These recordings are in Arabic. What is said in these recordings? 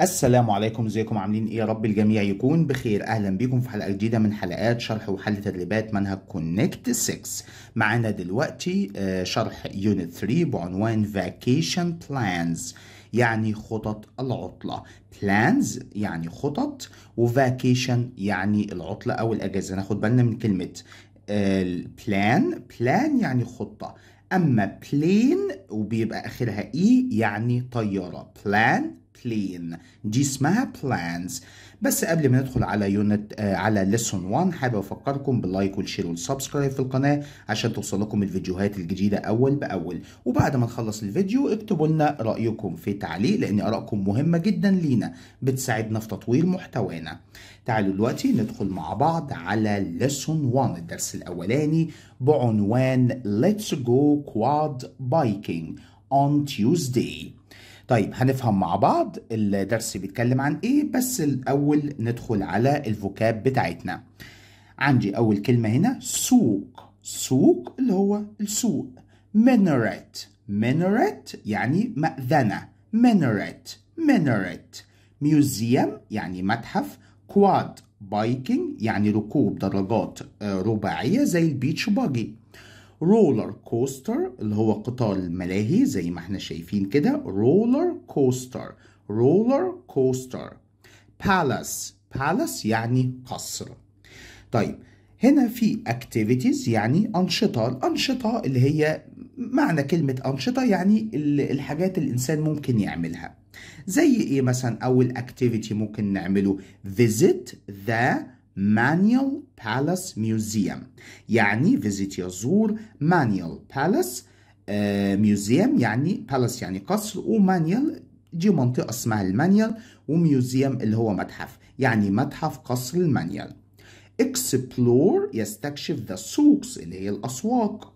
السلام عليكم ازيكم عاملين ايه يا رب الجميع يكون بخير اهلا بيكم في حلقه جديده من حلقات شرح وحل تدريبات منهج كونكت 6 معانا دلوقتي آه، شرح يونت 3 بعنوان فاكيشن بلانز يعني خطط العطله plans يعني خطط وفاكيشن يعني العطله او الاجازه ناخد بالنا من كلمه بلان آه، بلان يعني خطه اما بلين وبيبقى اخرها اي e، يعني طياره بلان clean دي اسمها بلانز بس قبل ما ندخل على يونت آه على ليسون 1 حابب افكركم باللايك والشير والسبسكرايب في القناه عشان توصلكم الفيديوهات الجديده اول باول وبعد ما نخلص الفيديو اكتبوا لنا رايكم في تعليق لان ارائكم مهمه جدا لينا بتساعدنا في تطوير محتوانا تعالوا دلوقتي ندخل مع بعض على ليسون 1 الدرس الاولاني بعنوان Let's go quad biking on Tuesday طيب هنفهم مع بعض الدرس بيتكلم عن ايه بس الاول ندخل على الفوكاب بتاعتنا عندي اول كلمه هنا سوق سوق اللي هو السوق مينريت مينريت يعني مأذنه مينريت مينريت ميوزيوم يعني متحف كواد بايكنج يعني ركوب دراجات آه، رباعيه زي البيتش باجي رولر كوستر اللي هو قطار الملاهي زي ما احنا شايفين كده رولر كوستر رولر كوستر بالاس بالاس يعني قصر طيب هنا في اكتيفيتيز يعني أنشطة الأنشطة اللي هي معنى كلمة أنشطة يعني الحاجات الإنسان ممكن يعملها زي إيه مثلا أول اكتيفيتي ممكن نعمله visit the مانيال بالاس ميوزيوم يعني فيزيت يزور مانيال بالاس ميوزيوم يعني بالاس يعني قصر ومانيال دي منطقة اسمها المانيال وميوزيوم اللي هو متحف يعني متحف قصر المانيال اكسبلور يستكشف ذا سوكس اللي هي الأسواق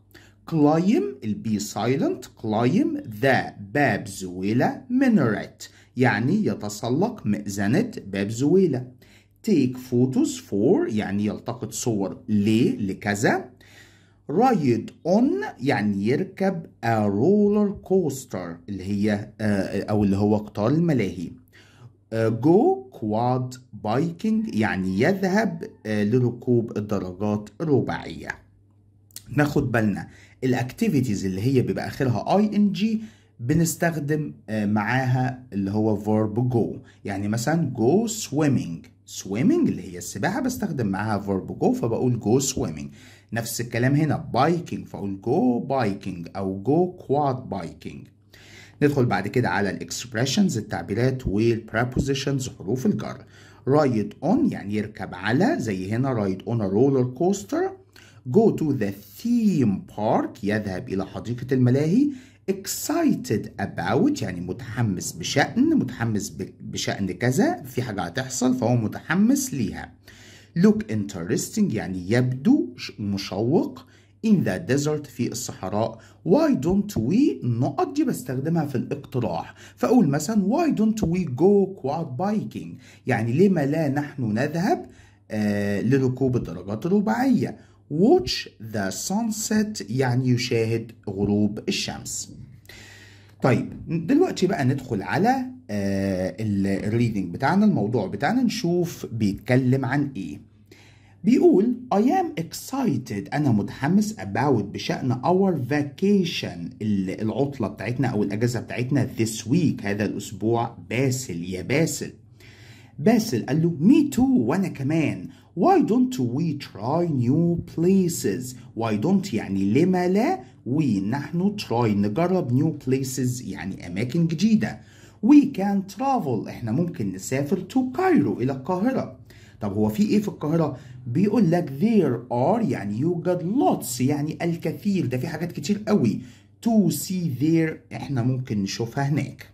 كلايم البي سايلنت كلايم ذا باب زويلة مينوريت يعني يتسلق مئذنة باب زويلة take photos for يعني يلتقط صور ليه لكذا ride on يعني يركب a roller coaster اللي هي آه، أو اللي هو قطار الملاهي جو كواد بايكنج يعني يذهب آه، لركوب الدراجات الرباعية ناخد بالنا الاكتيفيتيز اللي هي بيبقى اخرها اي ان جي بنستخدم آه، معاها اللي هو verb go يعني مثلا go swimming swimming اللي هي السباحة بستخدم معاها فيرب جو فبقول جو سويمنج نفس الكلام هنا بايكنج فأقول جو بايكنج أو جو كواد بايكنج ندخل بعد كده على الاكسبريشنز التعبيرات والبريبوزيشنز حروف الجر رايد اون يعني يركب على زي هنا رايد اون رولر كوستر جو تو ذا ثيم بارك يذهب الى حديقه الملاهي excited about يعني متحمس بشأن متحمس بشأن كذا في حاجة هتحصل فهو متحمس ليها look interesting يعني يبدو مشوق in the desert في الصحراء why don't we نقط دي بستخدمها في الاقتراح فأقول مثلا why don't we go quad biking يعني لما لا نحن نذهب آه لركوب الدرجات الرباعية watch the sunset يعني يشاهد غروب الشمس طيب دلوقتي بقى ندخل على آه، الريدنج بتاعنا الموضوع بتاعنا نشوف بيتكلم عن ايه بيقول I am excited أنا متحمس about بشأن our vacation العطلة بتاعتنا أو الأجازة بتاعتنا this week هذا الأسبوع باسل يا باسل باسل قال له مي تو وانا كمان why don't we try new places why don't يعني لما لا we نحن try نجرب new places يعني أماكن جديدة we can travel احنا ممكن نسافر to كايرو إلى القاهرة طب هو في ايه في القاهرة؟ بيقول لك there are يعني يوجد lots يعني الكثير ده في حاجات كتير قوي to see there احنا ممكن نشوفها هناك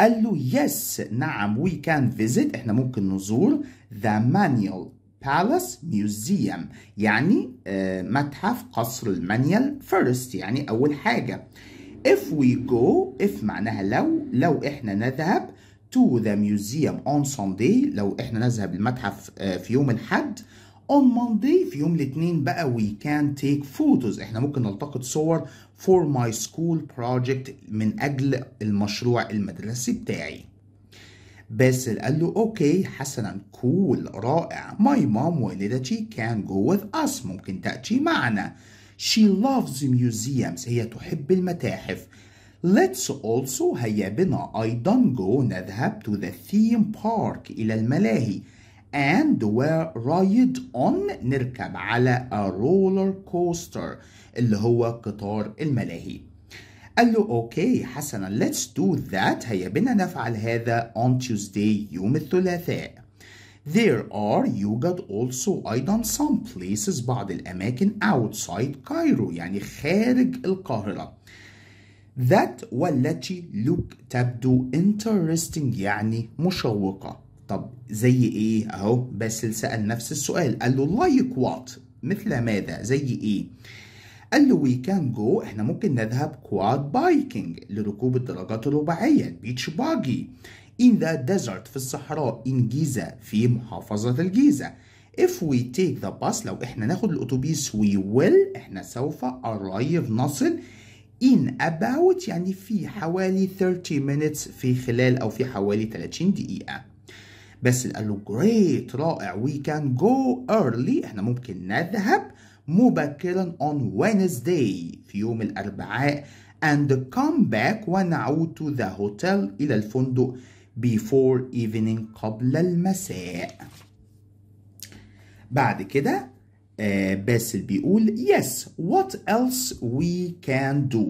قال له يس نعم وي كان فيزيت احنا ممكن نزور ذا مانيال بالاس ميوزيوم يعني آه، متحف قصر المانيال فيرست يعني اول حاجه if we go if معناها لو لو احنا نذهب to the museum on Sunday لو احنا نذهب المتحف آه، في يوم الحد on Monday في يوم الاثنين بقى we can take photos احنا ممكن نلتقط صور for my school project من أجل المشروع المدرسي بتاعي باسل قال له اوكي حسنا كول cool. رائع my mom والدتي can go with us ممكن تأتي معنا she loves museums هي تحب المتاحف Let's also هيا بنا أيضا go نذهب to the theme park إلى الملاهي and were ride on نركب على a roller coaster اللي هو قطار الملاهي قال له اوكي حسنا let's do that هيا بنا نفعل هذا on Tuesday يوم الثلاثاء There are يوجد also أيضا some places بعض الأماكن outside Cairo يعني خارج القاهرة that والتي look تبدو interesting يعني مشوقة طب زي ايه اهو باسل سأل نفس السؤال قال له لايك وات مثل ماذا زي ايه قال له وي كان جو احنا ممكن نذهب كواد بايكينج لركوب الدراجات الرباعية البيتش باجي in the desert في الصحراء in جيزة في محافظة الجيزة if we take the bus لو احنا ناخد الاتوبيس we will احنا سوف arrive نصل in about يعني في حوالي 30 minutes في خلال او في حوالي 30 دقيقة باسل قال له جريت رائع وي كان جو ايرلي احنا ممكن نذهب مبكرا on Wednesday في يوم الأربعاء and come back ونعود to the hotel إلى الفندق before evening قبل المساء بعد كده آه، باسل بيقول yes what else we can do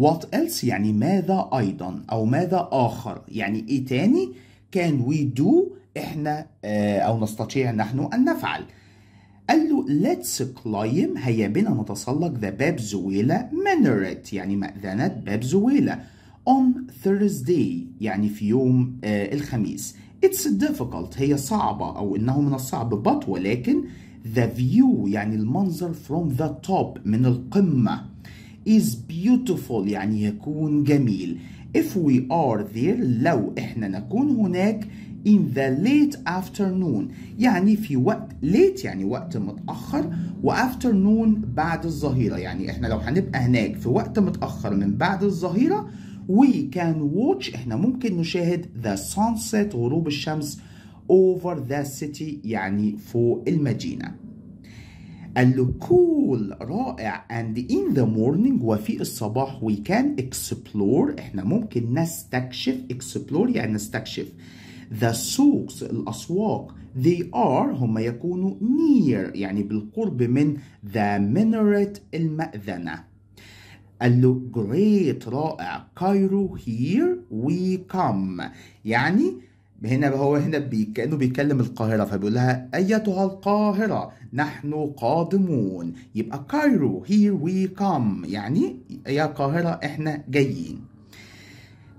what else يعني ماذا أيضا أو ماذا آخر يعني إيه تاني can we do احنا آه، او نستطيع نحن ان نفعل قال له let's climb هيا بنا نتسلق ذا باب زويلة منارت يعني مأذنة باب زويلة on Thursday يعني في يوم آه الخميس it's difficult هي صعبة أو إنه من الصعب but ولكن the view يعني المنظر from the top من القمة is beautiful يعني يكون جميل if we are there لو إحنا نكون هناك in the late afternoon يعني في وقت late يعني وقت متأخر وafternoon بعد الظهيرة يعني احنا لو هنبقى هناك في وقت متأخر من بعد الظهيرة we can watch احنا ممكن نشاهد the sunset غروب الشمس over the city يعني فوق المدينة قال له cool رائع and in the morning وفي الصباح we can explore احنا ممكن نستكشف explore يعني نستكشف the souks الأسواق they are هم يكونوا near يعني بالقرب من the minaret المأذنة قال له great رائع كايرو here we come يعني هنا هو هنا بي كانه بيكلم القاهره فبيقول لها ايتها القاهره نحن قادمون يبقى كايرو هير وي كام يعني يا قاهره احنا جايين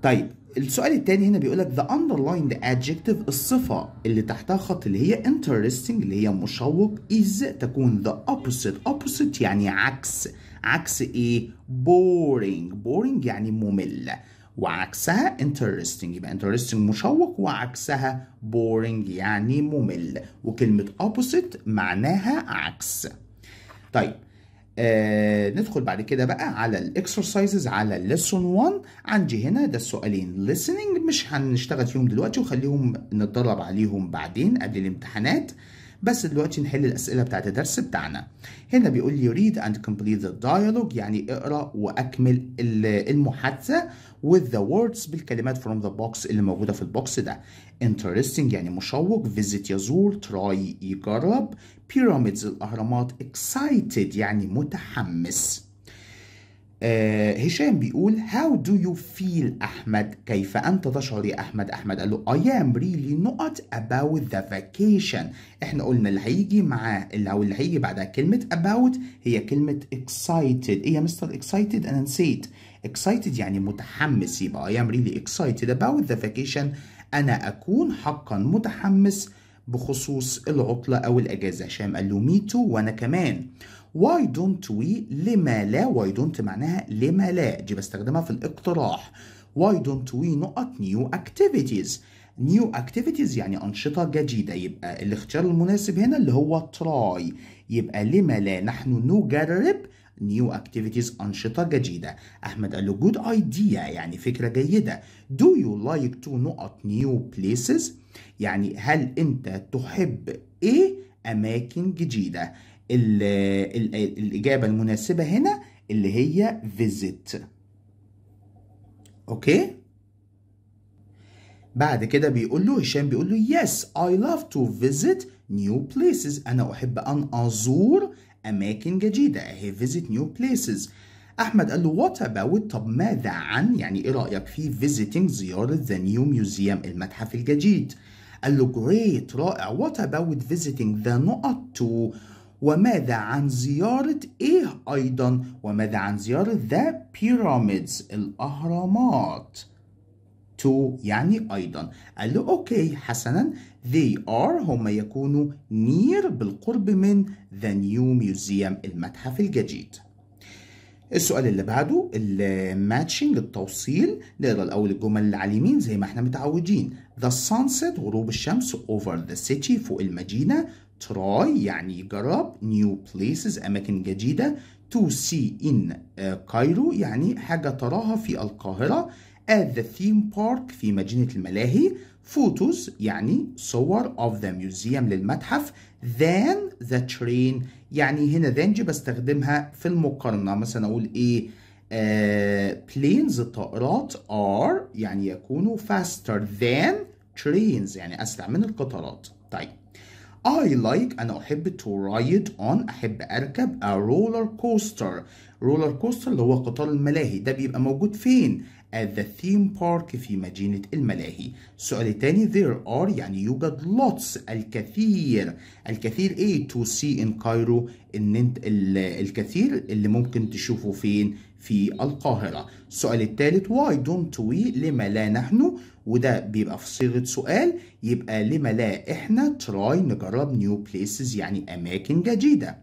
طيب السؤال التاني هنا بيقول لك the underlined adjective الصفة اللي تحتها خط اللي هي interesting اللي هي مشوق is تكون the opposite opposite يعني عكس عكس ايه boring boring يعني ممل وعكسها interesting يبقى interesting مشوق وعكسها boring يعني ممل وكلمة opposite معناها عكس طيب آه ندخل بعد كده بقى على الاكسرسايزز على ليسون 1 عندي هنا ده السؤالين listening مش هنشتغل فيهم دلوقتي وخليهم نتدرب عليهم بعدين قبل الامتحانات بس دلوقتي نحل الاسئله بتاعت الدرس بتاعنا هنا بيقول لي read and complete the dialogue يعني اقرا واكمل المحادثه with the words بالكلمات from the box اللي موجوده في البوكس ده interesting يعني مشوق visit يزور try يجرب بيراميدز الاهرامات excited يعني متحمس آه، هشام بيقول how do you feel احمد كيف انت تشعر يا احمد احمد قال له I am really not about the vacation احنا قلنا اللي هيجي معاه اللي هو اللي هيجي بعدها كلمة about هي كلمة excited ايه يا مستر excited انا نسيت excited يعني متحمس يبقى I am really excited about the vacation انا اكون حقا متحمس بخصوص العطلة أو الأجازة هشام قال له me too وأنا كمان why don't we لما لا why don't معناها لما لا دي بستخدمها في الاقتراح why don't we نقط new activities new activities يعني أنشطة جديدة يبقى الاختيار المناسب هنا اللي هو try يبقى لما لا نحن نجرب new activities أنشطة جديدة أحمد قال له good idea يعني فكرة جيدة do you like to نقط new places يعني هل انت تحب ايه اماكن جديده الـ الـ الاجابه المناسبه هنا اللي هي visit اوكي بعد كده بيقول له هشام بيقول له yes I love to visit new places أنا أحب أن أزور أماكن جديدة أهي visit new places احمد قال له وات اباوت طب ماذا عن يعني ايه رايك في فيزيتنج زياره ذا نيو ميوزيوم المتحف الجديد قال له جريت رائع وات اباوت فيزيتنج ذا نقط تو وماذا عن زيارة إيه أيضا وماذا عن زيارة ذا بيراميدز الأهرامات تو يعني أيضا قال له أوكي حسنا they are هم يكونوا near بالقرب من the new museum المتحف الجديد السؤال اللي بعده الماتشنج التوصيل نقرا الاول الجمل اللي على اليمين زي ما احنا متعودين ذا sunset غروب الشمس اوفر ذا سيتي فوق المدينه تراي يعني جرب نيو بليسز اماكن جديده تو سي ان كايرو يعني حاجه تراها في القاهره at the theme park في مدينه الملاهي photos يعني صور of the museum للمتحف than the train يعني هنا than بستخدمها في المقارنة مثلا أقول إيه uh, planes الطائرات are يعني يكونوا faster than trains يعني أسرع من القطارات طيب I like أنا أحب to ride on أحب أركب a roller coaster roller coaster اللي هو قطار الملاهي ده بيبقى موجود فين؟ at the theme park في مدينة الملاهي السؤال الثاني there are يعني يوجد lots الكثير الكثير ايه to see in Cairo ان انت الكثير اللي ممكن تشوفه فين في القاهرة السؤال الثالث why don't we لما لا نحن وده بيبقى في صيغة سؤال يبقى لما لا احنا try نجرب new places يعني اماكن جديدة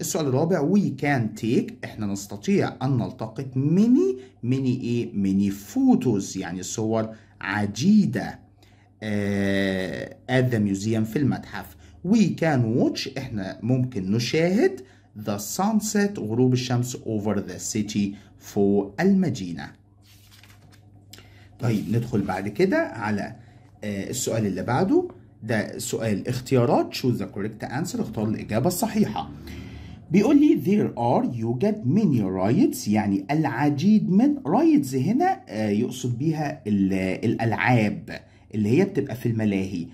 السؤال الرابع we can take احنا نستطيع ان نلتقط many many ايه many photos يعني صور عديدة آه at the museum في المتحف we can watch احنا ممكن نشاهد the sunset غروب الشمس over the city for المدينة طيب ندخل بعد كده على آه السؤال اللي بعده ده سؤال اختيارات choose the correct answer اختار الإجابة الصحيحة بيقول لي there are يوجد many rides يعني العديد من rides هنا آه، يقصد بيها الألعاب اللي هي بتبقى في الملاهي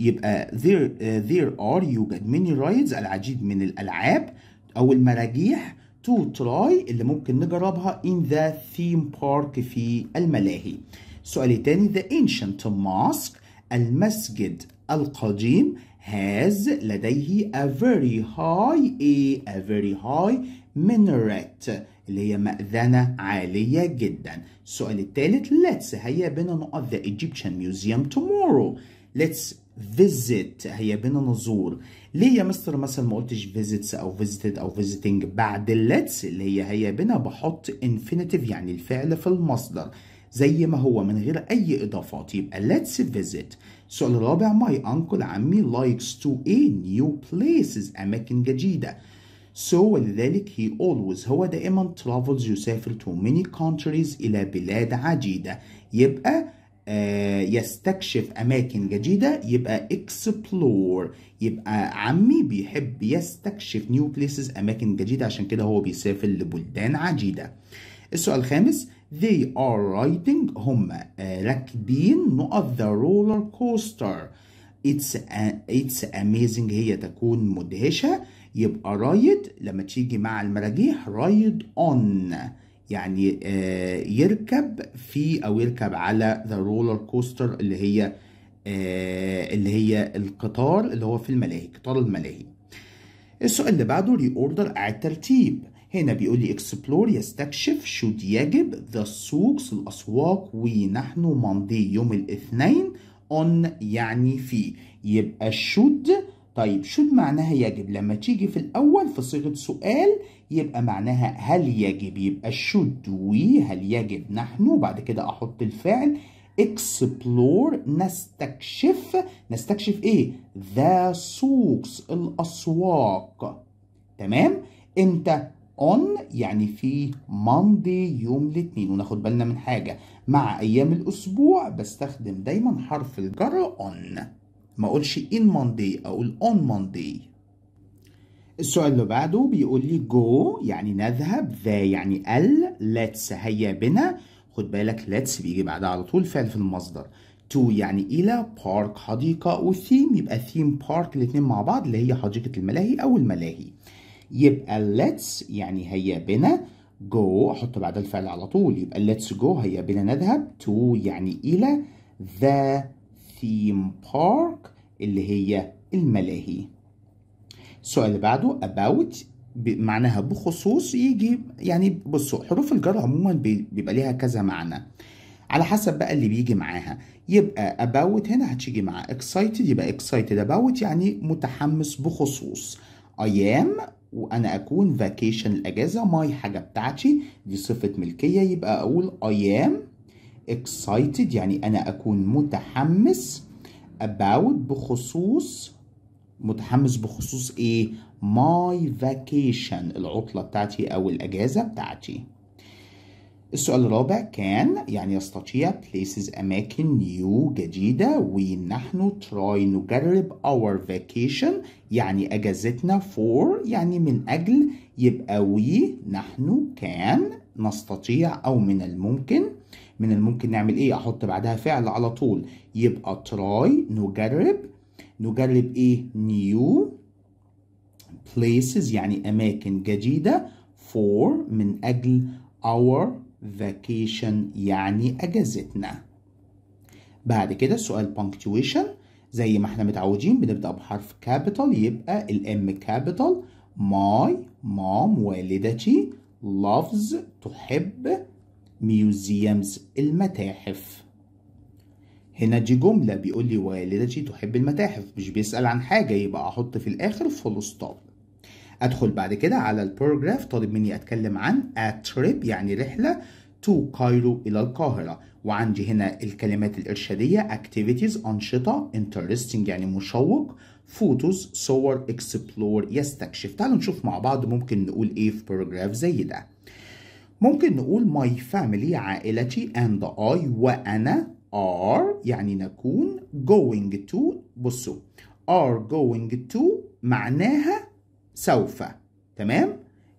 يبقى there, آه، there are يوجد many rides العديد من الألعاب أو المراجيح to try اللي ممكن نجربها in the theme park في الملاهي سؤال تاني the ancient mosque المسجد القديم has لديه a very high a, a very high minaret اللي هي مأذنة عالية جدا السؤال الثالث let's هيا بنا نقضي the Egyptian Museum tomorrow let's visit هيا بنا نزور ليه يا مستر مثلا ما قلتش visits او visited او visiting بعد let's اللي هي هيا بنا بحط infinitive يعني الفعل في المصدر زي ما هو من غير اي اضافات يبقى let's visit السؤال الرابع my uncle عمي likes to a new places أماكن جديدة so ولذلك he always هو دائما travels يسافر to many countries إلى بلاد عديدة يبقى آه يستكشف أماكن جديدة يبقى explore يبقى عمي بيحب يستكشف new places أماكن جديدة عشان كده هو بيسافر لبلدان عديدة السؤال الخامس They are writing هم راكبين نقط the roller coaster It's, a, it's amazing هي تكون مدهشة يبقى رايد لما تيجي مع المراجيح رايد on يعني آه، يركب في أو يركب على the roller coaster اللي هي آه، اللي هي القطار اللي هو في الملاهي قطار الملاهي السؤال اللي بعده reorder على الترتيب هنا بيقول لي اكسبلور يستكشف should يجب ذا سوقس الأسواق ونحن ماندي يوم الاثنين on يعني في يبقى should طيب should معناها يجب لما تيجي في الأول في صيغة سؤال يبقى معناها هل يجب يبقى should وي هل يجب نحن وبعد كده أحط الفعل explore نستكشف نستكشف ايه the سوقس الأسواق تمام امتى on يعني في Monday يوم الاثنين وناخد بالنا من حاجة مع أيام الأسبوع بستخدم دايما حرف الجر on ما أقولش in Monday أقول on Monday السؤال اللي بعده بيقول لي go يعني نذهب ذا يعني ال let's هيا بنا خد بالك let's بيجي بعدها على طول فعل في المصدر to يعني إلى بارك حديقة وثيم يبقى ثيم بارك الاثنين مع بعض اللي هي حديقة الملاهي أو الملاهي يبقى let's يعني هيا بنا go احط بعدها الفعل على طول يبقى let's go هيا بنا نذهب to يعني إلى the theme park اللي هي الملاهي السؤال اللي بعده about معناها بخصوص يجي يعني بصوا حروف الجر عموما بيبقى ليها كذا معنى على حسب بقى اللي بيجي معاها يبقى about هنا هتيجي مع excited يبقى excited about يعني متحمس بخصوص I am وانا اكون فاكيشن الاجازه ماي حاجه بتاعتي دي صفه ملكيه يبقى اقول I am excited يعني انا اكون متحمس about بخصوص متحمس بخصوص ايه my vacation العطله بتاعتي او الاجازه بتاعتي السؤال الرابع كان يعني يستطيع places أماكن new جديدة ونحن try نجرب our vacation يعني أجازتنا for يعني من أجل يبقى وي نحن كان نستطيع أو من الممكن من الممكن نعمل إيه أحط بعدها فعل على طول يبقى try نجرب نجرب إيه new places يعني أماكن جديدة for من أجل our vacation يعني أجازتنا بعد كده السؤال punctuation زي ما احنا متعودين بنبدأ بحرف capital يبقى الام capital my mom والدتي loves تحب museums المتاحف هنا دي جملة بيقول لي والدتي تحب المتاحف مش بيسأل عن حاجة يبقى أحط في الآخر فول ستوب ادخل بعد كده على البروجراف طالب مني اتكلم عن a trip يعني رحله تو كايرو إلى القاهرة وعندي هنا الكلمات الإرشادية activities أنشطة interesting يعني مشوق photos صور explore يستكشف تعالوا نشوف مع بعض ممكن نقول إيه في paragraph زي ده ممكن نقول my family عائلتي and I وأنا are يعني نكون going to بصوا are going to معناها سوف تمام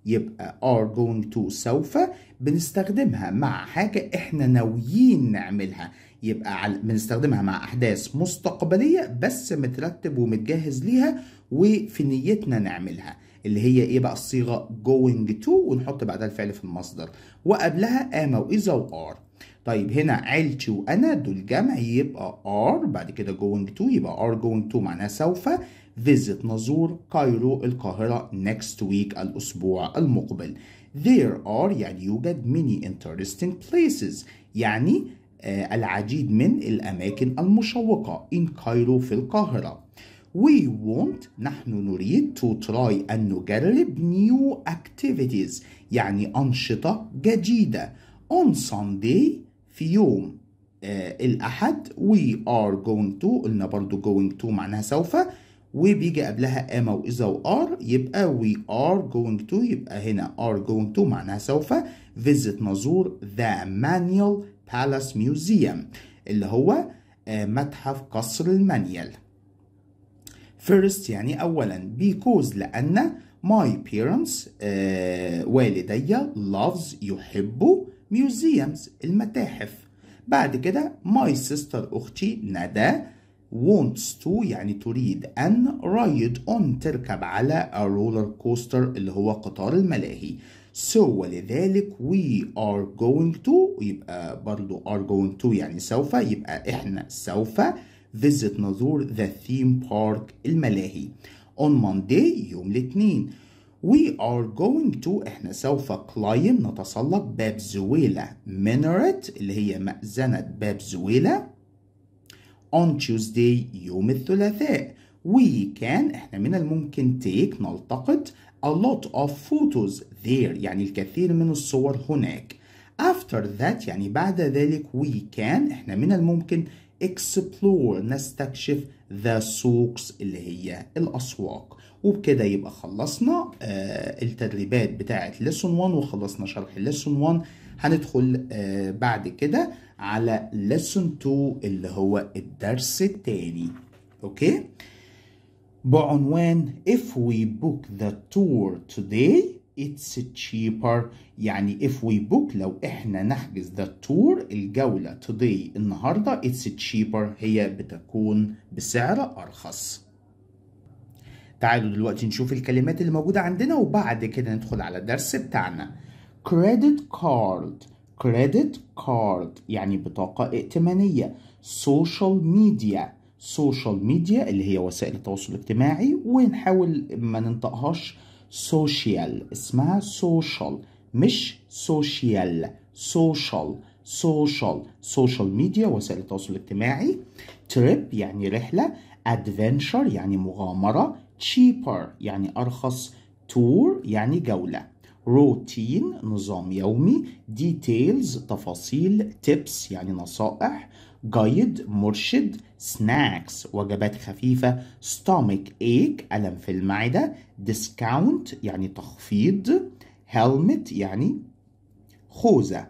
يبقى are going to سوف بنستخدمها مع حاجة احنا ناويين نعملها يبقى بنستخدمها مع أحداث مستقبلية بس مترتب ومتجهز ليها وفي نيتنا نعملها اللي هي ايه بقى الصيغة going to ونحط بعدها الفعل في المصدر وقبلها أما وإذا وآر طيب هنا عيلتي وأنا دول جمع يبقى are بعد كده going to يبقى are going to معناها سوف visit نزور كايرو القاهرة next week الأسبوع المقبل there are يعني يوجد many interesting places يعني آه، العديد من الأماكن المشوقة in كايرو في القاهرة We want نحن نريد to try أن نجرب new activities يعني أنشطة جديدة on Sunday في يوم آه الأحد we are going to قلنا برضو going to معناها سوف وبيجي قبلها اما واذا وار يبقى وي ار جوينج تو يبقى هنا ار جوينج تو معناها سوف فيزيت نزور ذا مانيال بالاس ميوزيوم اللي هو آه، متحف قصر المانيال فيرست يعني أولا بيكوز لأن ماي آه، بيرنتس والدي لافز يحبوا ميوزيومز المتاحف بعد كده ماي سيستر أختي ندى wants to يعني تريد أن ride on تركب على a roller coaster اللي هو قطار الملاهي so ولذلك we are going to يبقى برضو are going to يعني سوف يبقى إحنا سوف visit نزور the theme park الملاهي on Monday يوم الاثنين We are going to احنا سوف climb نتسلق باب زويلة minaret اللي هي مأذنة باب زويلة on Tuesday يوم الثلاثاء we can احنا من الممكن take نلتقط a lot of photos there يعني الكثير من الصور هناك after that يعني بعد ذلك we can احنا من الممكن explore نستكشف the souks اللي هي الأسواق وبكده يبقى خلصنا آه التدريبات بتاعة lesson 1 وخلصنا شرح lesson 1 هندخل آه بعد كده على lesson 2 اللي هو الدرس الثاني اوكي بعنوان if we book the tour today it's cheaper يعني if we book لو احنا نحجز the tour الجولة today النهاردة it's cheaper هي بتكون بسعر أرخص تعالوا دلوقتي نشوف الكلمات اللي موجودة عندنا وبعد كده ندخل على الدرس بتاعنا credit card credit card يعني بطاقة ائتمانية social media social media اللي هي وسائل التواصل الاجتماعي ونحاول ما ننطقهاش social اسمها social مش social social social social media وسائل التواصل الاجتماعي trip يعني رحلة adventure يعني مغامرة cheaper يعني أرخص tour يعني جولة روتين نظام يومي ديتيلز تفاصيل تيبس يعني نصائح جايد مرشد سناكس وجبات خفيفة ستومك ايك ألم في المعدة ديسكاونت يعني تخفيض هيلمت يعني خوذة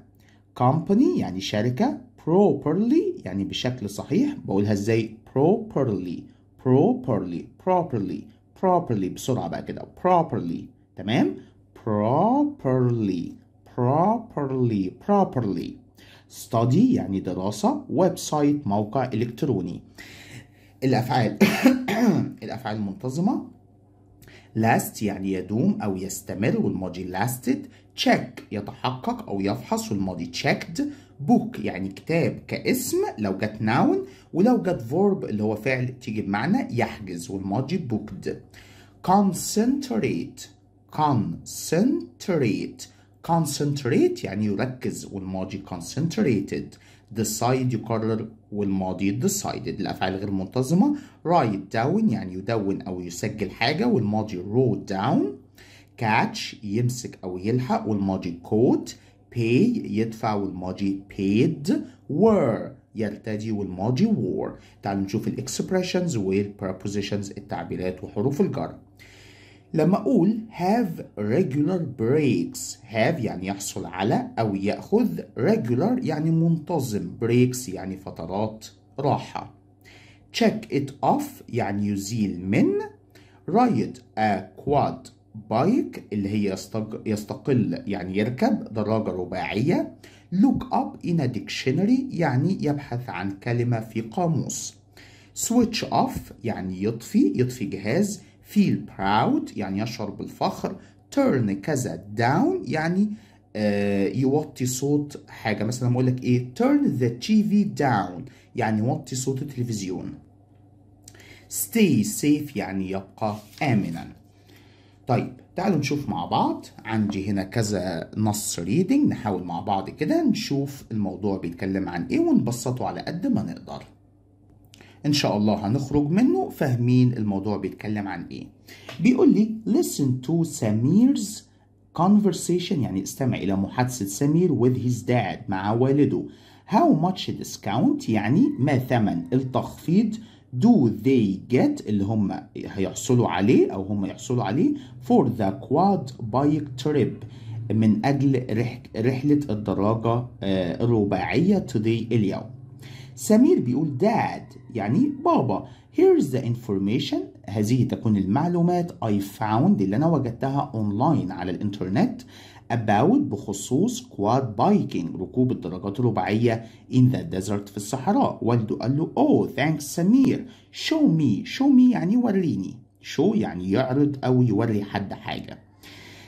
company يعني شركة properly يعني بشكل صحيح بقولها ازاي properly properly properly properly بسرعة بقى كده properly تمام properly properly properly study يعني دراسة ويب سايت موقع إلكتروني الأفعال الأفعال المنتظمة last يعني يدوم أو يستمر والماضي lasted check يتحقق أو يفحص والماضي checked book يعني كتاب كاسم لو جت noun ولو جت verb اللي هو فعل تيجي بمعنى يحجز والماضي booked concentrate concentrate concentrate يعني يركز والماضي concentrated decide يقرر والماضي decided الأفعال غير منتظمة write down يعني يدون أو يسجل حاجة والماضي wrote down catch يمسك أو يلحق والماضي caught pay يدفع والماضي paid were يرتدي والماضي wore تعالوا نشوف الاكسبريشنز prepositions التعبيرات وحروف الجر لما أقول have regular breaks have يعني يحصل على أو يأخذ regular يعني منتظم breaks يعني فترات راحة check it off يعني يزيل من ride a quad bike اللي هي يستقل يعني يركب دراجة رباعية look up in a dictionary يعني يبحث عن كلمة في قاموس switch off يعني يطفي يطفي جهاز feel proud يعني يشعر بالفخر turn كذا down يعني آه يوطي صوت حاجة مثلا بقول لك ايه turn the TV down يعني يوطي صوت التلفزيون stay safe يعني يبقى آمنا طيب تعالوا نشوف مع بعض عندي هنا كذا نص ريدنج نحاول مع بعض كده نشوف الموضوع بيتكلم عن ايه ونبسطه على قد ما نقدر ان شاء الله هنخرج منه فاهمين الموضوع بيتكلم عن ايه بيقول لي listen to Samir's conversation يعني استمع الى محادثه سمير with his dad مع والده how much discount يعني ما ثمن التخفيض do they get اللي هم هيحصلوا عليه او هم يحصلوا عليه for the quad bike trip من اجل رحله الدراجه آه، الرباعيه today اليوم سمير بيقول داد يعني بابا here's the information هذه تكون المعلومات I found اللي أنا وجدتها أونلاين على الإنترنت about بخصوص كواد بايكنج ركوب الدراجات الرباعية in the desert في الصحراء والده قال له oh thanks سمير show me show me يعني وريني show يعني يعرض أو يوري حد حاجة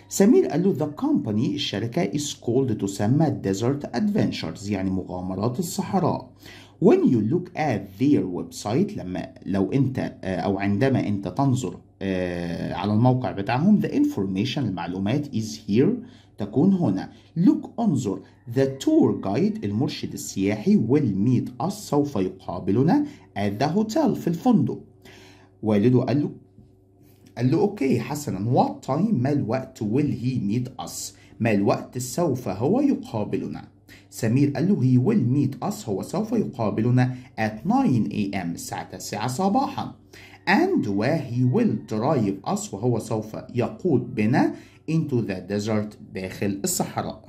سمير قال له the company الشركة is called تسمى desert adventures يعني مغامرات الصحراء when you look at their website لما لو انت آه، او عندما انت تنظر آه، على الموقع بتاعهم the information المعلومات is here تكون هنا look انظر the tour guide المرشد السياحي will meet us سوف يقابلنا at the hotel في الفندق والده قال له قال له اوكي حسنا what time ما الوقت will he meet us ما الوقت سوف هو يقابلنا سمير قال له he will meet us هو سوف يقابلنا at 9 ام الساعة 9 صباحا and where he will drive us وهو سوف يقود بنا into the desert داخل الصحراء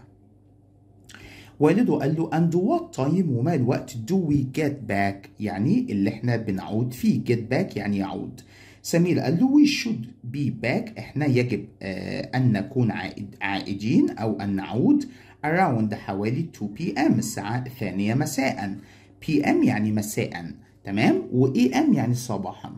والده قال له and what time وما الوقت do we get back يعني اللي احنا بنعود فيه get back يعني يعود سمير قال له we should be back احنا يجب آه ان نكون عائد عائدين او ان نعود around حوالي 2 p.m. الساعة الثانية مساء p.m. يعني مساء تمام و a.m. يعني صباحا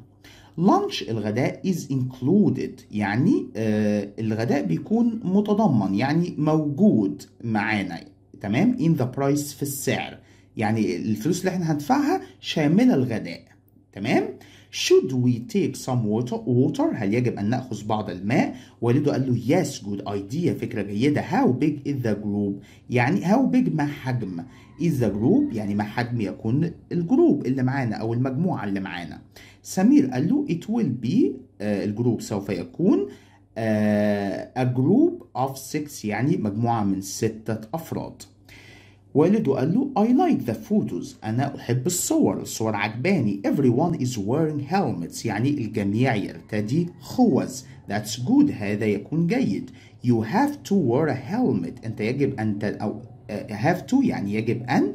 lunch الغداء is included يعني آه الغداء بيكون متضمن يعني موجود معانا تمام in the price في السعر يعني الفلوس اللي احنا هندفعها شاملة الغداء تمام should we take some water water هل يجب أن نأخذ بعض الماء والده قال له yes good idea فكرة جيدة how big is the group يعني how big ما حجم is the group يعني ما حجم يكون الجروب اللي معانا أو المجموعة اللي معانا سمير قال له it will be uh, الجروب سوف يكون uh, a group of six يعني مجموعة من ستة أفراد والده قال له I like the photos أنا أحب الصور الصور عجباني everyone is wearing helmets يعني الجميع يرتدي خوز that's good هذا يكون جيد you have to wear a helmet أنت يجب أن أو uh, have to يعني يجب أن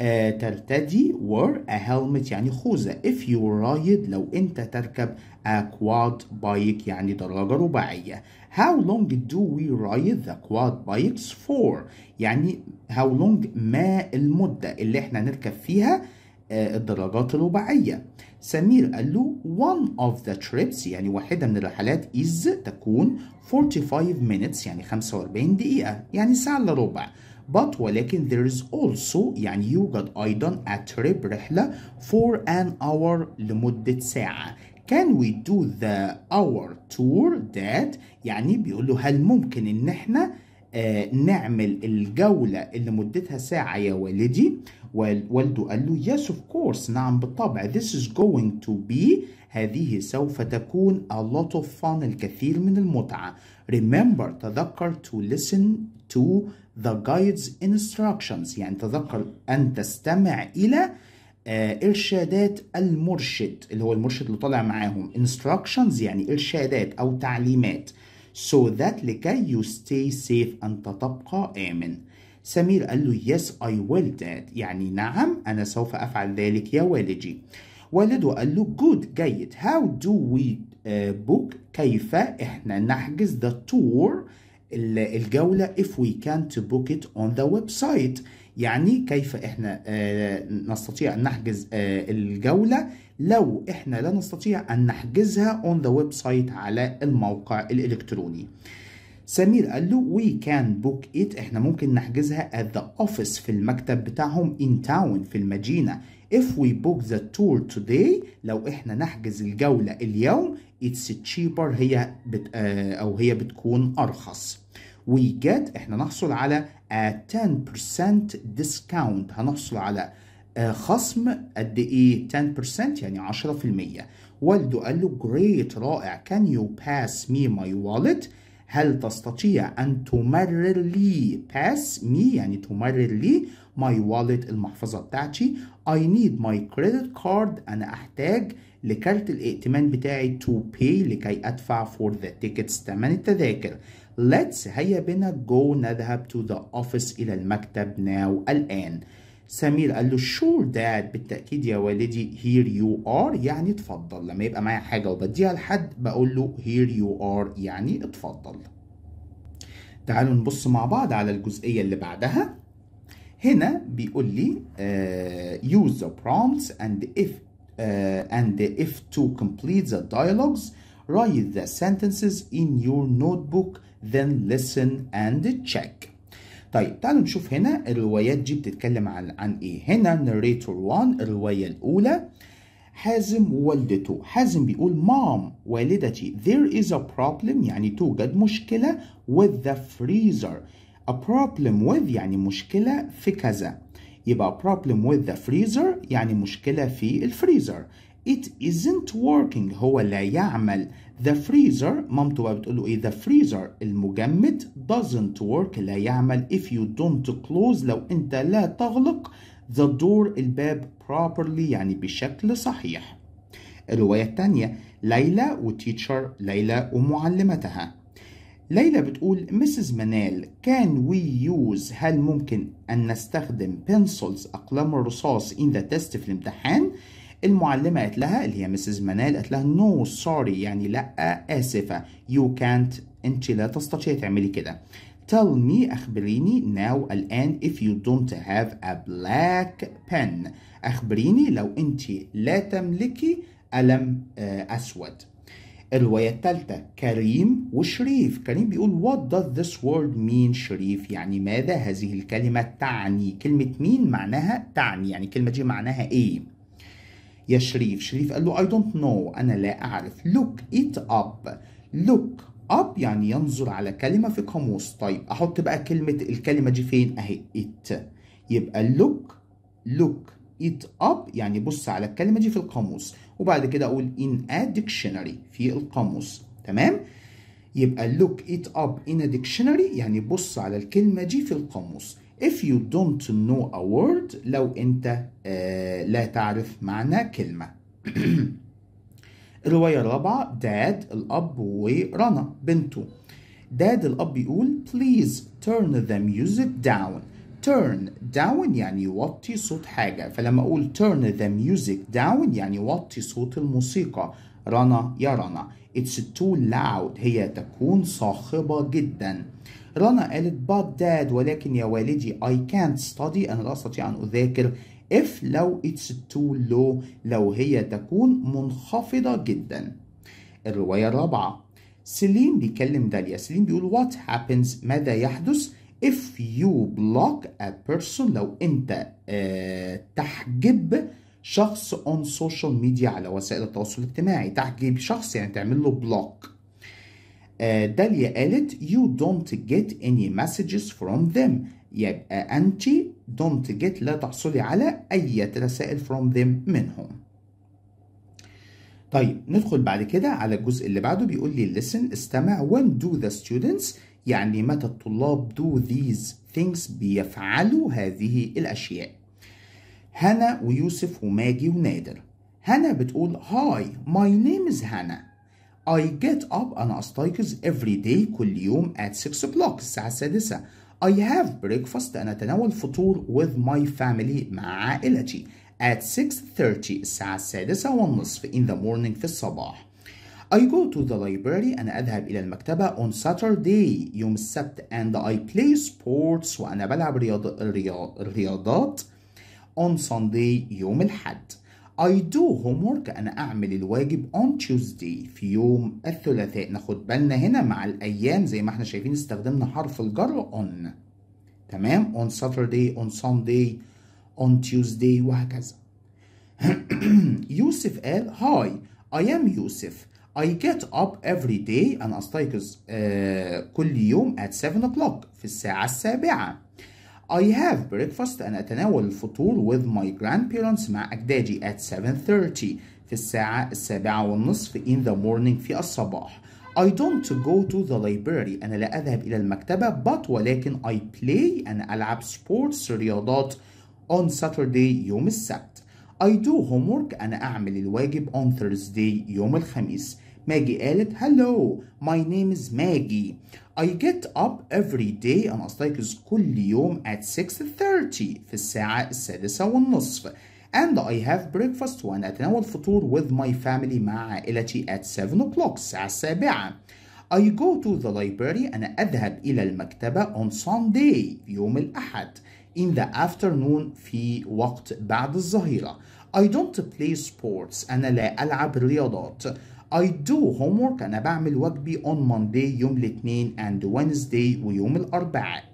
uh, ترتدي wear a helmet يعني خوذة if you ride لو أنت تركب a quad bike يعني دراجة رباعية How long do we ride the quad bikes for يعني how long ما المدة اللي احنا نركب فيها آه، الدراجات الرباعية سمير قال له one of the trips يعني واحدة من الرحلات is تكون 45 minutes يعني 45 دقيقة يعني ساعة إلا ربع but ولكن there is also يعني يوجد أيضا a trip رحلة for an hour لمدة ساعة Can we do the our tour that يعني بيقول له هل ممكن ان احنا آه نعمل الجولة اللي مدتها ساعة يا والدي والده قال له yes of course نعم بالطبع this is going to be هذه سوف تكون a lot of fun الكثير من المتعة remember تذكر to listen to the guide's instructions يعني تذكر أن تستمع إلى آه، إرشادات المرشد اللي هو المرشد اللي طالع معاهم instructions يعني إرشادات أو تعليمات so that لكي you stay safe أنت تبقى آمن سمير قال له yes I will dad يعني نعم أنا سوف أفعل ذلك يا والدي والده قال له good جيد how do we آه، book كيف إحنا نحجز the tour الجولة if we can't book it on the website يعني كيف احنا آه، نستطيع ان نحجز آه، الجوله لو احنا لا نستطيع ان نحجزها اون ذا ويب سايت على الموقع الالكتروني سمير قال له وي كان بوك ات احنا ممكن نحجزها at the office في المكتب بتاعهم in town في المدينة if we book the tour today لو احنا نحجز الجولة اليوم it's cheaper هي بت, آه، او هي بتكون ارخص we get احنا نحصل على 10% آه، discount هنحصل على آه، خصم قد ايه 10% يعني 10% والده قال له جريت رائع can you pass me my wallet هل تستطيع أن تمرر لي pass me يعني تمرر لي my wallet المحفظة بتاعتي I need my credit card أنا أحتاج لكارت الائتمان بتاعي to pay لكي أدفع for the tickets تمن التذاكر Let's هيا بنا go نذهب to the office إلى المكتب now الآن سمير قال له sure dad بالتأكيد يا والدي here you are يعني اتفضل لما يبقى معايا حاجة وبديها لحد بقول له here you are يعني اتفضل تعالوا نبص مع بعض على الجزئية اللي بعدها هنا بيقول لي uh, use the prompts and if uh, and if to complete the dialogues write the sentences in your notebook then listen and check طيب تعالوا نشوف هنا الروايات دي بتتكلم عن عن ايه هنا narrator 1 الروايه الاولى حازم ووالدته حازم بيقول مام والدتي there is a problem يعني توجد مشكله with the freezer a problem with يعني مشكله في كذا يبقى problem with the freezer يعني مشكله في الفريزر it isn't working هو لا يعمل the freezer مامته بقى بتقول له ايه the freezer المجمد doesn't work لا يعمل if you don't close لو انت لا تغلق the door الباب properly يعني بشكل صحيح الرواية الثانية ليلى وتيتشر ليلى ومعلمتها ليلى بتقول مسز منال كان وي يوز هل ممكن أن نستخدم بنسلز أقلام الرصاص in the test في الامتحان؟ المعلمه قالت لها اللي هي مسز منال قالت لها نو no, سوري يعني لا اسفه يو كانت انت لا تستطيع تعملي كده tell me أخبريني now الآن if you don't have a black pen أخبريني لو أنت لا تملكي قلم آه، أسود الرواية الثالثة كريم وشريف كريم بيقول what does this word mean شريف يعني ماذا هذه الكلمة تعني كلمة مين معناها تعني يعني كلمة دي معناها ايه يا شريف شريف قال له I don't know أنا لا أعرف look it up look up يعني ينظر على كلمة في قاموس طيب أحط بقى كلمة الكلمة دي فين أهي it يبقى look look it up يعني بص على الكلمة دي في القاموس وبعد كده أقول in a dictionary في القاموس تمام يبقى look it up in a dictionary يعني بص على الكلمة دي في القاموس if you don't know a word لو انت آه، لا تعرف معنى كلمة الرواية الرابعة داد الأب ورنا بنته داد الأب يقول please turn the music down turn down يعني يوطي صوت حاجة فلما أقول turn the music down يعني يوطي صوت الموسيقى رنا يا رنا It's too loud هي تكون صاخبة جدا رنا قالت but dad ولكن يا والدي I can't study أنا لا أستطيع أن أذاكر if لو it's too low لو هي تكون منخفضة جدا الرواية الرابعة سليم بيكلم داليا سليم بيقول what happens ماذا يحدث if you block a person لو انت آه، تحجب شخص اون سوشيال ميديا على وسائل التواصل الاجتماعي تحجيب شخص يعني تعمل له بلوك آه، داليا قالت you don't get any messages from them يبقى أنت don't get لا تحصلي على أي رسائل from them منهم طيب ندخل بعد كده على الجزء اللي بعده بيقول لي listen استمع when do the students يعني متى الطلاب do these things بيفعلوا هذه الأشياء هنا ويوسف وماجي ونادر هنا بتقول هاي ماي نيم از هنا I get up أنا أستيقظ every day كل يوم at 6 o'clock الساعة السادسة I have breakfast أنا أتناول فطور with my family مع عائلتي at 6.30 الساعة السادسة والنصف in the morning في الصباح I go to the library أنا أذهب إلى المكتبة on Saturday يوم السبت and I play sports وأنا بلعب رياض... رياض... رياضات on Sunday يوم الحد I do homework أنا أعمل الواجب on Tuesday في يوم الثلاثاء ناخد بالنا هنا مع الأيام زي ما احنا شايفين استخدمنا حرف الجر on تمام on Saturday on Sunday on Tuesday وهكذا يوسف قال هاي I am يوسف I get up every day أنا أستيقظ uh, كل يوم at 7 o'clock في الساعة السابعة I have breakfast أنا أتناول الفطور with my grandparents مع أجدادي at 7.30 في الساعة السابعة والنصف in the morning في الصباح I don't go to the library أنا لا أذهب إلى المكتبة but ولكن I play أنا ألعب sports رياضات on Saturday يوم السبت I do homework أنا أعمل الواجب on Thursday يوم الخميس ماجي قالت هلو my name is ماجي I get up every day أنا أستيقظ كل يوم at 6.30 في الساعة السادسة والنصف and I have breakfast وأنا أتناول فطور with my family مع عائلتي at 7 o'clock الساعة السابعة I go to the library أنا أذهب إلى المكتبة on Sunday يوم الأحد in the afternoon في وقت بعد الظهيرة I don't play sports أنا لا ألعب رياضات I do homework أنا بعمل واجبي on Monday يوم الاثنين and Wednesday ويوم الأربعاء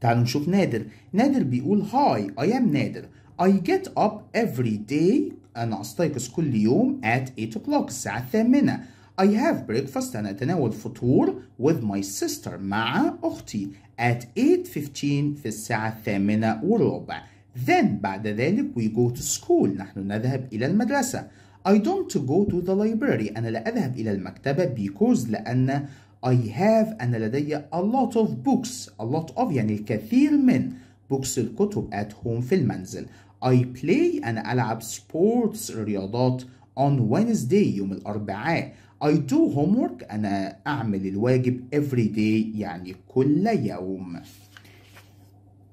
تعالوا نشوف نادر نادر بيقول هاي I am نادر I get up every day أنا أستيقظ كل يوم at 8 o'clock الساعة الثامنة I have breakfast أنا أتناول فطور with my sister مع أختي at 8.15 في الساعة الثامنة وربع then بعد ذلك we go to school نحن نذهب إلى المدرسة I don't go to the library أنا لا أذهب إلى المكتبة because لأن I have أنا لدي a lot of books a lot of يعني الكثير من books الكتب at home في المنزل I play أنا ألعب sports رياضات on Wednesday يوم الأربعاء I do homework أنا أعمل الواجب every day يعني كل يوم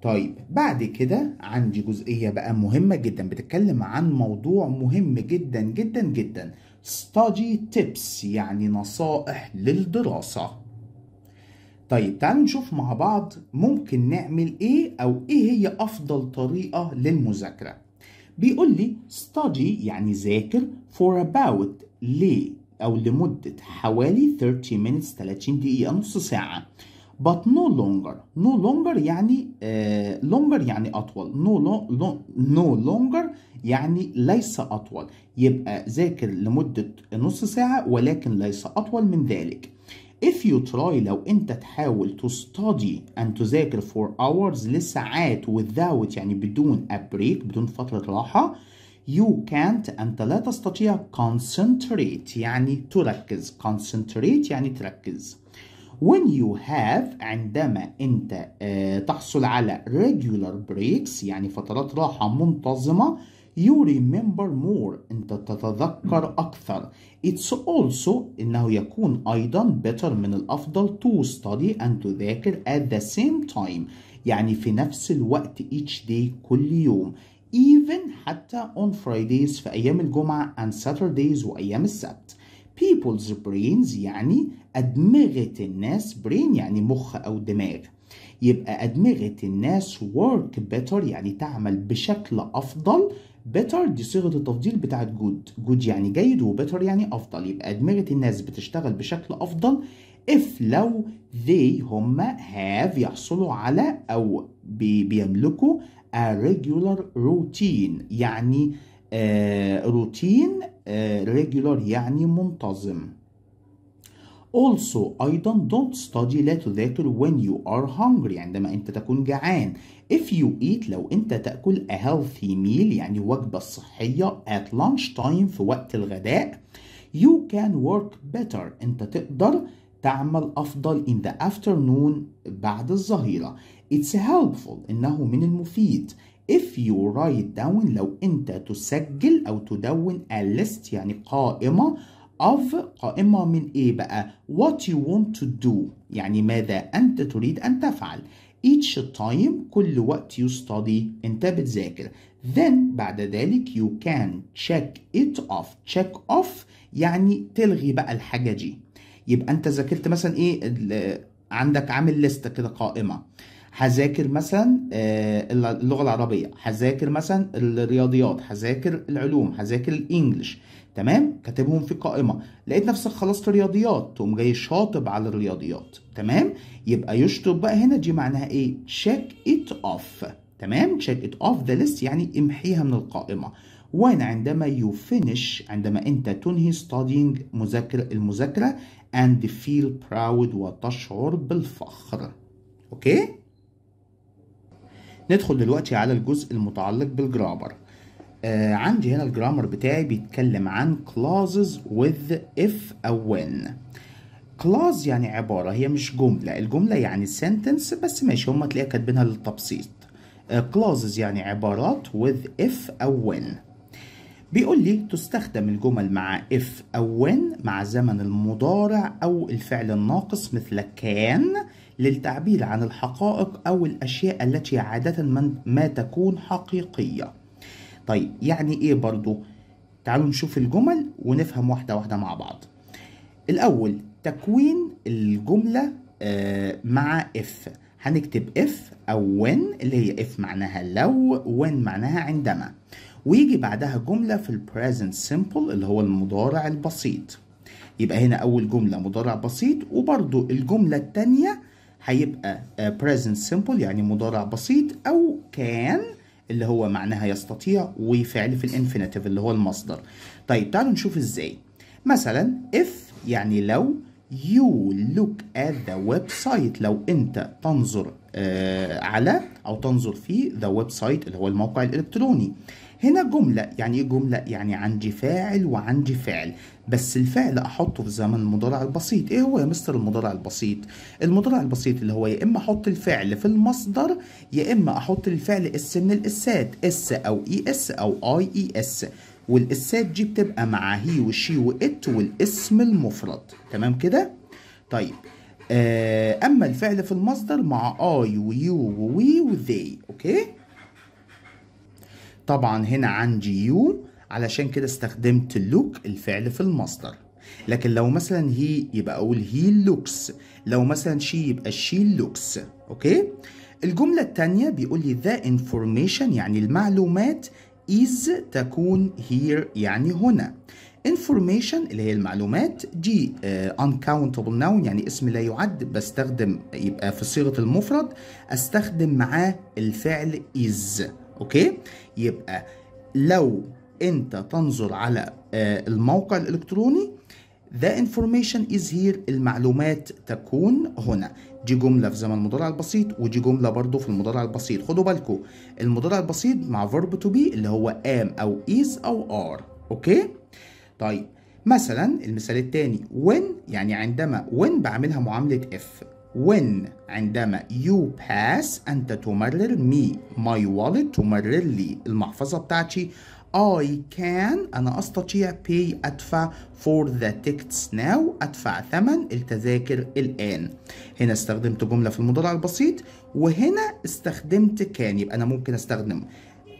طيب بعد كده عندي جزئية بقى مهمة جدا بتتكلم عن موضوع مهم جدا جدا جدا study tips يعني نصائح للدراسة طيب تعالوا نشوف مع بعض ممكن نعمل ايه او ايه هي افضل طريقة للمذاكرة بيقول لي study يعني ذاكر for about ليه او لمدة حوالي 30 minutes 30 دقيقة نص ساعة but no longer no longer يعني uh, longer يعني أطول no, long, no longer يعني ليس أطول يبقى ذاكر لمدة نص ساعة ولكن ليس أطول من ذلك if you try لو أنت تحاول to study and تذاكر for hours لساعات without يعني بدون a break بدون فترة راحة you can't أنت لا تستطيع concentrate يعني تركز concentrate يعني تركز when you have عندما أنت آه، تحصل على regular breaks يعني فترات راحة منتظمة you remember more أنت تتذكر أكثر it's also إنه يكون أيضا better من الأفضل to study and تذاكر at the same time يعني في نفس الوقت each day كل يوم even حتى on Fridays في أيام الجمعة and Saturdays وأيام السبت people's brains يعني أدمغة الناس brain يعني مخ أو دماغ يبقى أدمغة الناس work better يعني تعمل بشكل أفضل better دي صيغة التفضيل بتاعت good good يعني جيد better يعني أفضل يبقى أدمغة الناس بتشتغل بشكل أفضل if لو they هما have يحصلوا على أو بيملكوا a regular routine يعني آه، روتين ريجولار آه، يعني منتظم Also أيضا don't study لا تذاكر when you are hungry عندما أنت تكون جعان If you eat لو أنت تأكل a healthy meal يعني وجبة صحية at lunch time في وقت الغداء You can work better أنت تقدر تعمل أفضل in the afternoon بعد الظهيرة It's helpful إنه من المفيد if you write down لو انت تسجل او تدون a list يعني قائمة of قائمة من ايه بقى what you want to do يعني ماذا انت تريد ان تفعل each time كل وقت you study انت بتذاكر then بعد ذلك you can check it off check off يعني تلغي بقى الحاجة دي يبقى انت ذاكرت مثلا ايه عندك عامل لست كده قائمة هذاكر مثلا آه، اللغه العربيه هذاكر مثلا الرياضيات هذاكر العلوم هذاكر الانجليش تمام كاتبهم في قائمه لقيت نفسك خلصت رياضيات تقوم جاي شاطب على الرياضيات تمام يبقى يشطب بقى هنا دي معناها ايه تشيك ات اوف تمام تشيك ات اوف ذا ليست يعني امحيها من القائمه وين عندما يو فينيش عندما انت تنهي studying مذاكره المذاكره and feel proud وتشعر بالفخر اوكي okay? ندخل دلوقتي على الجزء المتعلق بالجرامر آه عندي هنا الجرامر بتاعي بيتكلم عن clauses with if أو when clause يعني عبارة هي مش جملة الجملة يعني sentence بس ماشي هما تلاقيها كاتبينها للتبسيط آه clauses يعني عبارات with if أو when بيقول لي تستخدم الجمل مع if أو when مع زمن المضارع أو الفعل الناقص مثل كان للتعبير عن الحقائق أو الأشياء التي عادة ما تكون حقيقية طيب يعني إيه برضو؟ تعالوا نشوف الجمل ونفهم واحدة واحدة مع بعض الأول تكوين الجملة آه، مع اف هنكتب اف او when اللي هي اف معناها لو when معناها عندما ويجي بعدها جملة في البريزنت سيمبل اللي هو المضارع البسيط يبقى هنا أول جملة مضارع بسيط وبرضو الجملة التانية هيبقى آه, present simple يعني مضارع بسيط او كان اللي هو معناها يستطيع وفعل في الانفينيتيف اللي هو المصدر طيب تعالوا نشوف ازاي مثلا if يعني لو you look at the website لو انت تنظر آه على او تنظر في the website اللي هو الموقع الالكتروني هنا جملة يعني ايه جملة يعني عندي فاعل وعندي فعل بس الفعل احطه في زمن المضارع البسيط ايه هو يا مستر المضارع البسيط المضارع البسيط اللي هو يا اما احط الفعل في المصدر يا اما احط الفعل اس من الاسات اس او اي اس او اي اي اس والاسات دي بتبقى مع هي وشي وات والاسم المفرد تمام كده طيب آه، اما الفعل في المصدر مع اي ويو ووي وذي اوكي طبعا هنا عندي يو علشان كده استخدمت لوك الفعل في المصدر لكن لو مثلا هي يبقى اقول هي لوكس لو مثلا شي يبقى شي لوكس اوكي الجملة التانية بيقول لي the information يعني المعلومات is تكون here يعني هنا information اللي هي المعلومات دي uh, آه، uncountable noun يعني اسم لا يعد بستخدم يبقى في صيغة المفرد استخدم معاه الفعل is اوكي يبقى لو انت تنظر على آه، الموقع الالكتروني The information is here المعلومات تكون هنا دي جملة في زمن المضارع البسيط ودي جملة برضو في المضارع البسيط خدوا بالكم المضارع البسيط مع verb to be اللي هو am أو is أو are أوكي طيب مثلا المثال التاني when يعني عندما when بعملها معاملة if when عندما you pass أنت تمرر me my wallet تمرر لي المحفظة بتاعتي I can أنا أستطيع pay أدفع for the tickets now أدفع ثمن التذاكر الآن هنا استخدمت جملة في المضارع البسيط وهنا استخدمت can يبقى أنا ممكن أستخدم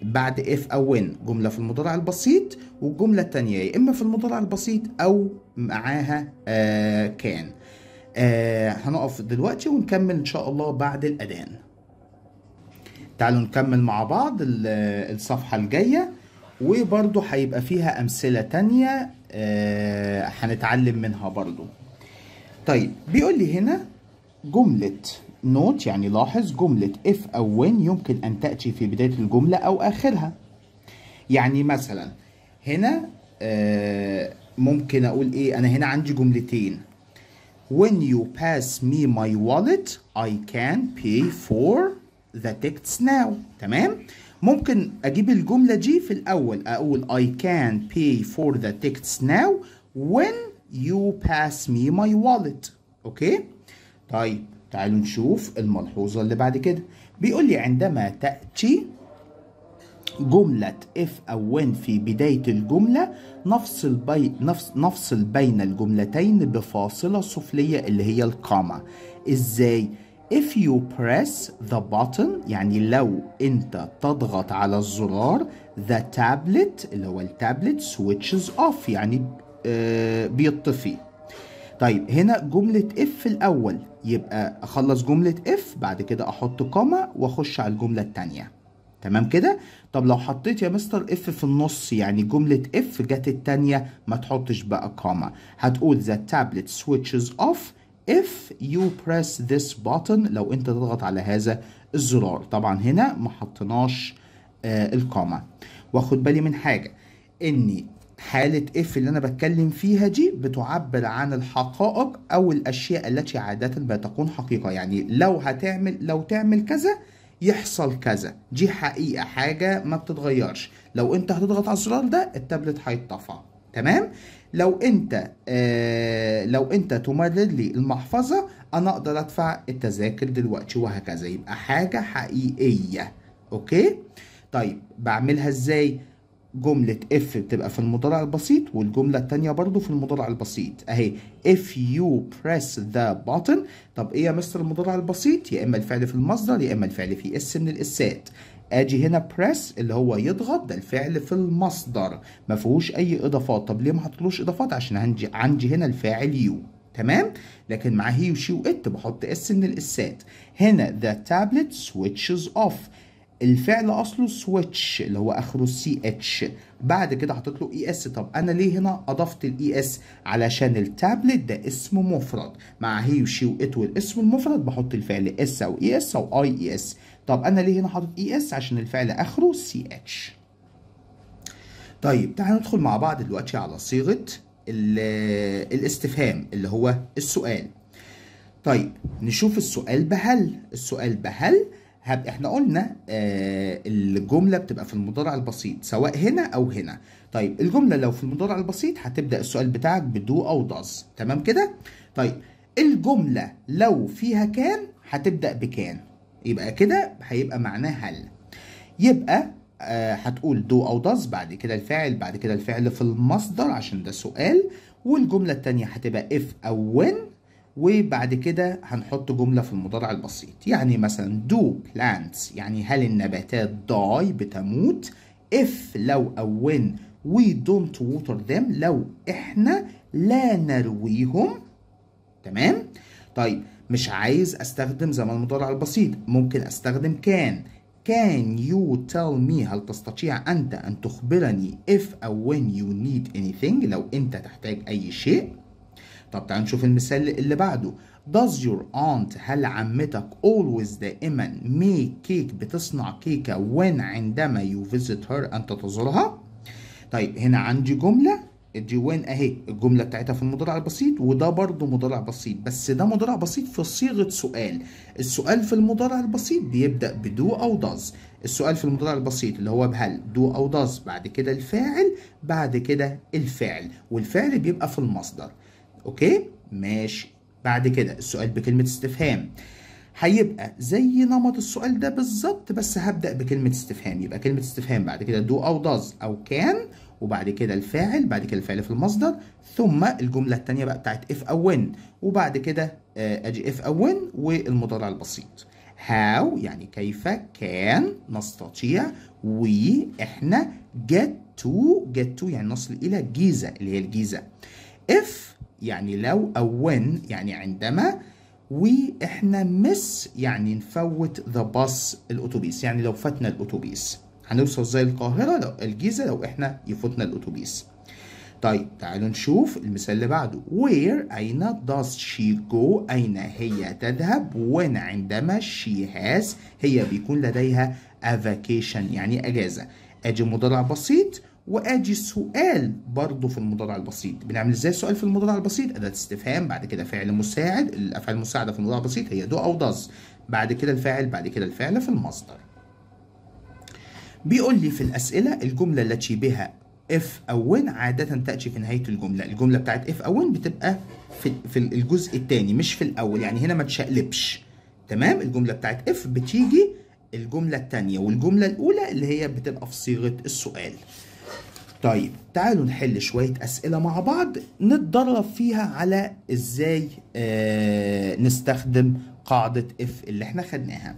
بعد if أو when جملة في المضارع البسيط والجملة التانية يا إما في المضارع البسيط أو معاها آه can آه هنقف دلوقتي ونكمل إن شاء الله بعد الأذان تعالوا نكمل مع بعض الصفحة الجاية وبرضو هيبقى فيها امثله تانية آه، هنتعلم منها برضو طيب بيقول لي هنا جمله نوت يعني لاحظ جمله اف او وين يمكن ان تاتي في بدايه الجمله او اخرها يعني مثلا هنا آه، ممكن اقول ايه انا هنا عندي جملتين when you pass me my wallet I can pay for the tickets now تمام ممكن اجيب الجمله دي في الاول اقول I can pay for the tickets now when you pass me my wallet اوكي طيب تعالوا نشوف الملحوظه اللي بعد كده بيقول لي عندما تاتي جملة if أو when في بداية الجملة نفصل, بي نفس نفصل بين الجملتين بفاصلة سفلية اللي هي القامة إزاي؟ if you press the button يعني لو انت تضغط على الزرار the tablet اللي هو التابلت switches off يعني آه بيطفي طيب هنا جملة if الأول يبقى أخلص جملة if بعد كده أحط كومة وأخش على الجملة التانية تمام كده طب لو حطيت يا مستر اف في النص يعني جملة اف جت التانية ما تحطش بقى كومة هتقول the tablet switches off if you press this button لو انت تضغط على هذا الزرار طبعا هنا ما حطناش آه القامه واخد بالي من حاجه ان حاله اف اللي انا بتكلم فيها دي بتعبر عن الحقائق او الاشياء التي عاده ما تكون حقيقه يعني لو هتعمل لو تعمل كذا يحصل كذا دي حقيقه حاجه ما بتتغيرش لو انت هتضغط على الزرار ده التابلت هيتطفى تمام لو انت آه، لو انت تمرر لي المحفظه انا اقدر ادفع التذاكر دلوقتي وهكذا يبقى حاجه حقيقيه اوكي طيب بعملها ازاي جملة اف بتبقى في المضارع البسيط والجملة التانية برضو في المضارع البسيط اهي if you press the button طب ايه يا مستر المضارع البسيط يا اما الفعل في المصدر يا اما الفعل في اس من الاسات اجي هنا بريس اللي هو يضغط ده الفعل في المصدر ما فيهوش اي اضافات طب ليه ما حطلوش اضافات عشان عندي عندي هنا الفاعل يو تمام لكن مع هي وشي وات بحط اس من الاسات هنا ذا تابلت سويتشز اوف الفعل اصله سويتش اللي هو اخره سي اتش بعد كده حطيت له اي اس طب انا ليه هنا اضفت الاي اس علشان التابلت ده اسم مفرد مع هي وشي وات والاسم المفرد بحط الفعل اس او اي اس او اي اس e طب انا ليه هنا حاطط اي e اس عشان الفعل اخره سي اتش طيب تعالى ندخل مع بعض دلوقتي على صيغه الاستفهام اللي هو السؤال طيب نشوف السؤال بهل السؤال بهل هب احنا قلنا آه الجمله بتبقى في المضارع البسيط سواء هنا او هنا طيب الجمله لو في المضارع البسيط هتبدا السؤال بتاعك بدو او داز تمام كده طيب الجمله لو فيها كان هتبدا بكان يبقى كده هيبقى معناه هل يبقى آه، هتقول دو او داز بعد كده الفعل بعد كده الفعل في المصدر عشان ده سؤال والجمله الثانيه هتبقى اف او وين وبعد كده هنحط جمله في المضارع البسيط يعني مثلا دو plants يعني هل النباتات داي بتموت اف لو او وين وي دونت ووتر ذيم لو احنا لا نرويهم تمام طيب مش عايز استخدم زمن المضارع البسيط ممكن استخدم كان Can you tell me هل تستطيع أنت أن تخبرني if أو when you need anything لو أنت تحتاج أي شيء طب تعال نشوف المثال اللي بعده Does your aunt هل عمتك always دائما make cake بتصنع كيكة when عندما you visit her أنت تزورها طيب هنا عندي جملة الديوان اهي الجمله بتاعتها في المضارع البسيط وده برضه مضارع بسيط بس ده مضارع بسيط في صيغه سؤال السؤال في المضارع البسيط بيبدا بدو او داز السؤال في المضارع البسيط اللي هو بهل دو او داز بعد كده الفاعل بعد كده الفعل والفعل بيبقى في المصدر اوكي ماشي بعد كده السؤال بكلمه استفهام هيبقى زي نمط السؤال ده بالظبط بس هبدا بكلمه استفهام يبقى كلمه استفهام بعد كده دو او داز او كان وبعد كده الفاعل بعد كده الفعل في المصدر ثم الجمله الثانيه بقى بتاعت اف او وين وبعد كده آه، اجي اف او وين والمضارع البسيط هاو يعني كيف كان نستطيع وي احنا جت تو جت تو يعني نصل الى جيزه اللي هي الجيزه اف يعني لو او وين يعني عندما وي احنا مس يعني نفوت ذا باص الاتوبيس يعني لو فاتنا الاتوبيس هنوصل زي القاهرة لو الجيزة لو احنا يفوتنا الأتوبيس طيب تعالوا نشوف المثال اللي بعده where أين does she go أين هي تذهب when عندما she has هي بيكون لديها a vacation يعني أجازة أجي مضارع بسيط وأجي سؤال برضه في المضارع البسيط بنعمل إزاي السؤال في المضارع البسيط أداة استفهام بعد كده فعل مساعد الأفعال المساعدة في المضارع البسيط هي do أو does بعد كده الفاعل بعد كده الفعل في المصدر بيقول لي في الاسئله الجمله التي بها اف او وين عاده تاتي في نهايه الجمله الجمله بتاعت اف او وين بتبقى في, في الجزء الثاني مش في الاول يعني هنا ما تشقلبش تمام الجمله بتاعت اف بتيجي الجمله الثانيه والجمله الاولى اللي هي بتبقى في صيغه السؤال طيب تعالوا نحل شوية أسئلة مع بعض نتدرب فيها على إزاي آه نستخدم قاعدة إف اللي احنا خدناها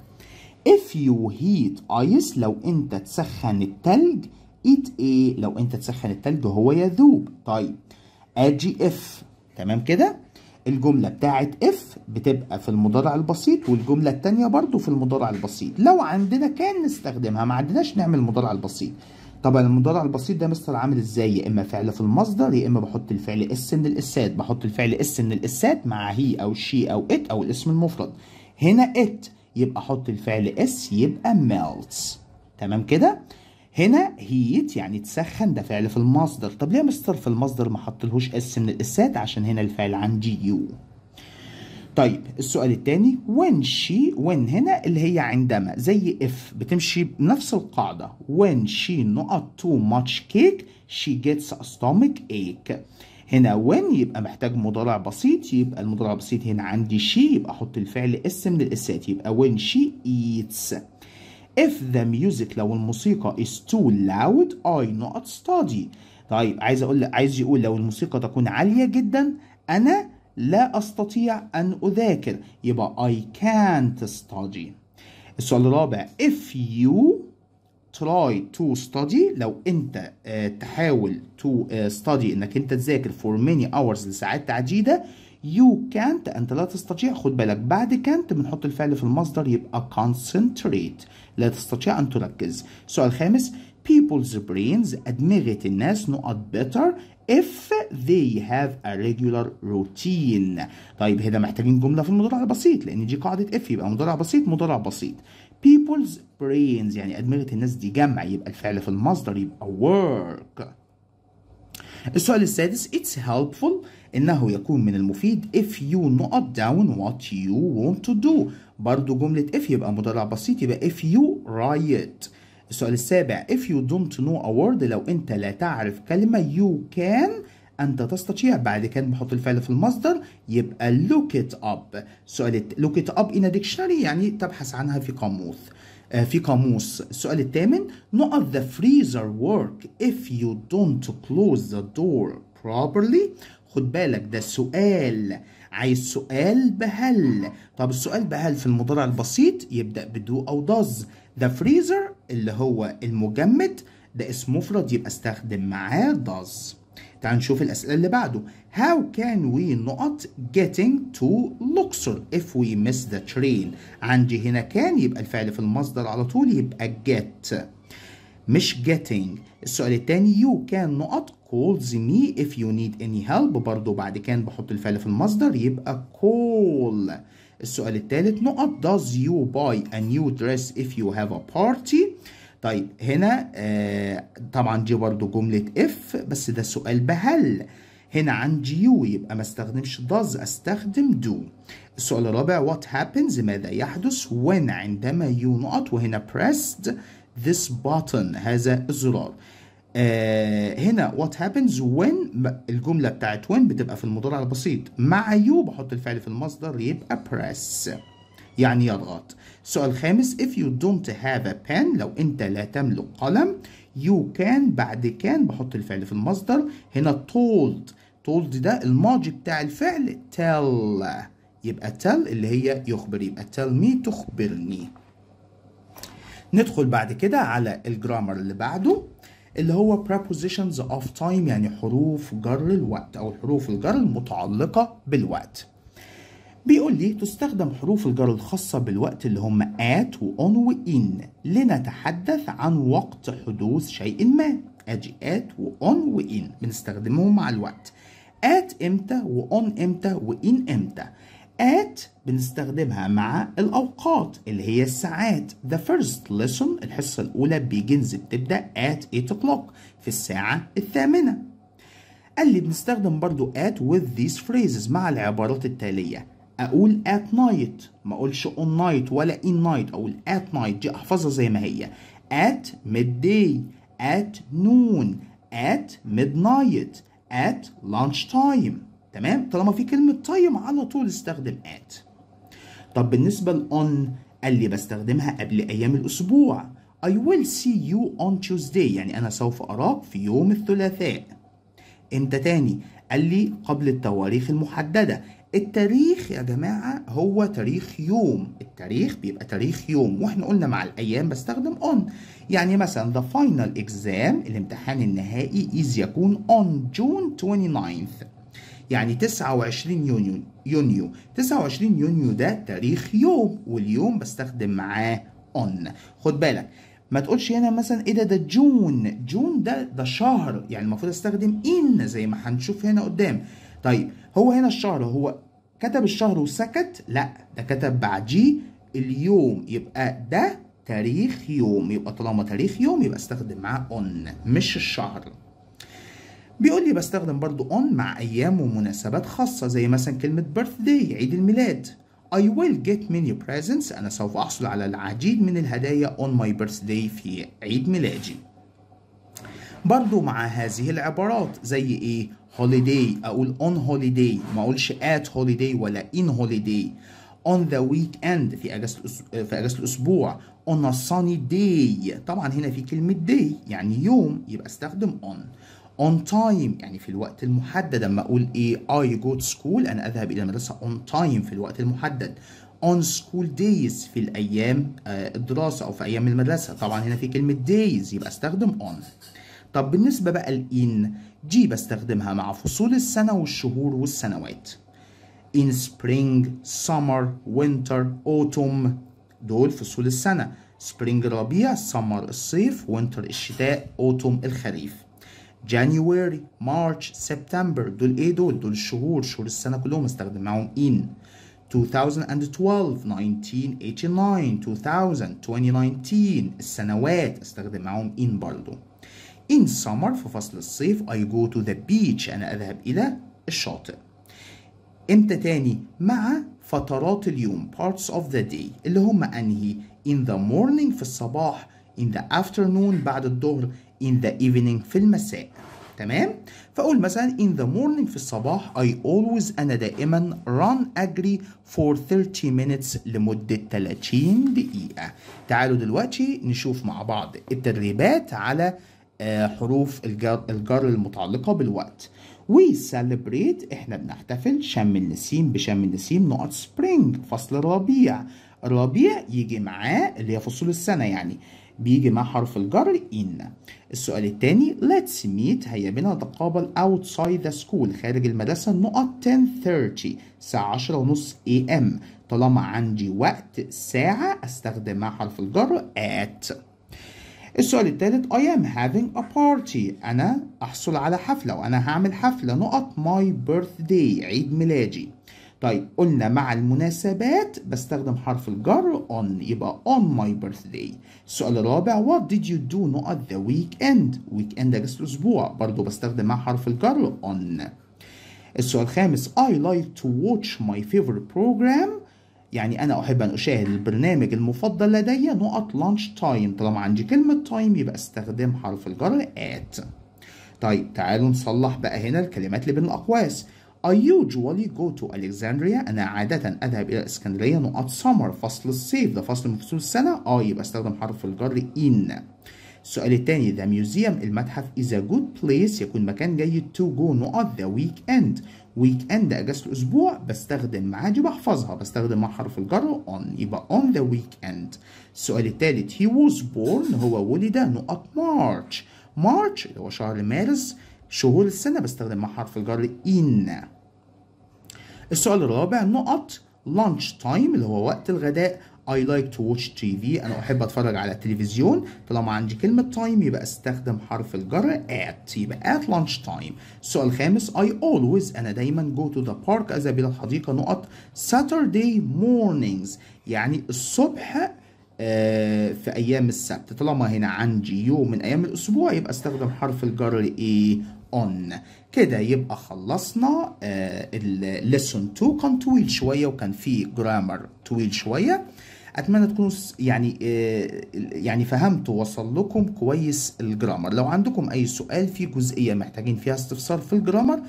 if you heat ice لو انت تسخن التلج eat ايه لو انت تسخن التلج هو يذوب طيب اجي if تمام كده الجمله بتاعت اف بتبقى في المضارع البسيط والجمله الثانيه برضو في المضارع البسيط لو عندنا كان نستخدمها ما عندناش نعمل المضارع البسيط طبعا المضارع البسيط ده مستر عامل ازاي يا اما فعل في المصدر يا اما بحط الفعل اس من الاسات بحط الفعل اس من الاسات مع هي او شي او ات او الاسم المفرد هنا ات يبقى احط الفعل اس يبقى melts تمام كده هنا هيت يعني تسخن ده فعل في المصدر طب ليه مستر في المصدر ما حطلهوش اس من الاسات عشان هنا الفعل عندي يو طيب السؤال الثاني when she when هنا اللي هي عندما زي if بتمشي بنفس القاعدة when she not too much cake she gets a stomach ache هنا when يبقى محتاج مضارع بسيط يبقى المضارع بسيط هنا عندي she يبقى احط الفعل اس من الاسات يبقى when she eats if the music لو الموسيقى is too loud I not study طيب عايز اقول عايز يقول لو الموسيقى تكون عالية جدا انا لا استطيع ان اذاكر يبقى I can't study السؤال الرابع if you try to study لو انت آه، تحاول to آه، study انك انت تذاكر for many hours لساعات عديده you can't انت لا تستطيع خد بالك بعد can't بنحط الفعل في المصدر يبقى concentrate لا تستطيع ان تركز السؤال الخامس people's brains أدمغة الناس not better if they have a regular routine طيب هنا محتاجين جملة في المضارع البسيط لأن دي قاعدة if يبقى مضارع بسيط مضارع بسيط people's brains يعني أدمغة الناس دي جمع يبقى الفعل في المصدر يبقى work السؤال السادس it's helpful إنه يكون من المفيد if you not down what you want to do برضو جملة if يبقى مضارع بسيط يبقى if you write السؤال السابع if you don't know a word لو أنت لا تعرف كلمة you can أنت تستطيع بعد كده بحط الفعل في المصدر يبقى look it up سؤال look it up in a dictionary يعني تبحث عنها في قاموس آه، في قاموس السؤال الثامن نقط the freezer work if you don't close the door properly خد بالك ده سؤال عايز سؤال بهل طب السؤال بهل في المضارع البسيط يبدأ بدو أو does ذا فريزر اللي هو المجمد ده اسم مفرد يبقى استخدم معاه does تعال نشوف الأسئلة اللي بعده How can we not getting to Luxor if we miss the train عندي هنا كان يبقى الفعل في المصدر على طول يبقى get مش getting السؤال الثاني you can not calls me if you need any help برضه بعد كان بحط الفعل في المصدر يبقى call السؤال الثالث نقط does you buy a new dress if you have a party طيب هنا آه طبعا دي برضو جملة اف بس ده سؤال بهل هنا عند يو يبقى ما استخدمش does استخدم do السؤال الرابع what happens ماذا يحدث when عندما يو نقط وهنا pressed this button هذا الزرار آه هنا what happens when الجملة بتاعت when بتبقى في المضارع البسيط مع يو بحط الفعل في المصدر يبقى press يعني يضغط السؤال الخامس if you don't have a pen لو انت لا تملك قلم you can بعد كان بحط الفعل في المصدر هنا told told ده الماضي بتاع الفعل tell يبقى tell اللي هي يخبر يبقى tell me تخبرني ندخل بعد كده على الجرامر اللي بعده اللي هو prepositions of time يعني حروف جر الوقت او حروف الجر المتعلقه بالوقت بيقول لي تستخدم حروف الجر الخاصة بالوقت اللي هم at وon وإن لنتحدث عن وقت حدوث شيء ما أجي at وon وإن بنستخدمهم مع الوقت at امتى on امتى وإن امتى at بنستخدمها مع الأوقات اللي هي الساعات the first lesson الحصة الأولى بيجنز بتبدأ at 8 o'clock في الساعة الثامنة قال لي بنستخدم برضو at with these phrases مع العبارات التالية اقول at night ما اقولش on night ولا in night اقول at night دي احفظها زي ما هي at midday at noon at midnight at lunch time تمام طالما في كلمة time على طول استخدم at طب بالنسبة ل on قال لي بستخدمها قبل أيام الأسبوع I will see you on Tuesday يعني أنا سوف أراك في يوم الثلاثاء امتى تاني قال لي قبل التواريخ المحددة التاريخ يا جماعة هو تاريخ يوم التاريخ بيبقى تاريخ يوم واحنا قلنا مع الأيام بستخدم on يعني مثلا the final exam الامتحان النهائي is يكون on June 29th يعني 29 يونيو يونيو 29 يونيو ده تاريخ يوم واليوم بستخدم معاه on خد بالك ما تقولش هنا مثلا ايه ده ده جون جون ده ده شهر يعني المفروض استخدم ان زي ما هنشوف هنا قدام طيب هو هنا الشهر هو كتب الشهر وسكت لا ده كتب بعديه اليوم يبقى ده تاريخ يوم يبقى طالما تاريخ يوم يبقى استخدم معاه اون مش الشهر بيقول لي بستخدم برضو اون مع ايام ومناسبات خاصة زي مثلا كلمة birthday عيد الميلاد I will get many presents أنا سوف أحصل على العديد من الهدايا on my birthday في عيد ميلادي برضو مع هذه العبارات زي إيه هوليداي اقول اون هوليداي ما اقولش ات هوليداي ولا ان هوليداي on the weekend في اجازه في اجازه الاسبوع on a sunny day طبعا هنا في كلمه day يعني يوم يبقى استخدم on on time يعني في الوقت المحدد اما اقول ايه I go to school انا اذهب الى المدرسه on time في الوقت المحدد on school days في الايام آه، الدراسه او في ايام المدرسه طبعا هنا في كلمه days يبقى استخدم on طب بالنسبه بقى in دي بستخدمها مع فصول السنة والشهور والسنوات in spring, summer, winter, autumn دول فصول السنة spring الربيع summer الصيف winter الشتاء autumn الخريف January, March, September دول ايه دول؟ دول الشهور شهور السنة كلهم استخدم معاهم in 2012 1989 2000 2019 السنوات استخدم معاهم in برضه In summer في فصل الصيف I go to the beach أنا أذهب إلى الشاطئ امتى تاني مع فترات اليوم parts of the day اللي هم أنهي in the morning في الصباح in the afternoon بعد الظهر in the evening في المساء تمام فأقول مثلا in the morning في الصباح I always أنا دائما run أجري for 30 minutes لمدة 30 دقيقة تعالوا دلوقتي نشوف مع بعض التدريبات على آه، حروف الجر, الجر المتعلقة بالوقت وي سيلبريت احنا بنحتفل شم النسيم بشم النسيم نقط سبرينج فصل الربيع الربيع يجي معاه اللي هي فصول السنة يعني بيجي مع حرف الجر إن السؤال الثاني let's meet هيا بنا نتقابل outside the school خارج المدرسة نقط 10:30 الساعة 10 ونص am طالما عندي وقت ساعة استخدم مع حرف الجر at السؤال الثالث I am having a party أنا أحصل على حفلة وأنا هعمل حفلة نقط my birthday عيد ميلادي طيب قلنا مع المناسبات بستخدم حرف الجر on يبقى on my birthday السؤال الرابع what did you do نقط the weekend weekend أجازة الأسبوع برضو بستخدم مع حرف الجر on السؤال الخامس I like to watch my favorite program يعني أنا أحب أن أشاهد البرنامج المفضل لدي نقط لانش تايم طالما عندي كلمة تايم يبقى استخدم حرف الجر ات طيب تعالوا نصلح بقى هنا الكلمات اللي بين الأقواس I usually go to Alexandria أنا عادة أذهب إلى اسكندرية نقط summer فصل الصيف ده فصل من فصول السنة آه يبقى استخدم حرف الجر in السؤال الثاني ذا ميوزيوم المتحف is a good place يكون مكان جيد to go نقط the weekend ويك اند اجازه الاسبوع بستخدم معادي بحفظها بستخدم مع حرف الجر on يبقى on the weekend السؤال الثالث he was born هو ولد نقط مارش مارش اللي هو شهر مارس شهور السنه بستخدم مع حرف الجر in السؤال الرابع نقط lunch time اللي هو وقت الغداء I like to watch TV أنا أحب أتفرج على التلفزيون طالما عندي كلمة time يبقى استخدم حرف الجر at يبقى at lunch time السؤال الخامس I always أنا دايما go to the park أذهب إلى الحديقة نقط Saturday mornings يعني الصبح آه، في ايام السبت طالما هنا عندي يوم من ايام الاسبوع يبقى استخدم حرف الجر ايه on كده يبقى خلصنا آه، الليسون 2 كان طويل شويه وكان فيه جرامر طويل شويه اتمنى تكونوا يعني آه، يعني فهمت ووصل لكم كويس الجرامر لو عندكم اي سؤال في جزئيه محتاجين فيها استفسار في الجرامر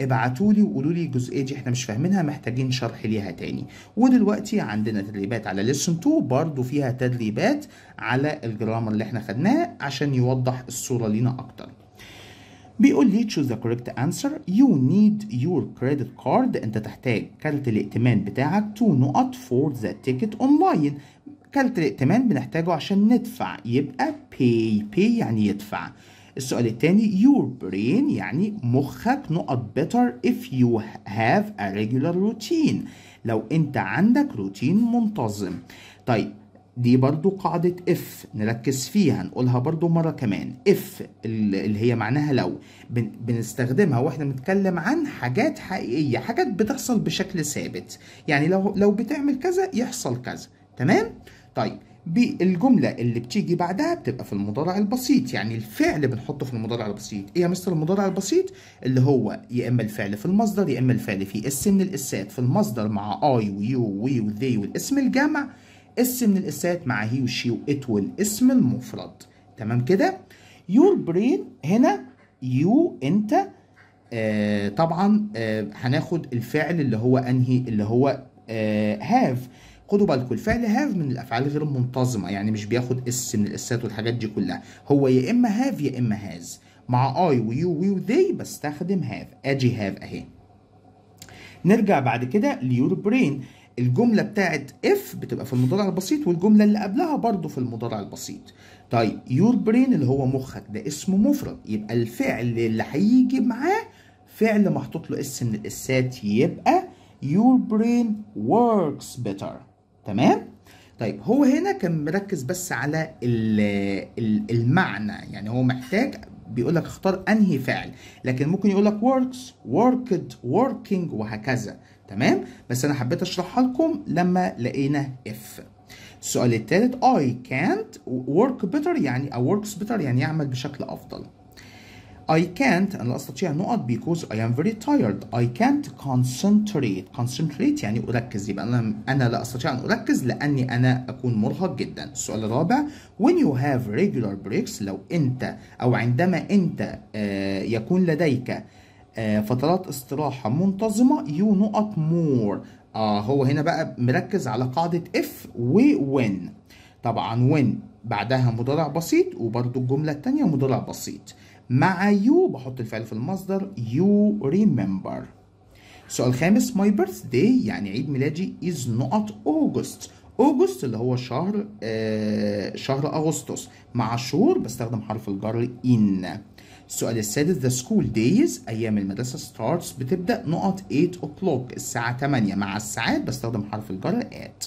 ابعتوا لي وقولوا لي الجزئيه دي احنا مش فاهمينها محتاجين شرح ليها تاني ودلوقتي عندنا تدريبات على ليسون 2 برضو فيها تدريبات على الجرامر اللي احنا خدناه عشان يوضح الصوره لينا اكتر بيقول لي choose the correct answer you need your credit card انت تحتاج كارت الائتمان بتاعك two نقط for the ticket online كارت الائتمان بنحتاجه عشان ندفع يبقى pay pay يعني يدفع السؤال التاني your brain يعني مخك نقط better if you have a regular routine لو انت عندك روتين منتظم طيب دي برضو قاعدة اف نركز فيها نقولها برضو مرة كمان اف اللي هي معناها لو بنستخدمها واحنا بنتكلم عن حاجات حقيقية حاجات بتحصل بشكل ثابت يعني لو لو بتعمل كذا يحصل كذا تمام طيب بالجملة اللي بتيجي بعدها بتبقى في المضارع البسيط يعني الفعل بنحطه في المضارع البسيط ايه يا مستر المضارع البسيط اللي هو يا اما الفعل في المصدر يا اما الفعل في من الاسات في المصدر مع اي ويو وي وذي والاسم الجامع اس من الاسات مع هي وشي وات والاسم المفرد تمام كده يور برين هنا يو انت آه طبعا آه هناخد الفعل اللي هو انهي اللي هو هاف آه خدوا بالكم الفعل هاف من الافعال غير المنتظمه يعني مش بياخد اس من الاسات والحاجات دي كلها هو يا اما هاف يا اما هاز مع اي ويو وي وذي بستخدم هاف اجي هاف اهي نرجع بعد كده ليور برين الجمله بتاعت اف بتبقى في المضارع البسيط والجمله اللي قبلها برضه في المضارع البسيط طيب يور برين اللي هو مخك ده اسمه مفرد يبقى الفعل اللي هيجي معاه فعل محطوط له اس من الاسات يبقى your brain works better تمام طيب هو هنا كان مركز بس على المعنى يعني هو محتاج بيقول لك اختار انهي فعل لكن ممكن يقول لك works worked working وهكذا تمام بس انا حبيت اشرحها لكم لما لقينا اف السؤال الثالث I can't work better يعني أو works better يعني يعمل بشكل أفضل I can't أنا لا أستطيع أن because I am very tired I can't concentrate concentrate يعني أركز يبقى أنا أنا لا أستطيع أن أركز لأني أنا أكون مرهق جدا السؤال الرابع when you have regular breaks لو أنت أو عندما أنت آه، يكون لديك آه، فترات استراحة منتظمة يو نقط مور آه هو هنا بقى مركز على قاعدة و وين طبعا وين بعدها مضارع بسيط وبرده الجملة الثانيه مضارع بسيط مع يو بحط الفعل في المصدر يو ريمبر السؤال الخامس my birthday يعني عيد ميلادي از نقط أوجست أوجست اللي هو شهر آه شهر أغسطس مع شهور بستخدم حرف الجر ان السؤال السادس the school days أيام المدرسة starts بتبدأ نقط 8 o'clock الساعة 8 مع الساعات بستخدم حرف الجر at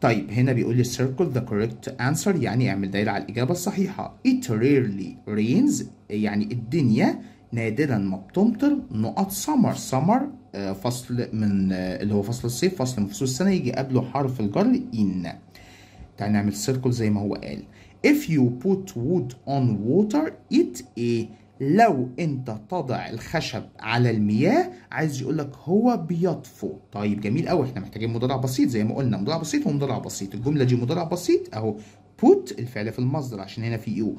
طيب هنا بيقول لي circle the correct answer يعني اعمل دايرة على الإجابة الصحيحة it rarely rains يعني الدنيا نادرا ما بتمطر نقط summer summer آه، فصل من آه، اللي هو فصل الصيف فصل من فصول السنة يجي قبله حرف الجر ان تعالى نعمل سيركل زي ما هو قال if you put wood on water it a لو انت تضع الخشب على المياه عايز يقول لك هو بيطفو طيب جميل قوي احنا محتاجين مضارع بسيط زي ما قلنا مضارع بسيط ومضارع بسيط الجمله دي مضارع بسيط اهو put الفعل في المصدر عشان هنا في يو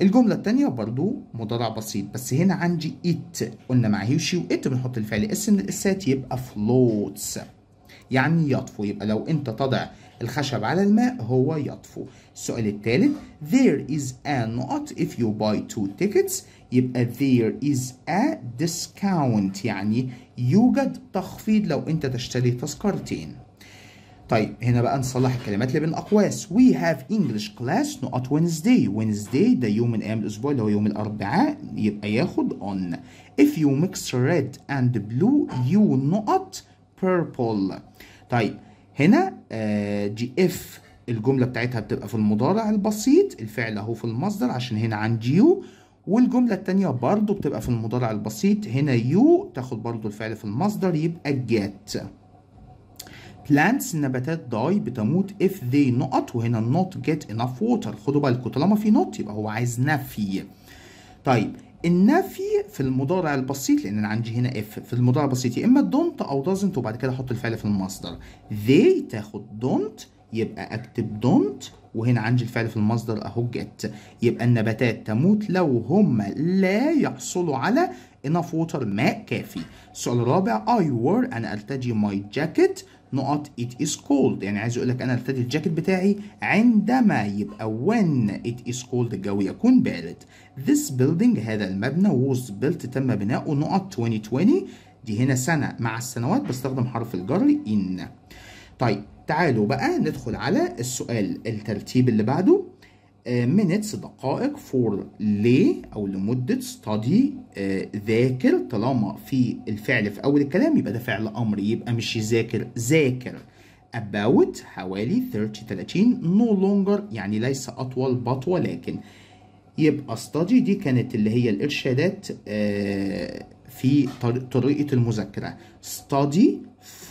الجمله الثانيه برضو مضارع بسيط بس هنا عندي it قلنا مع هي وشي وات بنحط الفعل اس ان الاسات يبقى floats يعني يطفو يبقى لو انت تضع الخشب على الماء هو يطفو السؤال الثالث there is a not if you buy two tickets يبقى there is a discount يعني يوجد تخفيض لو انت تشتري تذكرتين طيب هنا بقى نصلح الكلمات اللي بين اقواس we have English class نقط Wednesday Wednesday ده يوم من ايام الاسبوع اللي هو يوم الاربعاء يبقى ياخد on if you mix red and blue you نقط purple طيب هنا دي آه، اف الجمله بتاعتها بتبقى في المضارع البسيط الفعل اهو في المصدر عشان هنا عندي يو والجمله الثانيه برضو بتبقى في المضارع البسيط هنا يو تاخد برضو الفعل في المصدر يبقى جات plants النباتات داي بتموت if they not وهنا not get enough water خدوا بالكم طالما في not يبقى هو عايز نفي طيب النفي في المضارع البسيط لان انا عندي هنا اف في المضارع البسيط يا اما دونت او دازنت وبعد كده احط الفعل في المصدر they تاخد دونت يبقى اكتب دونت وهنا عندي الفعل في المصدر اهو جت يبقى النباتات تموت لو هم لا يحصلوا على enough water ماء كافي السؤال الرابع I wore انا ارتدي my jacket نقط it is cold يعني عايز يقول لك انا ارتدي الجاكيت بتاعي عندما يبقى when it is cold الجو يكون بارد this building هذا المبنى was built تم بناؤه نقط 2020 دي هنا سنة مع السنوات بستخدم حرف الجر in طيب تعالوا بقى ندخل على السؤال الترتيب اللي بعده آه، minutes دقائق for ليه أو لمدة study آه، ذاكر طالما في الفعل في أول الكلام يبقى ده فعل أمر يبقى مش يذاكر ذاكر about حوالي 30 30 no longer يعني ليس أطول but ولكن يبقى study دي كانت اللي هي الإرشادات آه، في طريقة المذاكرة study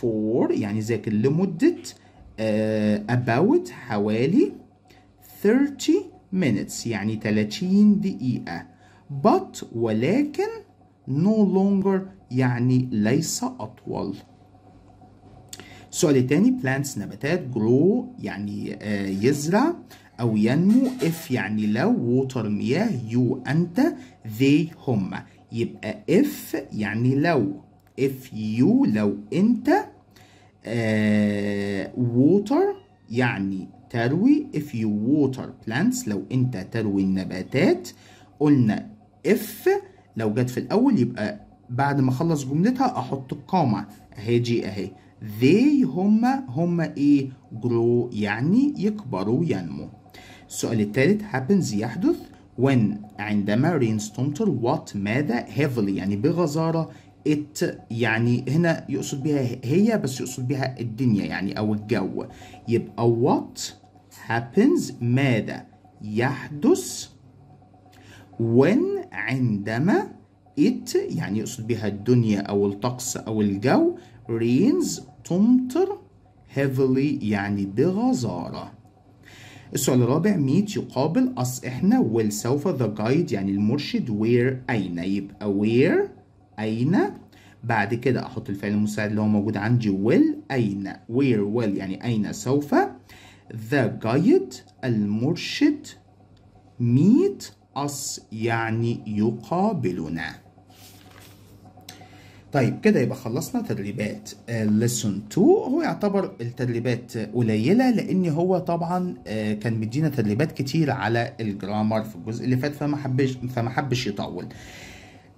for يعني ذاكر لمدة about حوالي 30 minutes يعني 30 دقيقة but ولكن no longer يعني ليس أطول السؤال التاني plants نباتات grow يعني آه، يزرع أو ينمو if يعني لو water مياه you أنت they هم يبقى if يعني لو if you لو أنت آه، water يعني تروي if you water plants لو انت تروي النباتات قلنا if لو جت في الاول يبقى بعد ما اخلص جملتها احط القامة اهي جي اهي they هما هما ايه grow يعني يكبروا ينمو السؤال الثالث happens يحدث when عندما rainstorm what ماذا heavily يعني بغزارة it يعني هنا يقصد بها هي بس يقصد بها الدنيا يعني او الجو يبقى what happens ماذا يحدث when عندما it يعني يقصد بها الدنيا أو الطقس أو الجو rains تمطر heavily يعني بغزارة السؤال الرابع ميت يقابل us احنا will سوف the guide يعني المرشد where أين يبقى where أين بعد كده أحط الفعل المساعد اللي هو موجود عندي will أين where will يعني أين سوف the guide المرشد meet us يعني يقابلنا طيب كده يبقى خلصنا تدريبات آه، lesson 2 هو يعتبر التدريبات قليله لان هو طبعا آه، كان مدينا تدريبات كتير على الجرامر في الجزء اللي فات فما حبش فما حبش يطول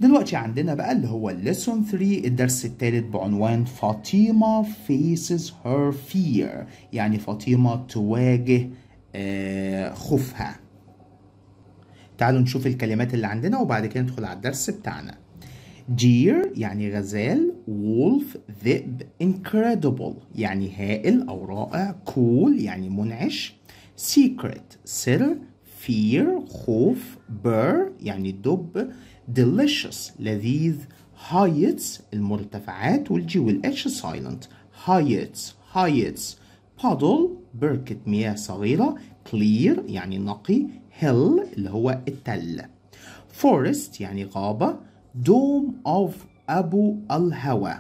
دلوقتي عندنا بقى اللي هو lesson 3 الدرس الثالث بعنوان فاطمة faces her fear يعني فاطمة تواجه آه، خوفها تعالوا نشوف الكلمات اللي عندنا وبعد كده ندخل على الدرس بتاعنا deer يعني غزال wolf ذئب incredible يعني هائل أو رائع cool يعني منعش secret سر fear خوف bear يعني دب delicious لذيذ heights المرتفعات والجي والاتش سايلنت heights heights puddle بركة مياه صغيرة clear يعني نقي hill اللي هو التل forest يعني غابة dome of أبو الهوى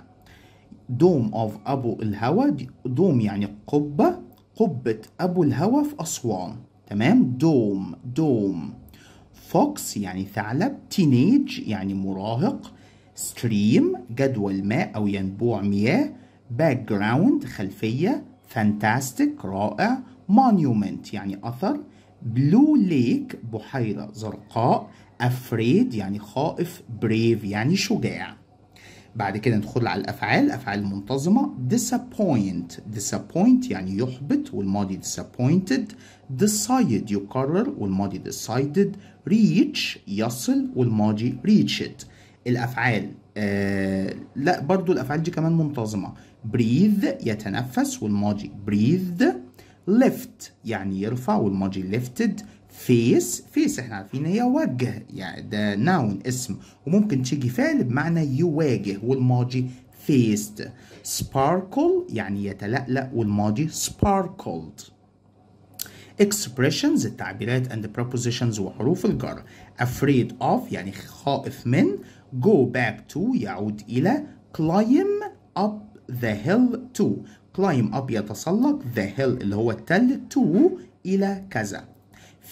دوم اوف ابو الهوى دوم يعني قبه قبه ابو الهوى في اسوان تمام دوم دوم فوكس يعني ثعلب تينيج يعني مراهق ستريم جدول ماء أو ينبوع مياه باك جراوند خلفية فانتاستيك رائع مونيومنت يعني أثر بلو ليك بحيرة زرقاء أفريد يعني خائف بريف يعني شجاع بعد كده ندخل على الأفعال أفعال منتظمة disappoint disappoint يعني يحبط والماضي disappointed decide يقرر والماضي decided reach يصل والماضي reached الافعال آه لا برضو الافعال دي كمان منتظمه breathe يتنفس والماضي breathed lift يعني يرفع والماضي lifted face face احنا عارفين هي وجه يعني ده ناون اسم وممكن تيجي فعل بمعنى يواجه والماضي faced sparkle يعني يتلألأ والماضي sparkled expressions التعبيرات and prepositions وحروف الجر afraid of يعني خائف من go back to يعود إلى climb up the hill to climb up يتسلق the hill اللي هو التل to إلى كذا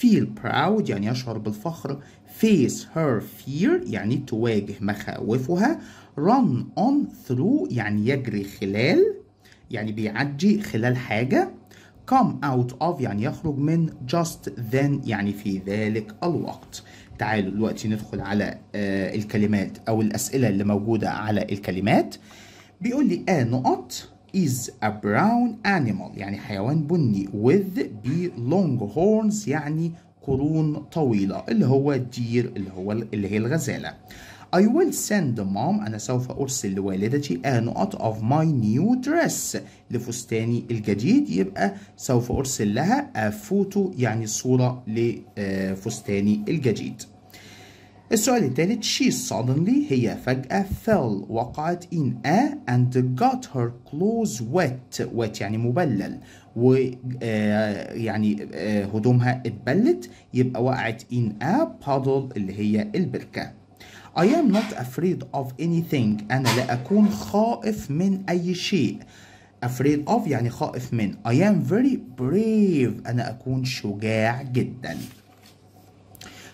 feel proud يعني يشعر بالفخر face her fear يعني تواجه مخاوفها run on through يعني يجري خلال يعني بيعدي خلال حاجة come out of يعني يخرج من just then يعني في ذلك الوقت تعالوا دلوقتي ندخل على آه الكلمات او الاسئله اللي موجوده على الكلمات بيقول لي a نقط is a brown animal يعني حيوان بني with be long horns يعني قرون طويله اللي هو الدير اللي هو اللي هي الغزاله I will send mom أنا سوف أرسل لوالدتي a نقط of my new dress لفستاني الجديد يبقى سوف أرسل لها a photo يعني صورة لفستاني الجديد السؤال الثالث she suddenly هي فجأة fell وقعت in a and got her clothes wet wet يعني مبلل و آه، يعني آه، هدومها اتبلت يبقى وقعت in a puddle اللي هي البركة I am not afraid of anything أنا لا أكون خائف من أي شيء afraid of يعني خائف من I am very brave أنا أكون شجاع جدا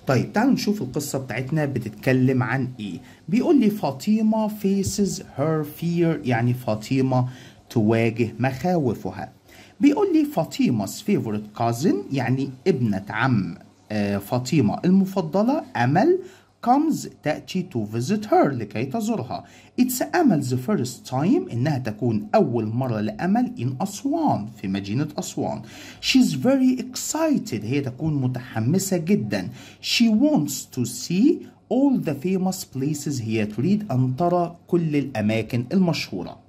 طيب تعالوا نشوف القصة بتاعتنا بتتكلم عن إيه بيقول لي فاطمة faces her fear يعني فاطمة تواجه مخاوفها بيقول لي فاطمة favorite cousin يعني ابنة عم آه، فاطمة المفضلة أمل comes تأتي to visit her لكي تزورها it's أمل the first time إنها تكون أول مرة لأمل in أسوان في مدينة أسوان she's very excited هي تكون متحمسة جدا she wants to see all the famous places هي تريد أن ترى كل الأماكن المشهورة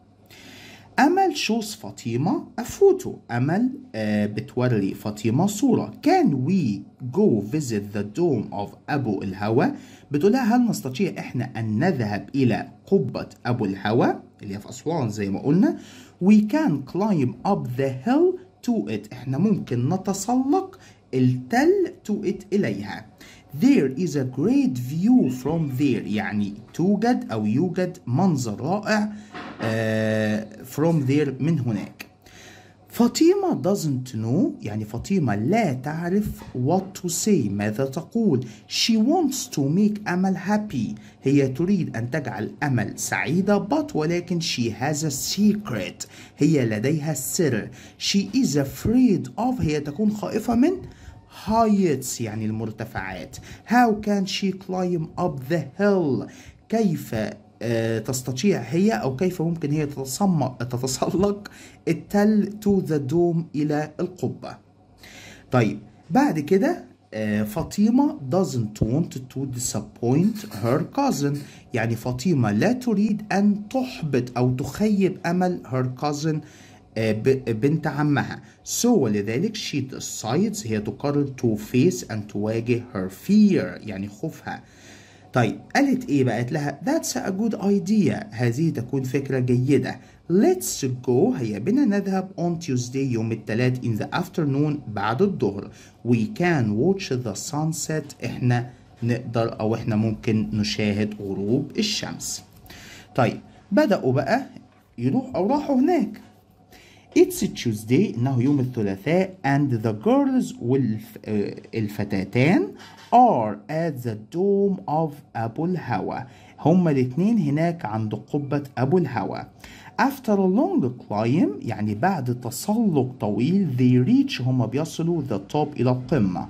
أمل شوز فاطمة أفوتو أمل آه بتوري فاطمة صورة كان وي جو فيزيت ذا دوم أوف أبو الهوى بتقول لها هل نستطيع إحنا أن نذهب إلى قبة أبو الهوى اللي هي في أسوان زي ما قلنا وي كان climb أب ذا hill تو إت إحنا ممكن نتسلق التل تو إت إليها There is a great view from there يعني توجد أو يوجد منظر رائع uh, from there من هناك فاطمة doesn't know يعني فاطمة لا تعرف what to say ماذا تقول she wants to make أمل happy هي تريد أن تجعل أمل سعيدة but ولكن she has a secret هي لديها السر she is afraid of هي تكون خائفة من heights يعني المرتفعات how can she climb up the hill كيف آه، تستطيع هي أو كيف ممكن هي تتسلق التل to the dome إلى القبة طيب بعد كده آه، فاطمة doesn't want to disappoint her cousin يعني فاطمة لا تريد أن تحبط أو تخيب أمل her cousin آه، بنت عمها so ولذلك she decides هي تقرر to face and تواجه her fear يعني خوفها طيب قالت ايه بقى قالت لها that's a good idea هذه تكون فكرة جيدة let's go هيا بنا نذهب on Tuesday يوم الثلاث in the afternoon بعد الظهر we can watch the sunset احنا نقدر او احنا ممكن نشاهد غروب الشمس طيب بدأوا بقى يروح او راحوا هناك It's Tuesday إنه يوم الثلاثاء and the girls والفتاتان آه، are at the dome of أبو الهوى هما الاتنين هناك عند قبة أبو الهوى After a long climb يعني بعد تسلق طويل they reach هما بيصلوا the top إلى القمة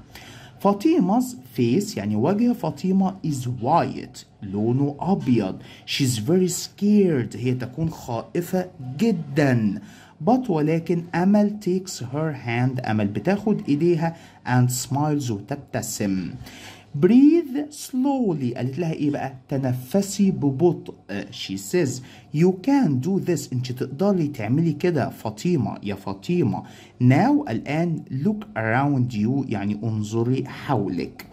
فاطمة's face يعني وجه فاطمة is white لونه أبيض she's very scared هي تكون خائفة جدا but ولكن أمل takes her hand أمل بتاخد إيديها and smiles وتبتسم breathe slowly قالت لها ايه بقى تنفسي ببطء she says you can do this انت تقدري تعملي كده فاطمة يا فاطمة now الآن look around you يعني انظري حولك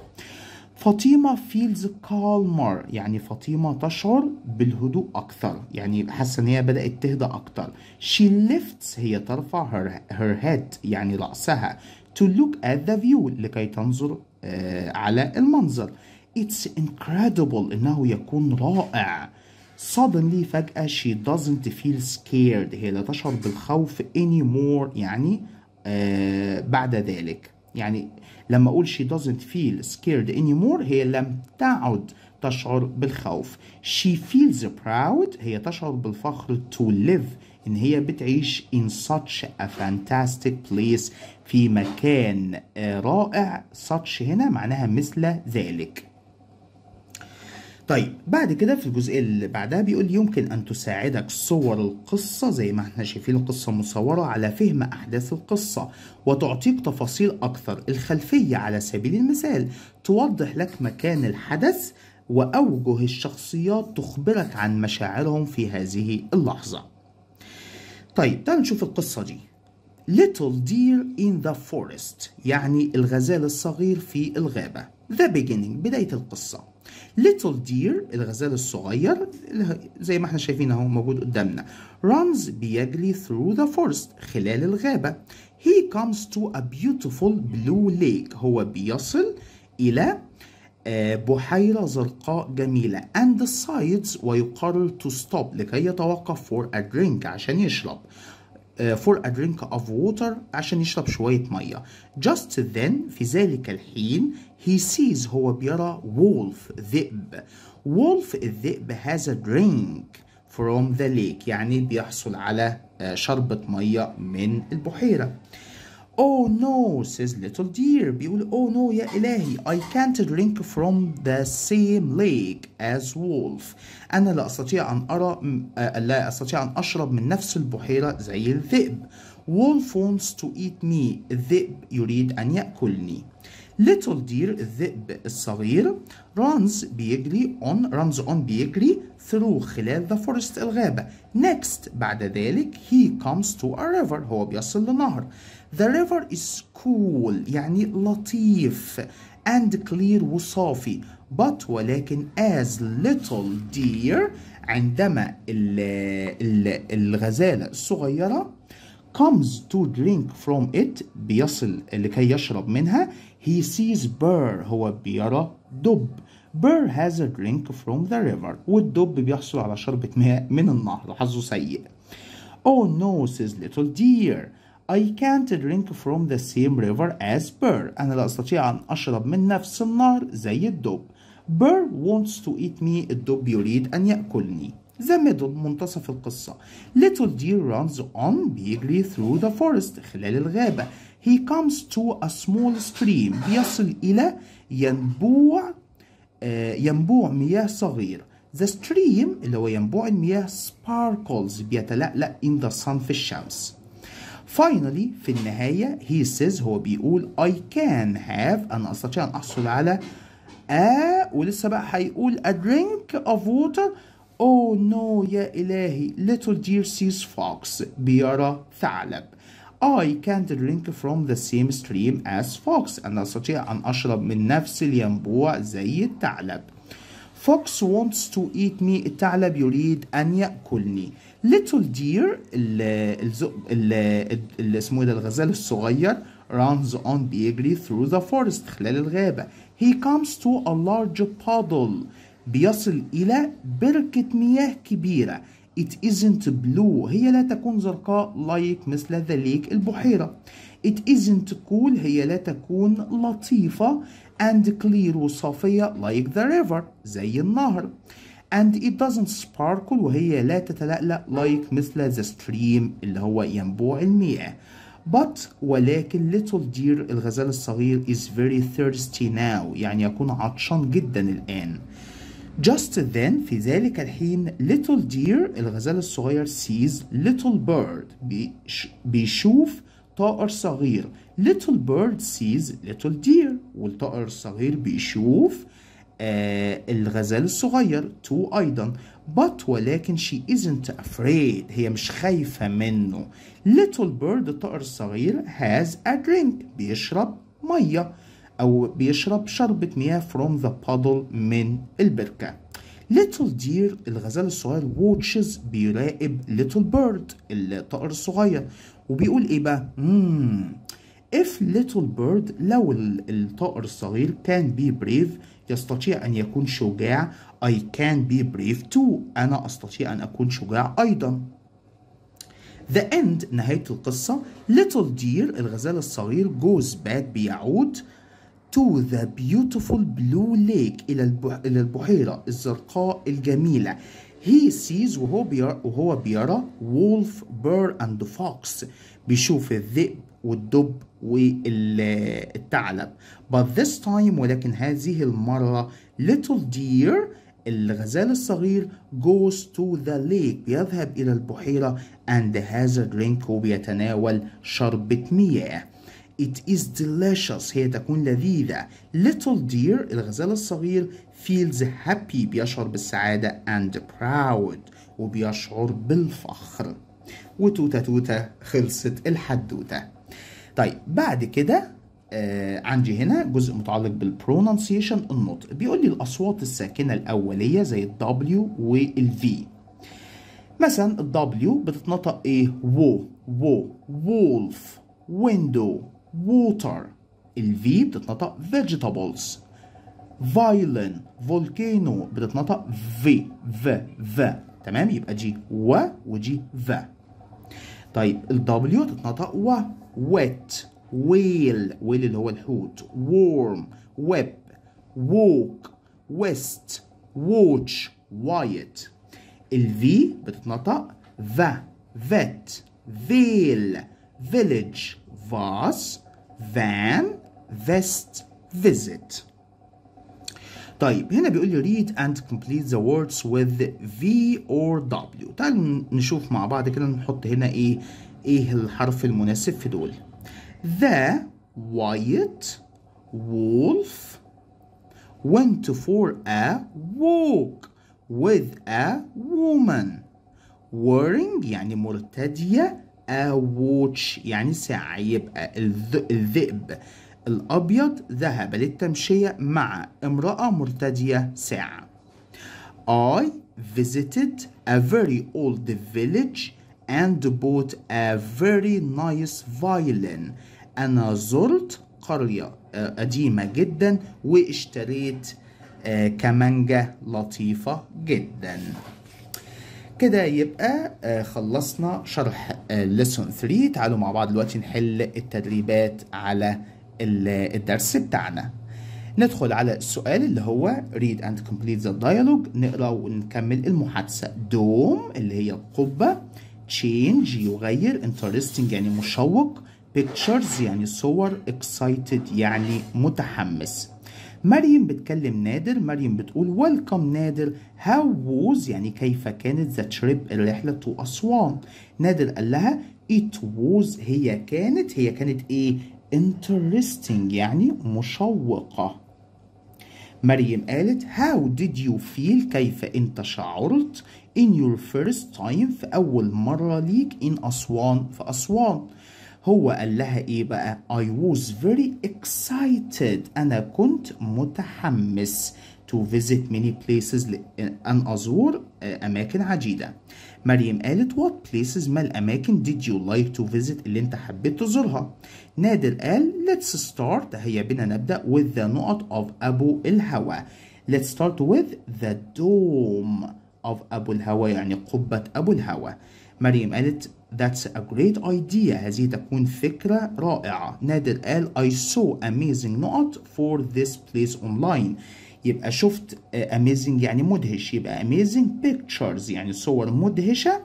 فاطمة feels calmer يعني فاطمة تشعر بالهدوء أكثر يعني حاسة إن هي بدأت تهدى أكثر she lifts هي ترفع her, her head يعني رأسها to look at the view لكي تنظر آه على المنظر it's incredible إنه يكون رائع suddenly فجأة she doesn't feel scared هي لا تشعر بالخوف anymore يعني آه بعد ذلك يعني لما أقول she doesn't feel scared anymore هي لم تعد تشعر بالخوف she feels proud هي تشعر بالفخر to live إن هي بتعيش in such a fantastic place في مكان آه، رائع such هنا معناها مثل ذلك طيب بعد كده في الجزء اللي بعدها بيقول يمكن أن تساعدك صور القصة زي ما احنا شايفين القصة مصورة على فهم أحداث القصة وتعطيك تفاصيل أكثر الخلفية على سبيل المثال توضح لك مكان الحدث وأوجه الشخصيات تخبرك عن مشاعرهم في هذه اللحظة طيب تعالوا نشوف القصة دي Little Deer in the Forest يعني الغزال الصغير في الغابة The Beginning بداية القصة ليتل دير الغزال الصغير زي ما احنا شايفين اهو موجود قدامنا رانز بيجري through the forest خلال الغابة he comes to a beautiful blue lake هو بيصل إلى آه، بحيرة زرقاء جميلة and decides ويقرر to stop لكي يتوقف for a drink عشان يشرب آه، for a drink of water عشان يشرب شوية مية just then في ذلك الحين he sees هو بيرى wolf ذئب wolf الذئب has a drink from the lake يعني بيحصل على آه، شربة مية من البحيرة Oh no, says Little Deer بيقول Oh no يا إلهي I can't drink from the same lake as Wolf أنا لا أستطيع أن أرى لا أستطيع أن أشرب من نفس البحيرة زي الذئب Wolf wants to eat me الذئب يريد أن يأكلني Little Deer الذئب الصغير runs بيجري on runs on بيجري through خلال the forest الغابة next بعد ذلك he comes to a river هو بيصل لنهر The river is cool يعني لطيف and clear وصافي but ولكن as little deer عندما الـ الـ الغزالة الصغيرة comes to drink from it بيصل لكي يشرب منها he sees bear هو بيرى دب bear has a drink from the river والدب بيحصل على شربة ماء من النهر حظه سيء oh no says little deer I can't drink from the same river as Bear أنا لا أستطيع أن أشرب من نفس النهر زي الدب Bear wants to eat me الدب يريد أن يأكلني The middle منتصف القصة Little deer runs on بيجري through the forest خلال الغابة He comes to a small stream بيصل إلى ينبوع ينبوع مياه صغير The stream اللي هو ينبوع المياه sparkles بيتلألأ in the sun في الشمس فاينلي في النهاية he says هو بيقول I can have أنا أستطيع أن أحصل على آه ولسه بقى هيقول a drink of water oh no يا إلهي little dear sees fox بيرى ثعلب I can't drink from the same stream as fox أنا أستطيع أن أشرب من نفس الينبوع زي الثعلب Fox wants to eat me الثعلب يريد أن يأكلني ليتل دير اللي اسمه إيه ده الغزال الصغير runs on بيجري through the forest خلال الغابة he comes to a large puddle بيصل إلى بركة مياه كبيرة It isn't blue هي لا تكون زرقاء like مثل the lake البحيرة It isn't cool هي لا تكون لطيفة and clear وصافية like the river زي النهر and it doesn't sparkle وهي لا تتلألأ like مثل the stream اللي هو ينبوع المياه but ولكن little deer الغزال الصغير is very thirsty now يعني يكون عطشان جدا الآن just then في ذلك الحين little deer الغزال الصغير sees little bird بيشوف طائر صغير little bird sees little deer والطائر الصغير بيشوف آه الغزال الصغير تو أيضا but ولكن she isn't afraid هي مش خايفة منه little bird الطائر الصغير has a drink بيشرب مية أو بيشرب شربة مياه from the puddle من البركة little deer الغزال الصغير watches بيراقب little bird الطائر الصغير وبيقول ايه بقى مم. Hmm. if little bird لو الطائر الصغير كان be brave يستطيع أن يكون شجاع I can be brave too أنا أستطيع أن أكون شجاع أيضا The end نهاية القصة Little Deer الغزال الصغير goes back بيعود to the beautiful blue lake إلى إلى البحيرة الزرقاء الجميلة he sees وهو بيرى وهو بيرى wolf bear and fox بيشوف الذئب والدب والثعلب but this time ولكن هذه المرة little deer الغزال الصغير goes to the lake بيذهب إلى البحيرة and has a drink وبيتناول شربة مياه It is delicious هي تكون لذيذة Little deer الغزال الصغير feels happy بيشعر بالسعادة and proud وبيشعر بالفخر وتوتة توتة خلصت الحدوتة طيب بعد كده آه، عندي هنا جزء متعلق بالبرونانسيشن النطق بيقول لي الاصوات الساكنه الاوليه زي الدبليو والفي مثلا الدبليو بتتنطق ايه وو وو وولف ويندو ووتر الفي بتتنطق فيجيتابلز فايلن فولكانو بتتنطق في في ف تمام يبقى دي و ودي ف طيب الدبليو تتنطق و ويت ويل ويل اللي هو الحوت وورم ويب ووك ويست ووتش وايت الفي بتتنطق ذا vet فيل village فاس van vest visit طيب هنا بيقول لي read and complete the words with V or W تعال نشوف مع بعض كده نحط هنا ايه ايه الحرف المناسب في دول The Wyatt Wolf went for a walk with a woman wearing يعني مرتدية a watch يعني ساعة يبقى الذئب الأبيض ذهب للتمشية مع امرأة مرتدية ساعة I visited a very old village and bought a very nice violin أنا زرت قرية آه، قديمة جدا واشتريت آه، كمانجا لطيفة جدا كده يبقى آه، خلصنا شرح لسون 3 تعالوا مع بعض دلوقتي نحل التدريبات على الدرس بتاعنا ندخل على السؤال اللي هو read and complete the dialogue نقرا ونكمل المحادثة دوم اللي هي القبة change يغير interesting يعني مشوق pictures يعني صور excited يعني متحمس مريم بتكلم نادر مريم بتقول welcome نادر how was يعني كيف كانت the trip الرحلة to أسوان نادر قال لها it was هي كانت هي كانت ايه interesting يعني مشوقة مريم قالت how did you feel كيف انت شعرت in your first time في أول مرة ليك in أسوان في أسوان هو قال لها ايه بقى I was very excited انا كنت متحمس to visit many places أن أزور آه، أماكن عديدة مريم قالت what places ما الأماكن did you like to visit اللي أنت حبيت تزورها نادر قال let's start هيا بنا نبدأ with the نقط of أبو الهوى let's start with the dome of أبو الهوى يعني قبة أبو الهوى مريم قالت That's a great idea هذه تكون فكرة رائعة نادر قال I saw amazing نقط for this place online يبقى شفت آه, amazing يعني مدهش يبقى amazing pictures يعني صور مدهشة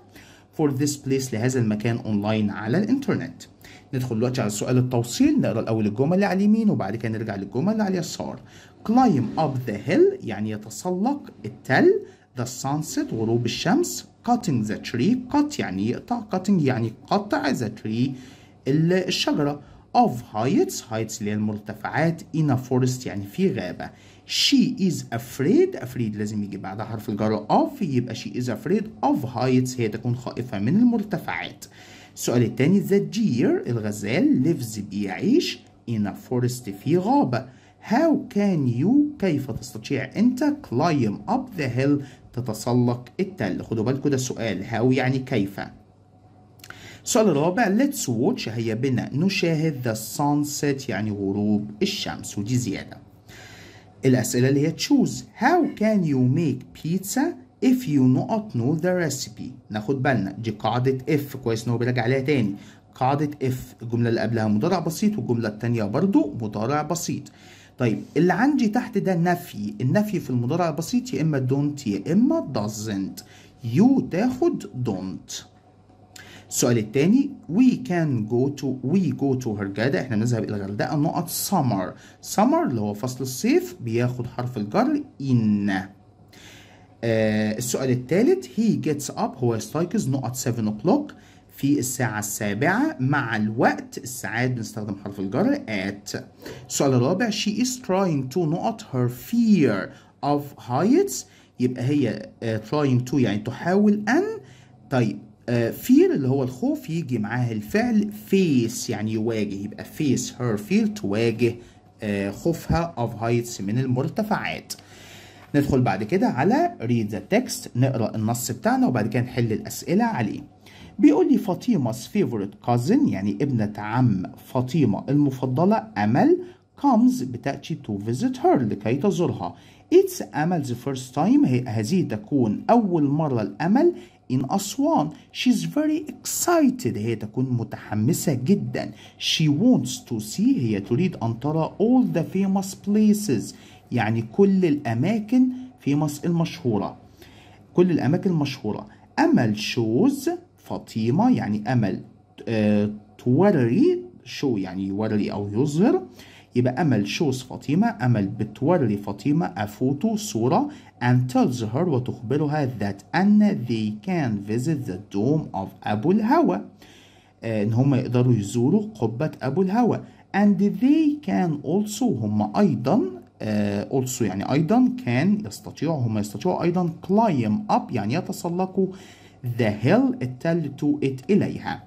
for this place لهذا المكان online على الانترنت ندخل دلوقتي على سؤال التوصيل نقرا الاول الجمل اللي على اليمين وبعد كده نرجع للجمل اللي على اليسار climb up the hill يعني يتسلق التل the sunset غروب الشمس cutting the tree cut يعني يقطع cutting يعني قطع the tree الشجرة of heights heights اللي هي المرتفعات in a forest يعني في غابة she is afraid afraid لازم يجي بعدها حرف الجر of يبقى she is afraid of heights هي تكون خائفة من المرتفعات السؤال التاني the deer الغزال lives بيعيش in a forest في غابة How can you كيف تستطيع أنت climb up the hill تتسلق التل خدوا بالكم ده سؤال هاو يعني كيف السؤال الرابع let's watch هي بنا نشاهد the sunset يعني غروب الشمس ودي زيادة الأسئلة اللي هي choose how can you make pizza if you not know the recipe ناخد بالنا دي قاعدة if كويس ان هو بيرجع عليها تاني قاعدة if الجملة اللي قبلها مضارع بسيط والجملة التانية برضو مضارع بسيط طيب اللي عندي تحت ده نفي النفي في المضارع بسيط يا اما دونت يا اما doesn't يو تاخد دونت السؤال الثاني وي كان جو تو وي جو تو هرجاده احنا بنذهب الى الغردقه نقط summer summer اللي هو فصل الصيف بياخد حرف الجر ان آه السؤال الثالث هي جيتس اب هو يستيقظ نقط 7 o'clock في الساعة السابعة مع الوقت الساعات بنستخدم حرف الجر at السؤال الرابع she is trying to not her fear of heights يبقى هي uh, trying to يعني تحاول أن طيب آه، fear اللي هو الخوف يجي معاها الفعل فيس يعني يواجه يبقى فيس هير fear تواجه آه، خوفها اوف هايتس من المرتفعات ندخل بعد كده على read the text نقرا النص بتاعنا وبعد كده نحل الاسئله عليه بيقول لي فاطمة's favorite cousin يعني ابنة عم فاطمة المفضلة أمل comes بتأتي to visit her لكي تزورها It's أمل's first time هذه تكون أول مرة لأمل in أسوان she's very excited هي تكون متحمسة جدا she wants to see هي تريد أن ترى all the famous places يعني كل الأماكن famous المشهورة كل الأماكن المشهورة أمل shows فاطمة يعني أمل آه، توري شو يعني يوري أو يظهر يبقى أمل شوز فاطمة أمل بتوري فاطمة أفوتو صورة and tells her وتخبرها that أن they can visit the dome of أبو الهوى آه، إن هم يقدروا يزوروا قبة أبو الهوى and they can also هم أيضا آه، also يعني أيضا can يستطيعوا هم يستطيعوا أيضا climb up يعني يتسلقوا the hill التل to it إليها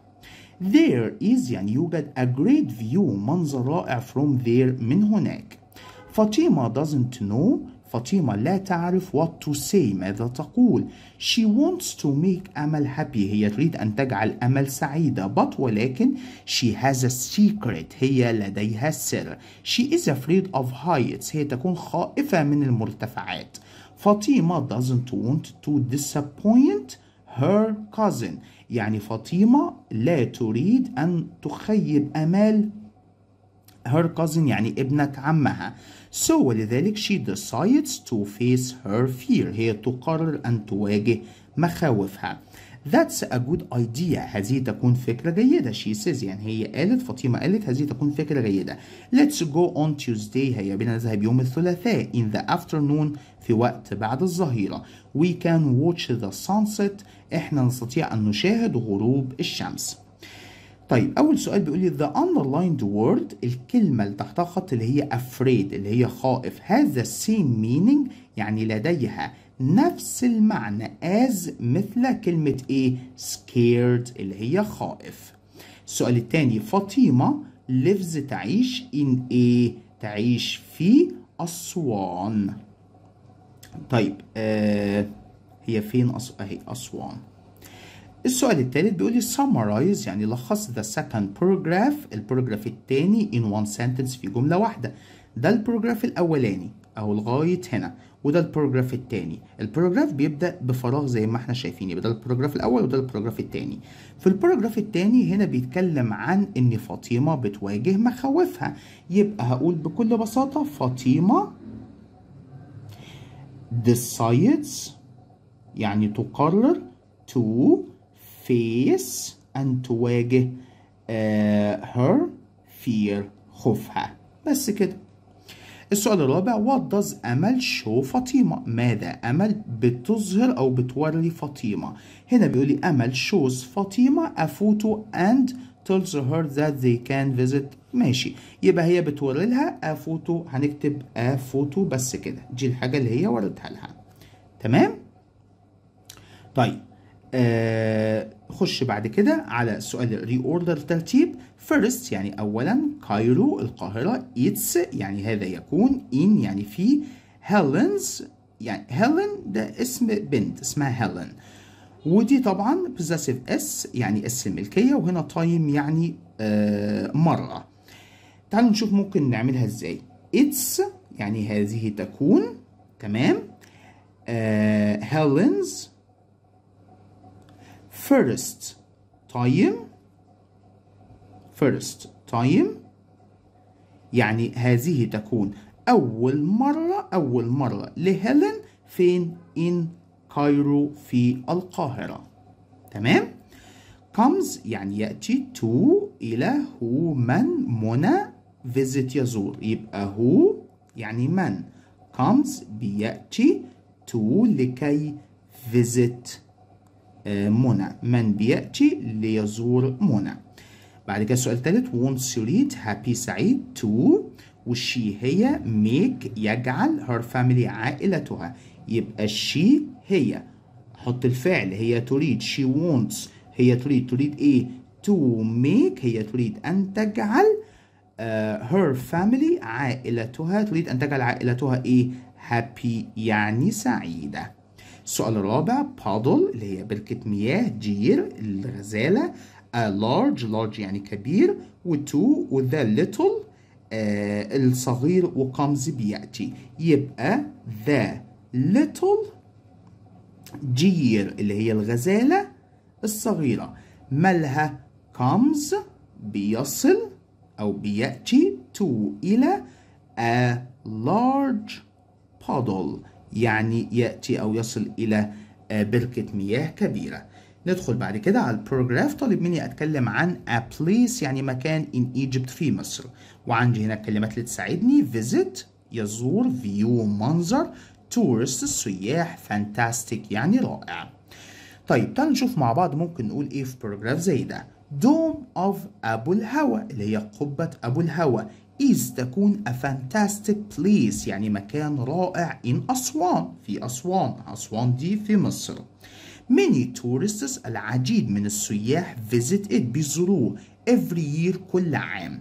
there is يعني يوجد a great view منظر رائع from there من هناك فاطمة doesn't know فاطمة لا تعرف what to say ماذا تقول she wants to make أمل happy هي تريد أن تجعل أمل سعيدة but ولكن she has a secret هي لديها سر she is afraid of heights هي تكون خائفة من المرتفعات فاطمة doesn't want to disappoint her cousin يعني فاطمة لا تريد أن تخيب أمال her cousin يعني ابنة عمها so ولذلك she decides to face her fear هي تقرر أن تواجه مخاوفها That's a good idea هذه تكون فكرة جيدة she says يعني هي قالت فاطمة قالت هذه تكون فكرة جيدة Let's go on Tuesday هيا بنا نذهب يوم الثلاثاء in the afternoon في وقت بعد الظهيرة We can watch the sunset احنا نستطيع أن نشاهد غروب الشمس طيب أول سؤال بيقول لي the underlined word الكلمة اللي تحتها خط اللي هي afraid اللي هي خائف هذا the same meaning يعني لديها نفس المعنى as مثل كلمة ايه scared اللي هي خائف السؤال الثاني فاطمة lives تعيش in ايه تعيش في أسوان طيب آه هي فين أص... أهي أسوان السؤال الثالث بيقول لي summarize يعني لخص the second paragraph البروجراف الثاني in one sentence في جملة واحدة ده البروجراف الأولاني أو لغاية هنا وده البروجراف الثاني البروجراف بيبدا بفراغ زي ما احنا شايفين يبقى ده البروجراف الاول وده البروجراف الثاني في البروجراف الثاني هنا بيتكلم عن ان فاطمه بتواجه مخاوفها يبقى هقول بكل بساطه فاطمه decides يعني تقرر to face أن تواجه uh, her fear خوفها بس كده السؤال الرابع what does أمل show فاطمة ماذا أمل بتظهر أو بتوري فاطمة هنا بيقول لي أمل shows فاطمة a photo and tells her that they can visit ماشي يبقى هي بتوري لها a photo هنكتب a photo بس كده دي الحاجة اللي هي وردتها لها تمام طيب آه خش بعد كده على سؤال الري اوردر ترتيب فيرست يعني اولا كايرو القاهره اتس يعني هذا يكون ان يعني في هيلينز يعني هيلين ده اسم بنت اسمها هيلين ودي طبعا possessive اس يعني اس الملكيه وهنا تايم يعني آه مره تعالوا نشوف ممكن نعملها ازاي اتس يعني هذه تكون تمام آه هيلينز first time first time يعني هذه تكون أول مرة أول مرة لهيلين فين in كايرو في القاهرة تمام comes يعني يأتي to إلى هو من منى visit يزور يبقى هو يعني من comes بيأتي to لكي visit آه، منى من بيأتي ليزور منى بعد كده السؤال الثالث wants you read happy سعيد to وشي هي make يجعل her family عائلتها يبقى الشي هي حط الفعل هي تريد she wants هي تريد تريد ايه to make هي تريد ان تجعل uh, her family عائلتها تريد ان تجعل عائلتها ايه happy يعني سعيده السؤال الرابع بادل اللي هي بركة مياه جير الغزالة a large large يعني كبير و to و the little آه الصغير وقمز بيأتي يبقى the little جير اللي هي الغزالة الصغيرة مالها comes بيصل أو بيأتي to إلى a large puddle يعني يأتي أو يصل إلى آه، بركة مياه كبيرة ندخل بعد كده على البروجراف طالب مني أتكلم عن a place يعني مكان in Egypt في مصر وعندي هنا الكلمات اللي تساعدني visit يزور view منظر tourist السياح fantastic يعني رائع طيب تعالوا نشوف مع بعض ممكن نقول ايه في بروجراف زي ده دوم اوف ابو الهوى اللي هي قبة ابو الهوى is تكون a fantastic place يعني مكان رائع in أسوان في أسوان أسوان دي في مصر many tourists العديد من السياح visit it بيزوروه every year كل عام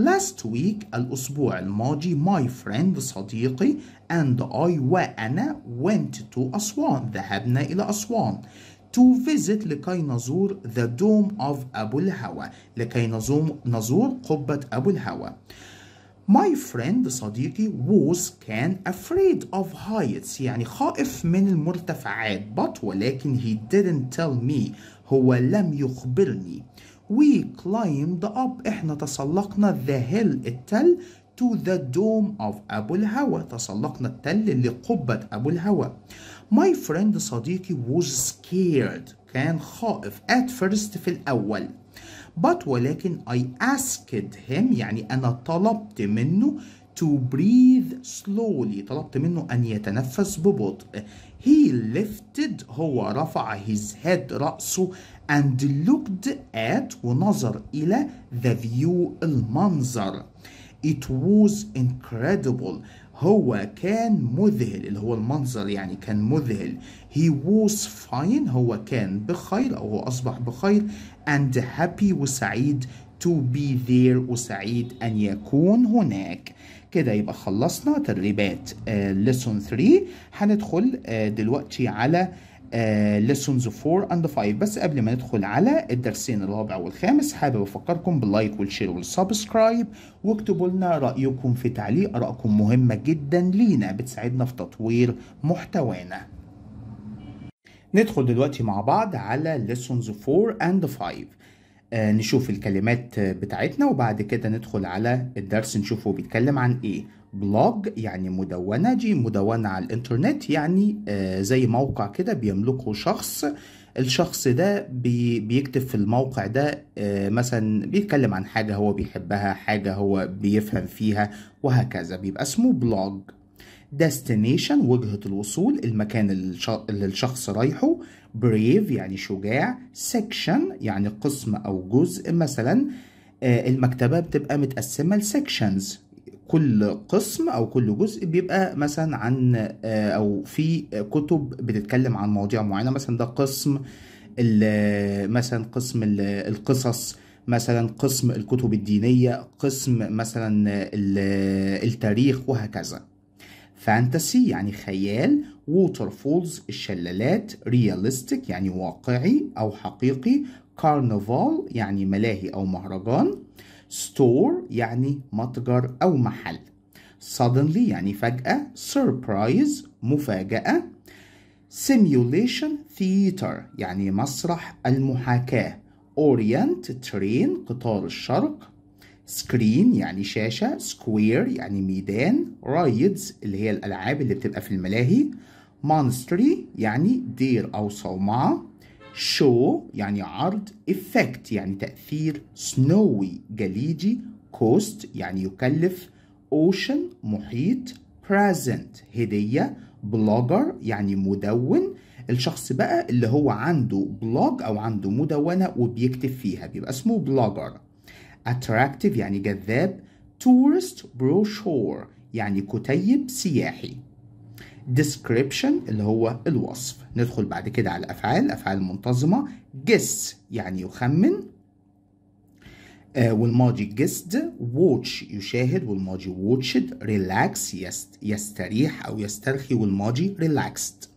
last week الأسبوع الماضي my friend صديقي and I وأنا went to أسوان ذهبنا إلى أسوان to visit لكي نزور the dome of أبو الهوى لكي نزور قبة أبو الهوى My friend صديقي was كان afraid of heights يعني خائف من المرتفعات but ولكن he didn't tell me هو لم يخبرني We climbed up احنا تسلقنا the hill التل to the dome of أبو الهوى تسلقنا التل لقبة أبو الهوى My friend صديقي was scared كان خائف at first في الأول but ولكن I asked him يعني أنا طلبت منه to breathe slowly طلبت منه أن يتنفس ببطء he lifted هو رفع his head رأسه and looked at ونظر إلى the view المنظر it was incredible هو كان مذهل اللي هو المنظر يعني كان مذهل he was fine هو كان بخير أو هو أصبح بخير and happy وسعيد to be there وسعيد أن يكون هناك كده يبقى خلصنا تدريبات آه، lesson 3 هندخل آه، دلوقتي على آه، lessons 4 and 5 بس قبل ما ندخل على الدرسين الرابع والخامس حابب افكركم باللايك والشير والسبسكرايب واكتبوا لنا رايكم في تعليق ارائكم مهمه جدا لينا بتساعدنا في تطوير محتوانا ندخل دلوقتي مع بعض على lessons 4 and 5 آه، نشوف الكلمات بتاعتنا وبعد كده ندخل على الدرس نشوفه بيتكلم عن ايه بلوج يعني مدونة دي مدونة على الانترنت يعني آه، زي موقع كده بيملكه شخص الشخص ده بي بيكتب في الموقع ده آه، مثلا بيتكلم عن حاجة هو بيحبها حاجة هو بيفهم فيها وهكذا بيبقى اسمه بلوج destination وجهة الوصول المكان اللي الشخص رايحه brave يعني شجاع section يعني قسم أو جزء مثلا آه، المكتبة بتبقى متقسمة لsections كل قسم أو كل جزء بيبقى مثلا عن آه، أو في كتب بتتكلم عن مواضيع معينة مثلا ده قسم مثلا قسم القصص مثلا قسم الكتب الدينية قسم مثلا التاريخ وهكذا فانتسي يعني خيال ووتر فولز الشلالات رياليستيك يعني واقعي أو حقيقي كارنفال يعني ملاهي أو مهرجان ستور يعني متجر أو محل suddenly يعني فجأة surprise مفاجأة simulation theater يعني مسرح المحاكاة orient train قطار الشرق سكرين يعني شاشة سكوير يعني ميدان رايدز اللي هي الألعاب اللي بتبقى في الملاهي مونستري يعني دير أو صومعة شو يعني عرض effect يعني تأثير سنوي جليدي كوست يعني يكلف اوشن محيط present هدية بلوجر يعني مدون الشخص بقى اللي هو عنده بلوج أو عنده مدونة وبيكتب فيها بيبقى اسمه بلوجر attractive يعني جذاب tourist brochure يعني كتيب سياحي description اللي هو الوصف ندخل بعد كده على الأفعال أفعال منتظمة guess يعني يخمن آه والماضي guessed watch يشاهد والماضي watched relax يست يستريح أو يسترخي والماضي relaxed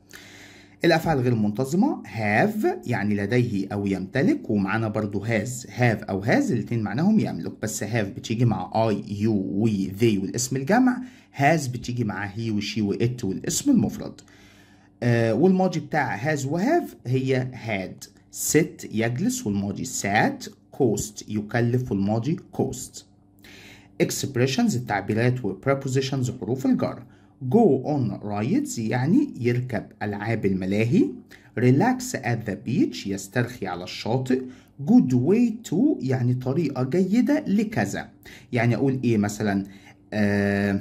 الأفعال غير المنتظمة have يعني لديه أو يمتلك ومعانا برضو has have أو has الاتنين معناهم يملك بس have بتيجي مع I you we they والاسم الجمع has بتيجي مع he وشي وit والاسم المفرد آه والماضي بتاع has وهاف هي had sit يجلس والماضي sat cost يكلف والماضي cost expressions التعبيرات و prepositions حروف الجر go on rides يعني يركب ألعاب الملاهي relax at the beach يسترخي على الشاطئ good way to يعني طريقة جيدة لكذا يعني أقول إيه مثلا آه،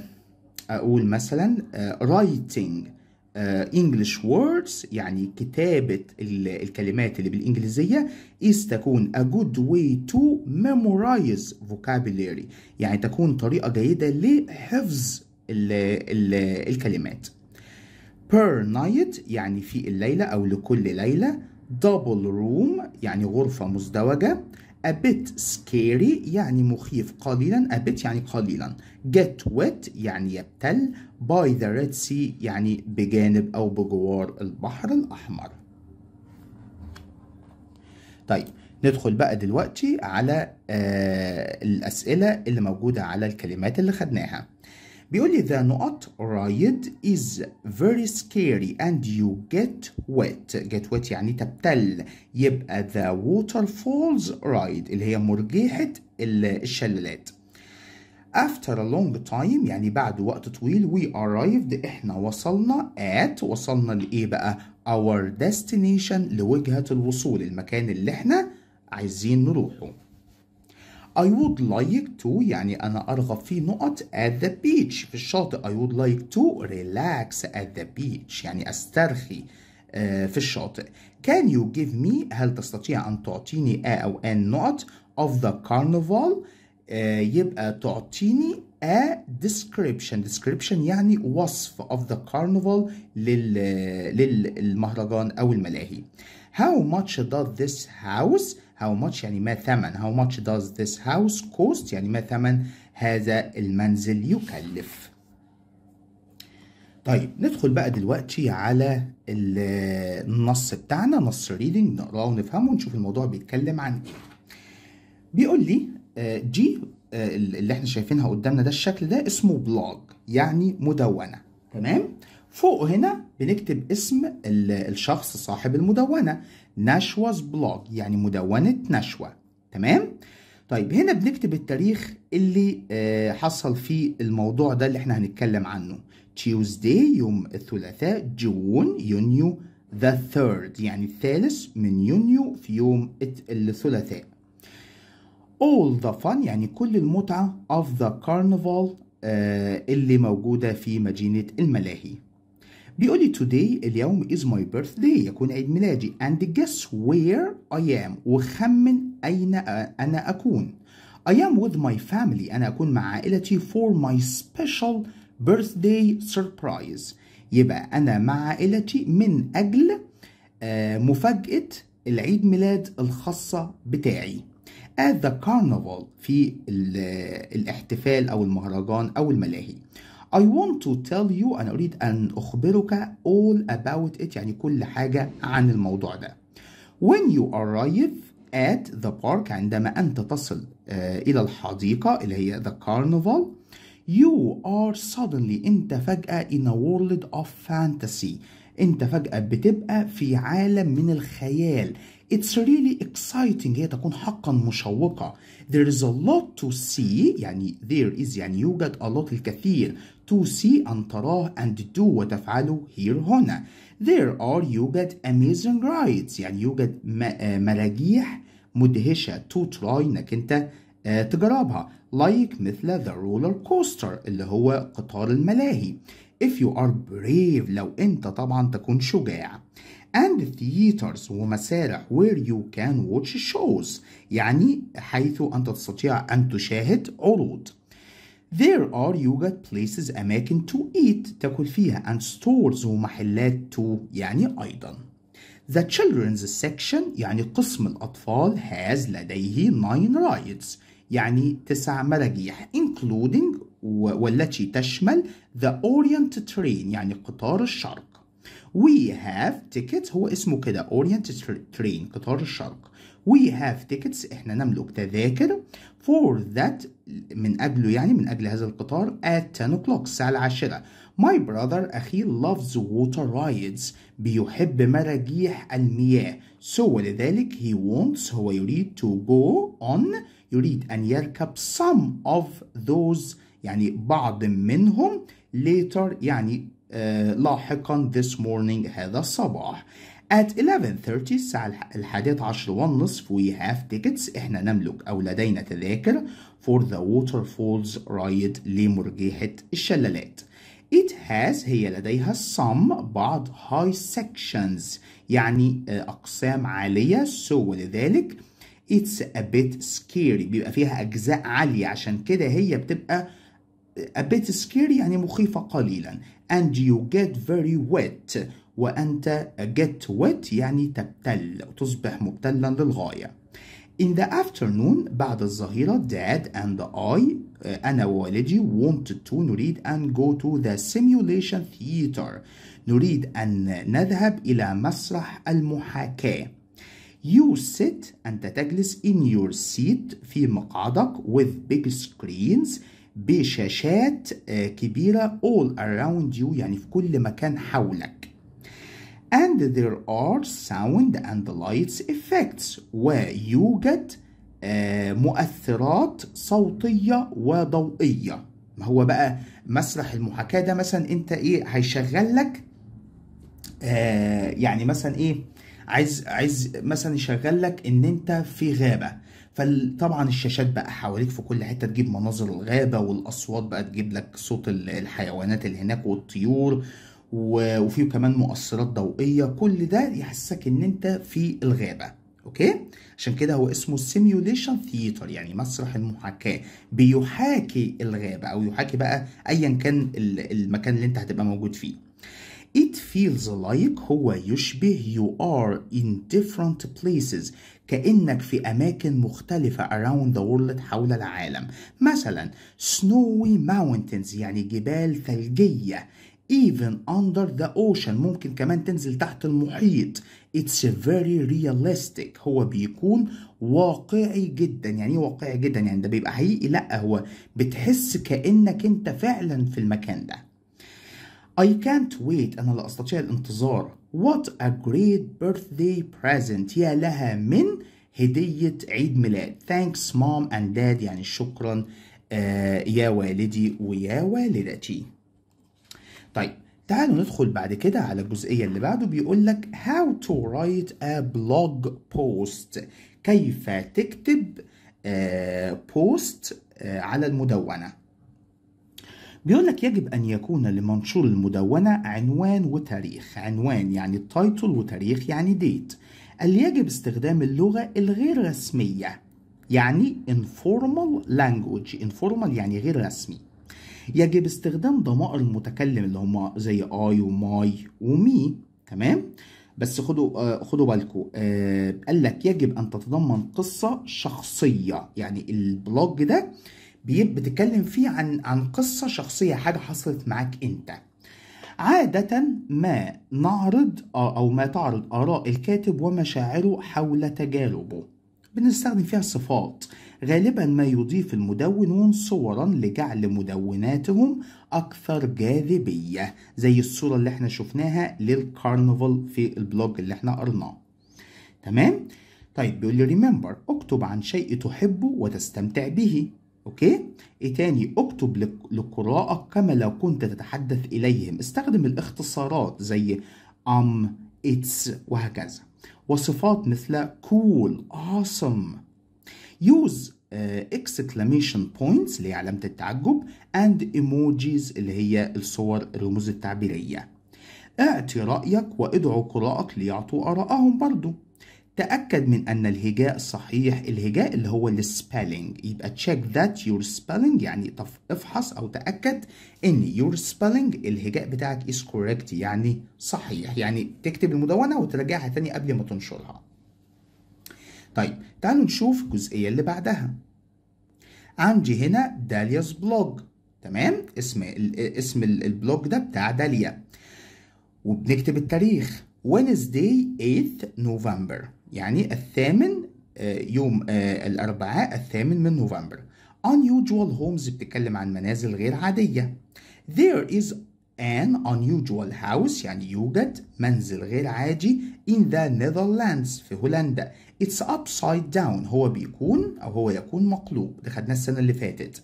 أقول مثلا آه، writing آه، English words يعني كتابة الكلمات اللي بالإنجليزية is تكون a good way to memorize vocabulary يعني تكون طريقة جيدة لحفظ ال ال الكلمات per night يعني في الليلة أو لكل ليلة double room يعني غرفة مزدوجة a bit scary يعني مخيف قليلا a bit يعني قليلا get wet يعني يبتل by the red sea يعني بجانب أو بجوار البحر الأحمر طيب ندخل بقى دلوقتي على آه الأسئلة اللي موجودة على الكلمات اللي خدناها بيقول لي the not ride is very scary and you get wet get wet يعني تبتل يبقى the waterfalls ride اللي هي مرجيحة الشلالات after a long time يعني بعد وقت طويل we arrived احنا وصلنا at وصلنا لإيه بقى our destination لوجهة الوصول المكان اللي احنا عايزين نروحه I would like to يعني أنا أرغب في نقط at the beach في الشاطئ I would like to relax at the beach يعني أسترخي في الشاطئ Can you give me هل تستطيع أن تعطيني A أو N نقط of the carnival يبقى تعطيني a description description يعني وصف of the carnival للمهرجان أو الملاهي How much does this house how much يعني ما ثمن how much does this house cost يعني ما ثمن هذا المنزل يكلف طيب ندخل بقى دلوقتي على النص بتاعنا نص ريدنج نقراه ونفهمه ونشوف الموضوع بيتكلم عن ايه بيقول لي جي آه، آه، اللي احنا شايفينها قدامنا ده الشكل ده اسمه بلوج يعني مدونه تمام فوق هنا بنكتب اسم الشخص صاحب المدونة نشوز بلوج يعني مدونة نشوة تمام؟ طيب هنا بنكتب التاريخ اللي آه، حصل فيه الموضوع ده اللي احنا هنتكلم عنه تيوزداي يوم الثلاثاء جون يونيو ذا ثيرد يعني الثالث من يونيو في يوم الثلاثاء all the fun يعني كل المتعة of the carnival آه، اللي موجودة في مدينة الملاهي بيقول لي today اليوم is my birthday يكون عيد ميلادي and guess where I am وخمن أين أنا أكون I am with my family أنا أكون مع عائلتي for my special birthday surprise يبقى أنا مع عائلتي من أجل آه، مفاجأة العيد ميلاد الخاصة بتاعي at the carnival في الاحتفال أو المهرجان أو الملاهي I want to tell you أنا أريد أن أخبرك all about it يعني كل حاجة عن الموضوع ده when you arrive at the park عندما أنت تصل آه، إلى الحديقة اللي هي the carnival you are suddenly أنت فجأة in a world of fantasy أنت فجأة بتبقى في عالم من الخيال It's really exciting هي تكون حقا مشوقة There is a lot to see يعني there is يعني يوجد a lot الكثير to see أن تراه and do وتفعله here هنا There are يوجد amazing rides يعني يوجد آه، مراجيح مدهشة to try إنك أنت آه، تجربها like مثل the roller coaster اللي هو قطار الملاهي if you are brave لو أنت طبعا تكون شجاع and theaters ومسارح where you can watch shows يعني حيث أنت تستطيع أن تشاهد عروض There are yoga places أماكن to eat تاكل فيها and stores ومحلات to يعني أيضا The children's section يعني قسم الأطفال has لديه 9 rides يعني تسع مراجيح including والتي تشمل the orient train يعني قطار الشرق We have tickets هو اسمه كده Orient Train قطار الشرق We have tickets احنا نملك تذاكر for that من أجله يعني من أجل هذا القطار at 10 o'clock الساعة العاشرة My brother أخي loves water rides بيحب مراجيح المياه So ولذلك he wants هو يريد to go on يريد أن يركب some of those يعني بعض منهم later يعني آه، لاحقا this morning هذا الصباح at 11:30 الساعة الحادية عشر ونصف we have tickets احنا نملك او لدينا تذاكر for the waterfalls ride لمرجحة الشلالات It has هي لديها some بعض high sections يعني آه، أقسام عالية so ولذلك it's a bit scary بيبقى فيها أجزاء عالية عشان كده هي بتبقى آه، a bit scary يعني مخيفة قليلا and you get very wet وأنت get wet يعني تبتل وتصبح مبتلا للغاية In the afternoon بعد الظهيرة dad and I أنا ووالدي wanted to نريد أن go to the simulation theater نريد أن نذهب إلى مسرح المحاكاة You sit أنت تجلس in your seat في مقعدك with big screens بشاشات آه، كبيرة all around you يعني في كل مكان حولك and there are sound and lights effects ويوجد آه، مؤثرات صوتية وضوئية ما هو بقى مسرح المحاكاة ده مثلا انت ايه هيشغل لك آه يعني مثلا ايه عايز عايز مثلا يشغل لك ان انت في غابة فطبعا الشاشات بقى حواليك في كل حته تجيب مناظر الغابه والاصوات بقى تجيب لك صوت الحيوانات اللي هناك والطيور وفي كمان مؤثرات ضوئيه كل ده يحسسك ان انت في الغابه اوكي عشان كده هو اسمه سيميوليشن ثيتر يعني مسرح المحاكاه بيحاكي الغابه او يحاكي بقى ايا كان المكان اللي انت هتبقى موجود فيه it feels like هو يشبه you are in different places كأنك في أماكن مختلفة around the world حول العالم مثلا snowy mountains يعني جبال ثلجية even under the ocean ممكن كمان تنزل تحت المحيط it's very realistic هو بيكون واقعي جدا يعني ايه واقعي جدا يعني ده بيبقى حقيقي لا هو بتحس كأنك انت فعلا في المكان ده I can't wait أنا لا أستطيع الانتظار What a great birthday present يا لها من هدية عيد ميلاد Thanks mom and dad يعني شكرا آه، يا والدي ويا والدتي طيب تعالوا ندخل بعد كده على الجزئية اللي بعده بيقول لك How to write a blog post كيف تكتب بوست آه، آه، على المدونة بيقول لك يجب أن يكون لمنشور المدونة عنوان وتاريخ عنوان يعني التايتل وتاريخ يعني ديت اللي يجب استخدام اللغة الغير رسمية يعني informal language informal يعني غير رسمي يجب استخدام ضمائر المتكلم اللي هما زي اي وماي ومي تمام بس خدوا آه خدوا بالكم آه قال لك يجب ان تتضمن قصه شخصيه يعني البلوج ده بتتكلم فيه عن عن قصة شخصية حاجة حصلت معاك أنت عادة ما نعرض أو ما تعرض آراء الكاتب ومشاعره حول تجاربه بنستخدم فيها صفات غالبا ما يضيف المدونون صورا لجعل مدوناتهم أكثر جاذبية زي الصورة اللي احنا شفناها للكارنفال في البلوج اللي احنا قرناه تمام؟ طيب بيقول لي ريمبر اكتب عن شيء تحبه وتستمتع به اوكي ايه تاني اكتب لقراءك كما لو كنت تتحدث اليهم استخدم الاختصارات زي ام اتس وهكذا وصفات مثل كول اوسم use اكسكليميشن بوينتس اللي هي علامة التعجب and emojis اللي هي الصور الرموز التعبيرية اعطي رأيك وادعو قراءك ليعطوا آرائهم برضو تأكد من أن الهجاء صحيح الهجاء اللي هو السبيلنج يبقى check that your spelling يعني افحص أو تأكد إن your spelling الهجاء بتاعك is correct يعني صحيح يعني تكتب المدونة وترجعها تاني قبل ما تنشرها طيب تعالوا نشوف الجزئية اللي بعدها عندي هنا داليا's blog تمام اسم اسم البلوج ده بتاع داليا وبنكتب التاريخ Wednesday 8 th November يعني الثامن آه، يوم آه، الأربعاء الثامن من نوفمبر unusual homes بتتكلم عن منازل غير عادية there is an unusual house يعني يوجد منزل غير عادي in the Netherlands في هولندا it's upside down هو بيكون أو هو يكون مقلوب ده خدناه السنة اللي فاتت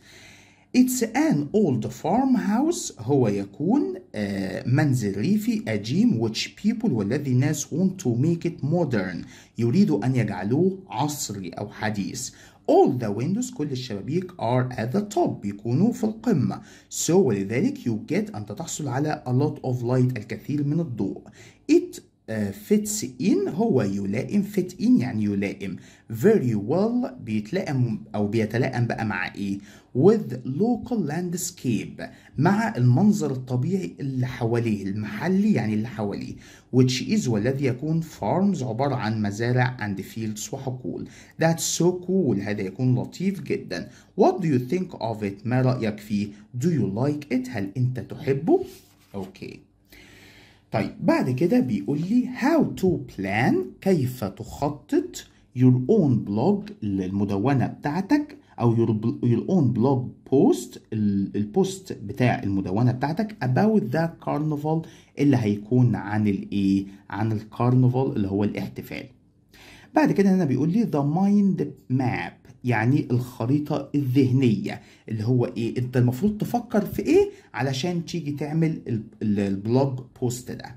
It's an old farmhouse هو يكون آه، منزل ريفي a which people والذي الناس want to make it modern يريدوا أن يجعلوه عصري أو حديث all the windows كل الشبابيك are at the top بيكونوا في القمة so ولذلك you get أنت تحصل على a lot of light الكثير من الضوء it fits in هو يلائم fit in يعني يلائم very well بيتلائم أو بيتلائم بقى مع إيه with local landscape مع المنظر الطبيعي اللي حواليه المحلي يعني اللي حواليه which is والذي يكون farms عبارة عن مزارع and fields وحقول that's so cool هذا يكون لطيف جدا what do you think of it ما رأيك فيه do you like it هل أنت تحبه okay طيب بعد كده بيقول لي how to plan كيف تخطط your own blog المدونة بتاعتك أو your, your own blog post البوست بتاع المدونة بتاعتك about the carnival اللي هيكون عن الإيه؟ عن الكارنفال اللي هو الاحتفال. بعد كده هنا بيقول لي the mind map يعني الخريطة الذهنية اللي هو ايه انت المفروض تفكر في ايه علشان تيجي تعمل البلوج بوست ده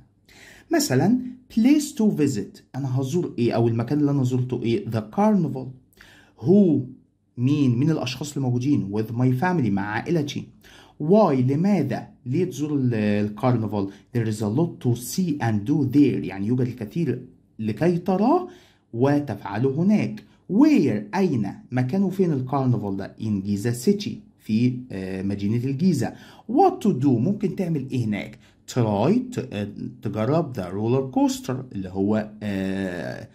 مثلا place to visit انا هزور ايه او المكان اللي انا زرته ايه the carnival who مين من الاشخاص اللي موجودين with my family مع عائلتي why لماذا ليه تزور الكارنفال there is a lot to see and do there يعني يوجد الكثير لكي تراه وتفعله هناك وير أين مكانه فين الكارنفال ده إن جيزا سيتي في آه، مدينة الجيزة وات تو دو ممكن تعمل إيه هناك تراي آه، تجرب ذا رولر كوستر اللي هو آه،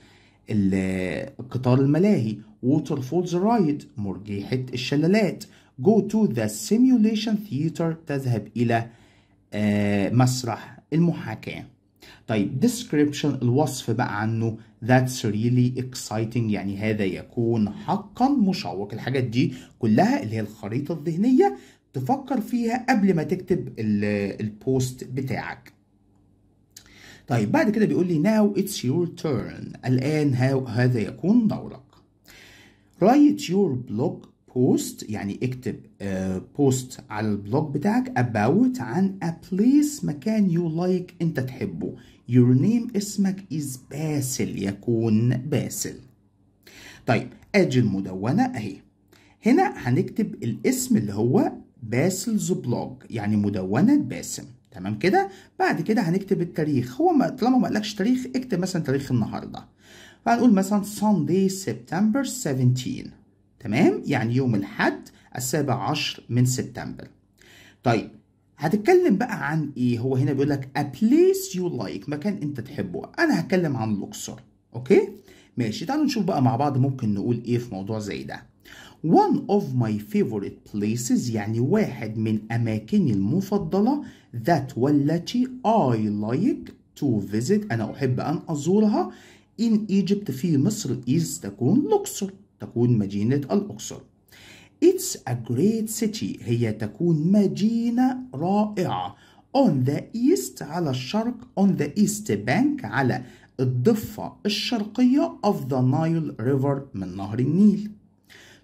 قطار الملاهي ووتر فولز رايد مرجيحة الشلالات جو تو ذا سيميوليشن ثيتر تذهب إلى مسرح المحاكاة طيب description الوصف بقى عنه that's really exciting يعني هذا يكون حقا مشوق الحاجات دي كلها اللي هي الخريطة الذهنية تفكر فيها قبل ما تكتب البوست بتاعك طيب بعد كده بيقول لي now it's your turn الآن هذا يكون دورك write your blog بوست يعني اكتب بوست آه، على البلوج بتاعك about عن a place مكان you like انت تحبه your name اسمك is باسل يكون باسل طيب اجي المدونة اهي هنا هنكتب الاسم اللي هو باسلز بلوج يعني مدونة باسم تمام كده بعد كده هنكتب التاريخ هو ما طالما ما قالكش تاريخ اكتب مثلا تاريخ النهارده فهنقول مثلا Sunday September 17 تمام يعني يوم الحد السابع عشر من سبتمبر طيب هتتكلم بقى عن ايه هو هنا بيقول لك a place you like مكان انت تحبه انا هتكلم عن لوكسور اوكي ماشي تعالوا نشوف بقى مع بعض ممكن نقول ايه في موضوع زي ده one of my favorite places يعني واحد من اماكني المفضله that والتي I like to visit انا احب ان ازورها in Egypt في مصر is تكون لوكسور تكون مدينة الأقصر It's a great city هي تكون مدينة رائعة on the east على الشرق on the east bank على الضفة الشرقية of the Nile River من نهر النيل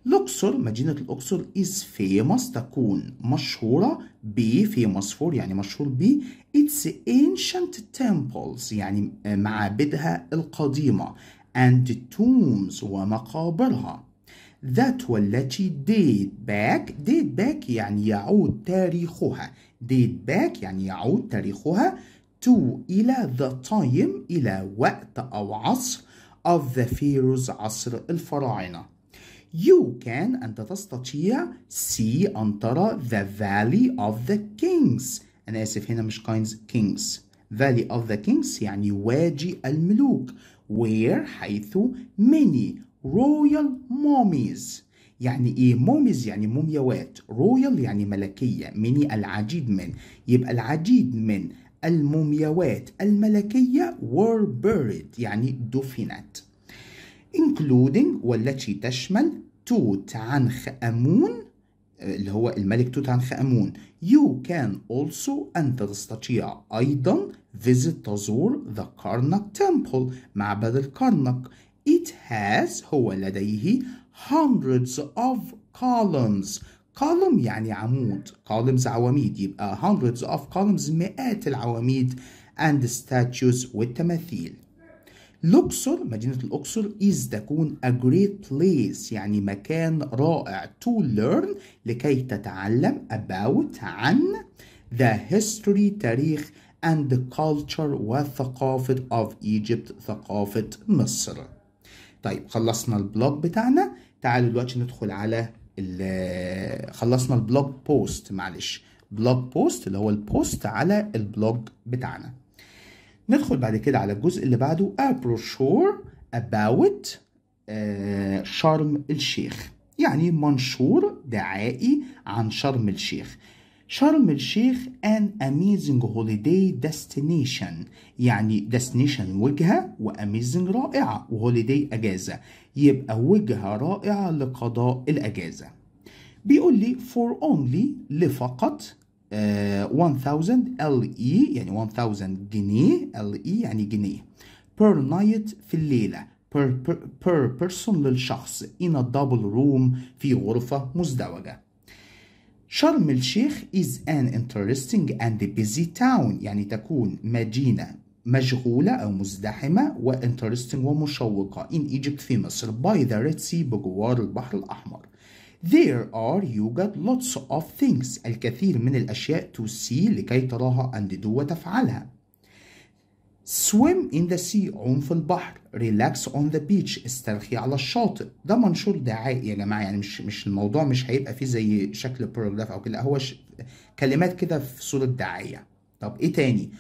الأقصر مدينة الأقصر is famous تكون مشهورة ب famous for يعني مشهور ب its ancient temples يعني معابدها القديمة and tombs ومقابرها that والتي date back date back يعني يعود تاريخها date back يعني يعود تاريخها to إلى the time إلى وقت أو عصر of the pharaohs عصر الفراعنة you can أنت تستطيع see أن ترى the valley of the kings أنا آسف هنا مش kinds kings valley of the kings يعني وادي الملوك where حيث many royal mummies يعني ايه موميز يعني مومياوات رويال يعني ملكية مني العديد من يبقى العديد من المومياوات الملكية were buried يعني دفنت including والتي تشمل توت عنخ أمون اللي هو الملك توت عنخ أمون You can also أن تستطيع أيضا visit تزور the Karnak temple معبد الكرنك It has هو لديه hundreds of columns column يعني عمود columns عواميد يبقى hundreds of columns مئات العواميد and statues والتماثيل الأقصر مدينة الأقصر is تكون a great place يعني مكان رائع to learn لكي تتعلم about عن the history تاريخ and the culture والثقافة of Egypt ثقافة مصر طيب خلصنا البلوج بتاعنا تعالوا دلوقتي ندخل على خلصنا البلوج بوست معلش بلوج بوست اللي هو البوست على البلوج بتاعنا ندخل بعد كده على الجزء اللي بعده a brochure about آه، شرم الشيخ يعني منشور دعائي عن شرم الشيخ شرم الشيخ an amazing holiday destination يعني destination وجهة وamazing رائعة وهوليداي أجازة يبقى وجهة رائعة لقضاء الأجازة بيقول لي for only لفقط 1000 ال اي يعني 1000 جنيه ال اي e، يعني جنيه بير نايت في الليله بير بير بيرسون للشخص in a double room في غرفه مزدوجه شرم الشيخ is an interesting and busy town يعني تكون مدينه مشغولة أو مزدحمة و interesting ومشوقة in Egypt في مصر by the Red Sea بجوار البحر الأحمر There are يوجد lots of things الكثير من الأشياء to see لكي تراها and do وتفعلها. Swim in the sea عم في البحر. Relax on the beach استرخي على الشاطئ. ده منشور دعائي يا جماعة يعني مش مش الموضوع مش هيبقى فيه زي شكل باراجراف أو كده هو ش... كلمات كده في صورة دعائية. طب إيه تاني؟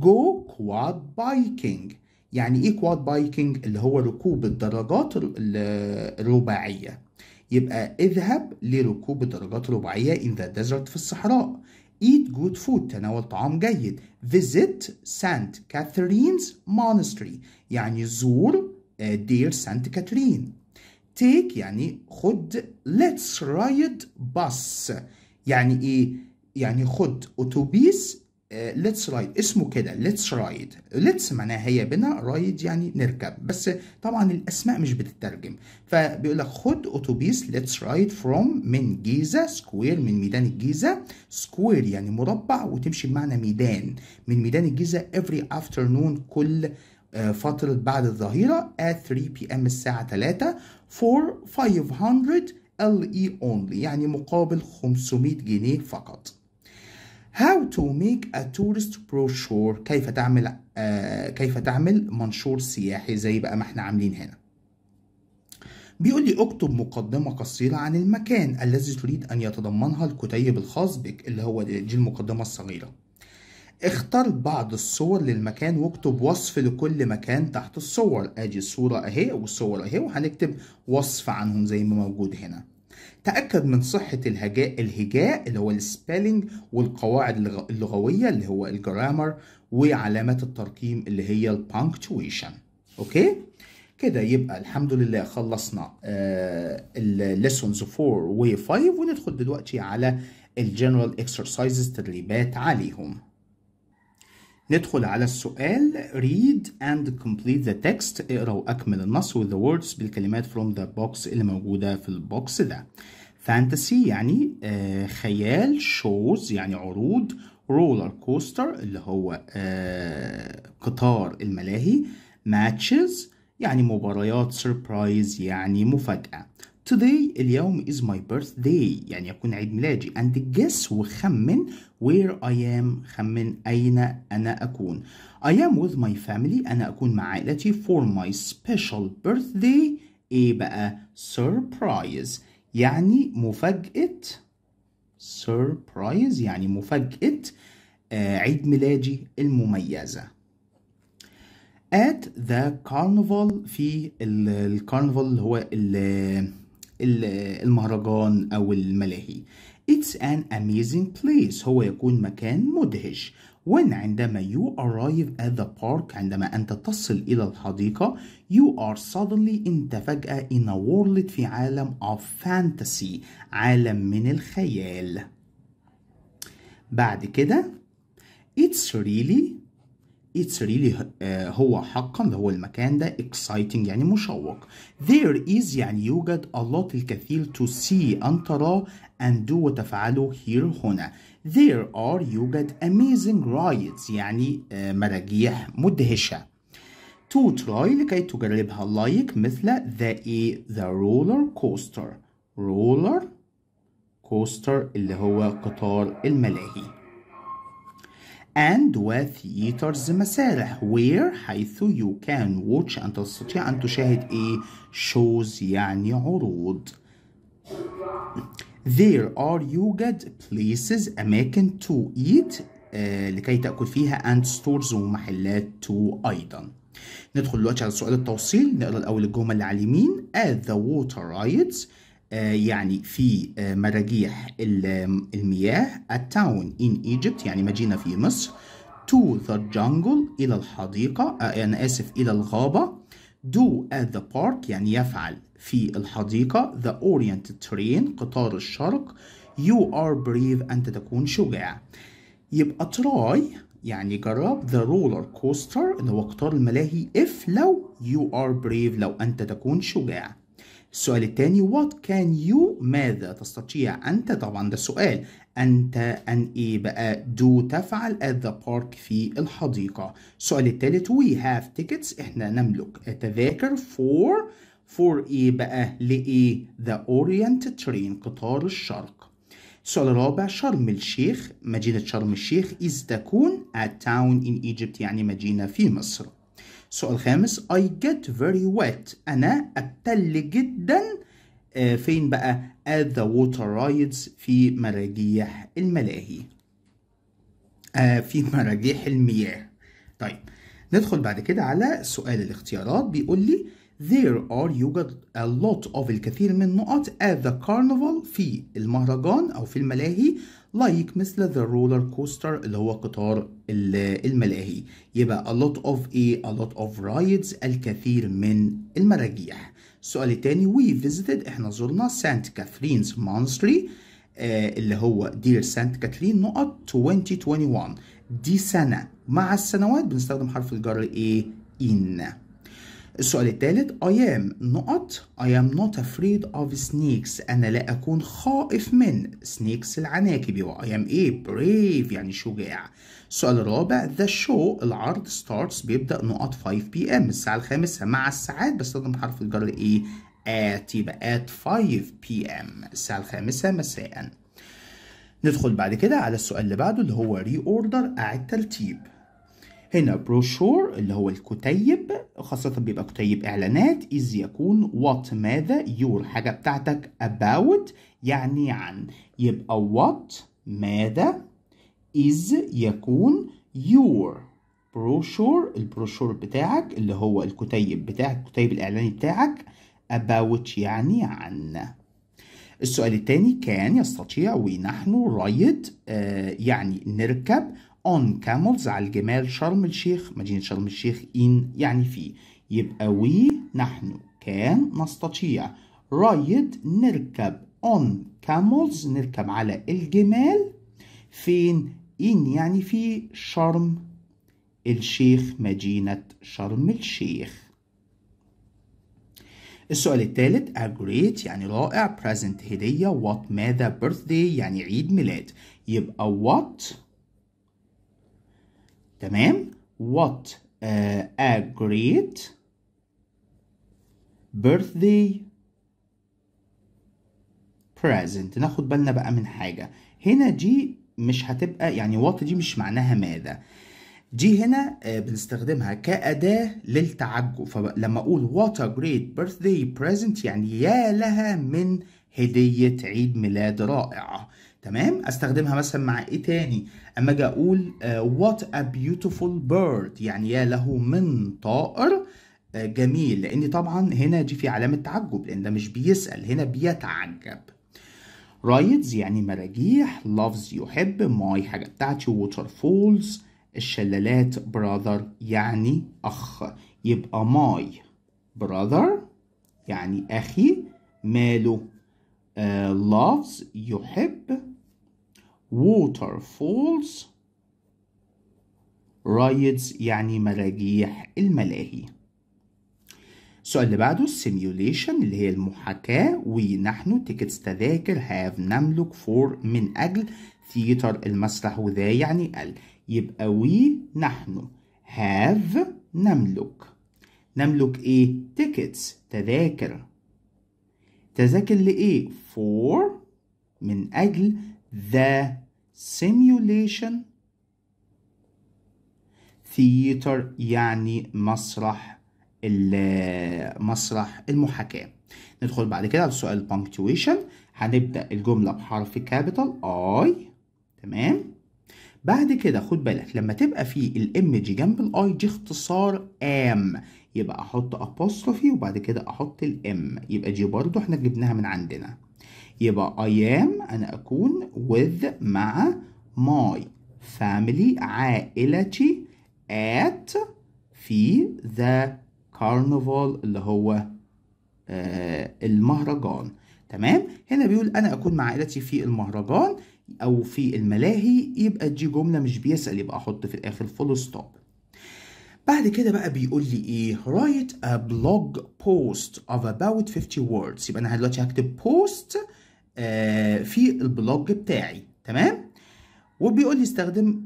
Go quad biking يعني إيه quad biking اللي هو ركوب الدراجات الرباعية. يبقى اذهب لركوب الدرجات الرباعية in the desert في الصحراء eat good food تناول طعام جيد visit Saint Catherine's monastery يعني زور دير سانت كاترين take يعني خد let's ride bus يعني ايه يعني خد اتوبيس ليتس آه، رايد اسمه كده ليتس رايد ليتس معناها هي بنا رايد يعني نركب بس طبعا الاسماء مش بتترجم فبيقول لك خد اتوبيس ليتس رايد فروم من جيزه سكوير من ميدان الجيزه سكوير يعني مربع وتمشي بمعنى ميدان من ميدان الجيزه افري افترنون كل آه، فترة بعد الظهيرة at 3 بي ام الساعة 3 for 500 LE only يعني مقابل 500 جنيه فقط How to make a tourist brochure كيف تعمل آه كيف تعمل منشور سياحي زي بقى ما احنا عاملين هنا بيقول لي اكتب مقدمة قصيرة عن المكان الذي تريد أن يتضمنها الكتيب الخاص بك اللي هو دي المقدمة الصغيرة اختار بعض الصور للمكان واكتب وصف لكل مكان تحت الصور ادي الصورة اهي والصور اهي وهنكتب وصف عنهم زي ما موجود هنا تأكد من صحة الهجاء الهجاء اللي هو السبيلنج والقواعد اللغوية اللي هو الجرامر وعلامات الترقيم اللي هي البانكتويشن اوكي كده يبقى الحمد لله خلصنا آه، الليسونز 4 و 5 وندخل دلوقتي على الجنرال اكسرسايزز تدريبات عليهم ندخل على السؤال read and complete the text اقرأ وأكمل النص with the words بالكلمات from the box اللي موجودة في البوكس ده فانتسي يعني آه، خيال شوز يعني عروض رولر كوستر اللي هو آه، قطار الملاهي ماتشز يعني مباريات سربرايز يعني مفاجأة Today اليوم is my birthday يعني يكون عيد ميلادي and guess وخمن where I am خمن أين أنا أكون I am with my family أنا أكون مع عائلتي for my special birthday إيه بقى surprise يعني مفاجأة سيربرايز يعني مفاجأة آه، عيد ميلادي المميزة at the carnival في الكارنفال اللي هو المهرجان أو الملاهي It's an amazing place هو يكون مكان مدهش when عندما you arrive at the park عندما أنت تصل إلى الحديقة you are suddenly أنت فجأة in a world في عالم of fantasy عالم من الخيال بعد كده it's really it's really uh, هو حقا اللي هو المكان ده exciting يعني مشوق there is يعني يوجد a lot الكثير to see أن ترى and do وتفعله here هنا There are يوجد amazing rides يعني مراجيح مدهشة to try لكي تجربها like مثل the A the roller coaster roller coaster اللي هو قطار الملاهي and with theaters مسارح where حيث you can watch أن تستطيع أن تشاهد إيه shows يعني عروض There are يوجد places أماكن to eat آه لكي تأكل فيها and stores ومحلات to أيضا ندخل دلوقتي على سؤال التوصيل نقرا الأول الجمل اللي على اليمين at the water riots آه يعني في آه مراجيح المياه a town in Egypt يعني مدينة في مصر to the jungle إلى الحديقة آه، أنا آسف إلى الغابة do at the park يعني يفعل في الحديقة The Orient Train قطار الشرق You are brave أنت تكون شجاع يبقى try يعني جرب the roller coaster اللي هو قطار الملاهي if لو you are brave لو أنت تكون شجاع السؤال الثاني what can you ماذا تستطيع أنت طبعا ده سؤال أنت أن إيه بقى do تفعل at the park في الحديقة السؤال الثالث we have tickets إحنا نملك تذاكر for for إيه بقى لإيه؟ e. The Orient Train قطار الشرق. السؤال الرابع شرم الشيخ مدينة شرم الشيخ is تكون a town in Egypt يعني مدينة في مصر. السؤال الخامس I get very wet أنا أبتل جدا آه، فين بقى؟ at the water rides في مراجيح الملاهي. آه، في مراجيح المياه. طيب ندخل بعد كده على سؤال الاختيارات بيقول لي there are يوجد a lot of الكثير من النقط at the carnival في المهرجان أو في الملاهي like مثل the roller coaster اللي هو قطار الملاهي يبقى a lot of a a lot of rides الكثير من المراجيح السؤال التاني we visited احنا زرنا سانت كاثرينز monastery آه، اللي هو دير سانت كاترين نقط 2021 دي سنة مع السنوات بنستخدم حرف الجر ايه إن السؤال الثالث I am نقط I am not afraid of snakes أنا لا أكون خائف من snakes العناكب و I am a brave يعني شجاع السؤال الرابع The show العرض starts بيبدأ نقط 5 p.m الساعة الخامسة مع الساعات بستخدم حرف الجر A e، at يبقى at 5 p.m الساعة الخامسة مساءً ندخل بعد كده على السؤال اللي بعده اللي هو ري اوردر اعد ترتيب هنا بروشور اللي هو الكتيب خاصة بيبقى كتيب إعلانات إذ يكون وات ماذا يور حاجة بتاعتك about يعني عن يبقى وات ماذا إذ يكون يور بروشور البروشور بتاعك اللي هو الكتيب بتاعك الكتيب الإعلاني بتاعك about يعني عن السؤال الثاني كان يستطيع ونحن رايد آه يعني نركب on camels على الجمال شرم الشيخ مدينة شرم الشيخ in يعني في يبقى we نحن كان نستطيع رايد نركب on camels نركب على الجمال فين in يعني في شرم الشيخ مدينة شرم الشيخ السؤال الثالث a great يعني رائع present هدية what ماذا birthday يعني عيد ميلاد يبقى what تمام what uh, a great birthday present ناخد بالنا بقى من حاجة هنا دي مش هتبقى يعني وات دي مش معناها ماذا دي هنا آه، بنستخدمها كأداة للتعجب فلما أقول what a great birthday present يعني يا لها من هدية عيد ميلاد رائعة تمام استخدمها مثلا مع ايه تاني اما اجي اقول وات ا بيوتيفول بيرد يعني يا له من طائر آه، جميل لان طبعا هنا دي في علامه تعجب لان ده مش بيسال هنا بيتعجب رايدز يعني مراجيح لافز يحب ماي حاجه بتاعتي ووتر فولز الشلالات براذر يعني اخ يبقى ماي براذر يعني اخي ماله لافز آه، uh, يحب waterfalls rides يعني مراجيح الملاهي السؤال اللي بعده simulation اللي هي المحاكاة ونحن تيكتس تذاكر هاف نملك فور من أجل ثيتر المسرح وذا يعني ال يبقى وي نحن هاف نملك نملك ايه تيكتس تذاكر تذاكر لإيه فور من أجل the simulation theater يعني مسرح مسرح المحاكاة ندخل بعد كده على سؤال punctuation هنبدأ الجملة بحرف كابيتال I تمام بعد كده خد بالك لما تبقى في الام جي جنب الاي دي اختصار ام يبقى احط ابوستروفي وبعد كده احط الام يبقى دي برضو احنا جبناها من عندنا يبقى I am أنا أكون with مع my family عائلتي at في the carnival اللي هو آه المهرجان تمام هنا بيقول أنا أكون مع عائلتي في المهرجان أو في الملاهي يبقى دي جملة مش بيسأل يبقى أحط في الآخر فول ستوب بعد كده بقى بيقول لي ايه write a blog post of about 50 words يبقى انا دلوقتي هكتب post آه، في البلوج بتاعي تمام وبيقول لي استخدم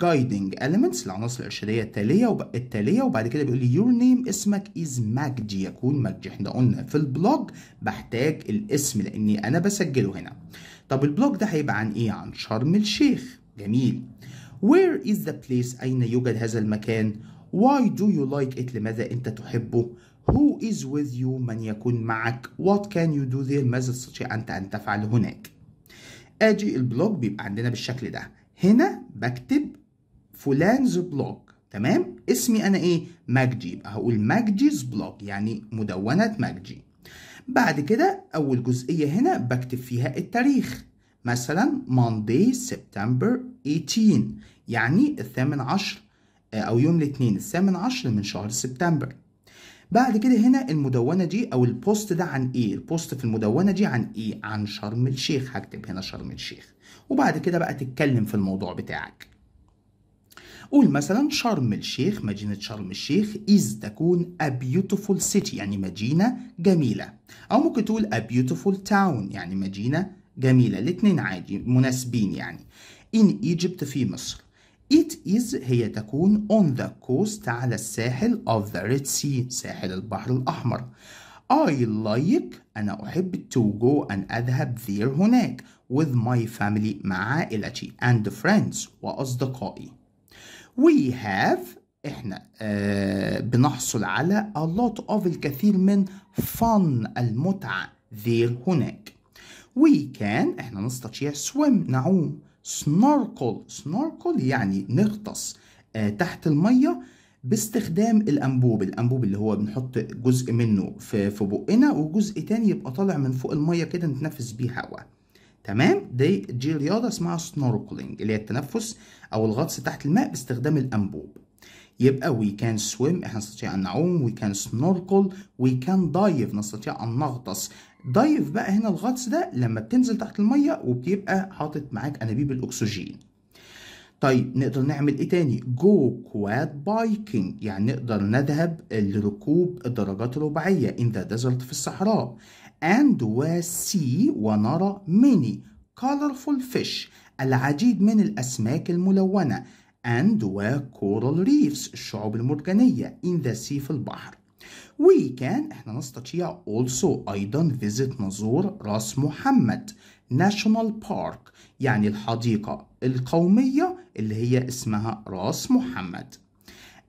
جايدنج اليمنتس العناصر الارشاديه التاليه التاليه وبعد كده بيقول لي يور نيم اسمك از ماجدي يكون ماجدي احنا قلنا في البلوج بحتاج الاسم لاني انا بسجله هنا طب البلوج ده هيبقى عن ايه عن شرم الشيخ جميل where is the place اين يوجد هذا المكان why do you like it لماذا انت تحبه Who is with you من يكون معك What can you do there ماذا تستطيع أنت أن تفعل هناك أجي البلوك بيبقى عندنا بالشكل ده هنا بكتب فلانز بلوك تمام اسمي أنا إيه مجدي يبقى هقول مجدي's بلوك يعني مدونة مجدي بعد كده أول جزئية هنا بكتب فيها التاريخ مثلا Monday September 18 يعني الثامن عشر آه، أو يوم الاثنين الثامن عشر من شهر سبتمبر بعد كده هنا المدونه دي او البوست ده عن ايه البوست في المدونه دي عن ايه عن شرم الشيخ هكتب هنا شرم الشيخ وبعد كده بقى تتكلم في الموضوع بتاعك قول مثلا شرم الشيخ مدينة شرم الشيخ إذ تكون a beautiful city يعني مدينة جميلة أو ممكن تقول a beautiful town يعني مدينة جميلة الاتنين عادي مناسبين يعني in Egypt في مصر It is هي تكون on the coast على الساحل of the Red Sea ساحل البحر الأحمر. I like أنا أحب to go أن أذهب there هناك with my family مع عائلتي and friends وأصدقائي. We have إحنا آه، بنحصل على a lot of الكثير من fun المتعة there هناك. We can إحنا نستطيع swim نعوم. سنوركل سنوركل يعني نغطس آه تحت المية باستخدام الأنبوب الأنبوب اللي هو بنحط جزء منه في, في بقنا وجزء تاني يبقى طالع من فوق المية كده نتنفس بيه هواء تمام دي دي رياضة اسمها سنوركلينج اللي هي التنفس أو الغطس تحت الماء باستخدام الأنبوب يبقى وي كان سويم احنا نستطيع أن نعوم وي كان سنوركل وي كان دايف نستطيع أن نغطس ضيف بقى هنا الغطس ده لما بتنزل تحت الميه وبتبقى حاطط معاك انابيب الاكسجين طيب نقدر نعمل ايه تاني جو كواد بايكنج يعني نقدر نذهب لركوب الدرجات الرباعيه ان ذا ديزرت في الصحراء and وسي ونرى ميني colorful fish العديد من الاسماك الملونه and coral ريفز الشعوب المرجانيه in the sea في البحر وي كان احنا نستطيع also أيضا فيزيت نزور راس محمد ناشونال بارك يعني الحديقة القومية اللي هي اسمها راس محمد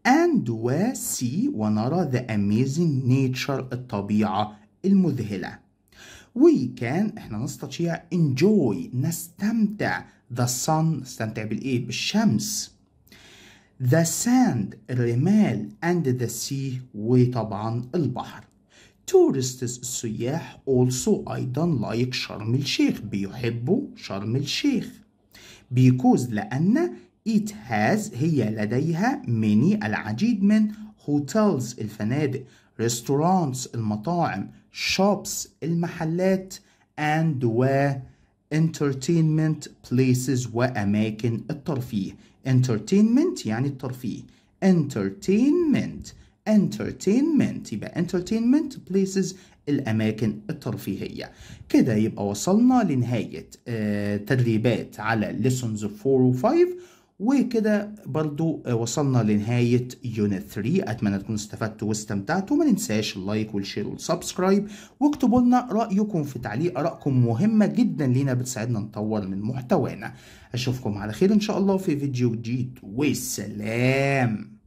and see ونرى the amazing nature الطبيعة المذهلة we can احنا نستطيع enjoy نستمتع the sun نستمتع بالإيه بالشمس the sand الرمال and the sea وطبعا البحر tourists السياح also أيضا like شرم الشيخ بيحبوا شرم الشيخ because لأن it has هي لديها many العديد من hotels الفنادق restaurants المطاعم shops المحلات and و entertainment places وأماكن الترفيه entertainment يعني الترفيه entertainment entertainment يبقى entertainment places الأماكن الترفيهية كده يبقى وصلنا لنهاية تدريبات على lessons 4 و 5 وكده برضو آه، وصلنا لنهاية يونت 3 أتمنى تكونوا استفدتوا واستمتعتوا ما ننساش اللايك والشير والسبسكرايب واكتبوا لنا رأيكم في تعليق أرائكم مهمة جدا لينا بتساعدنا نطور من محتوانا أشوفكم على خير إن شاء الله في فيديو جديد والسلام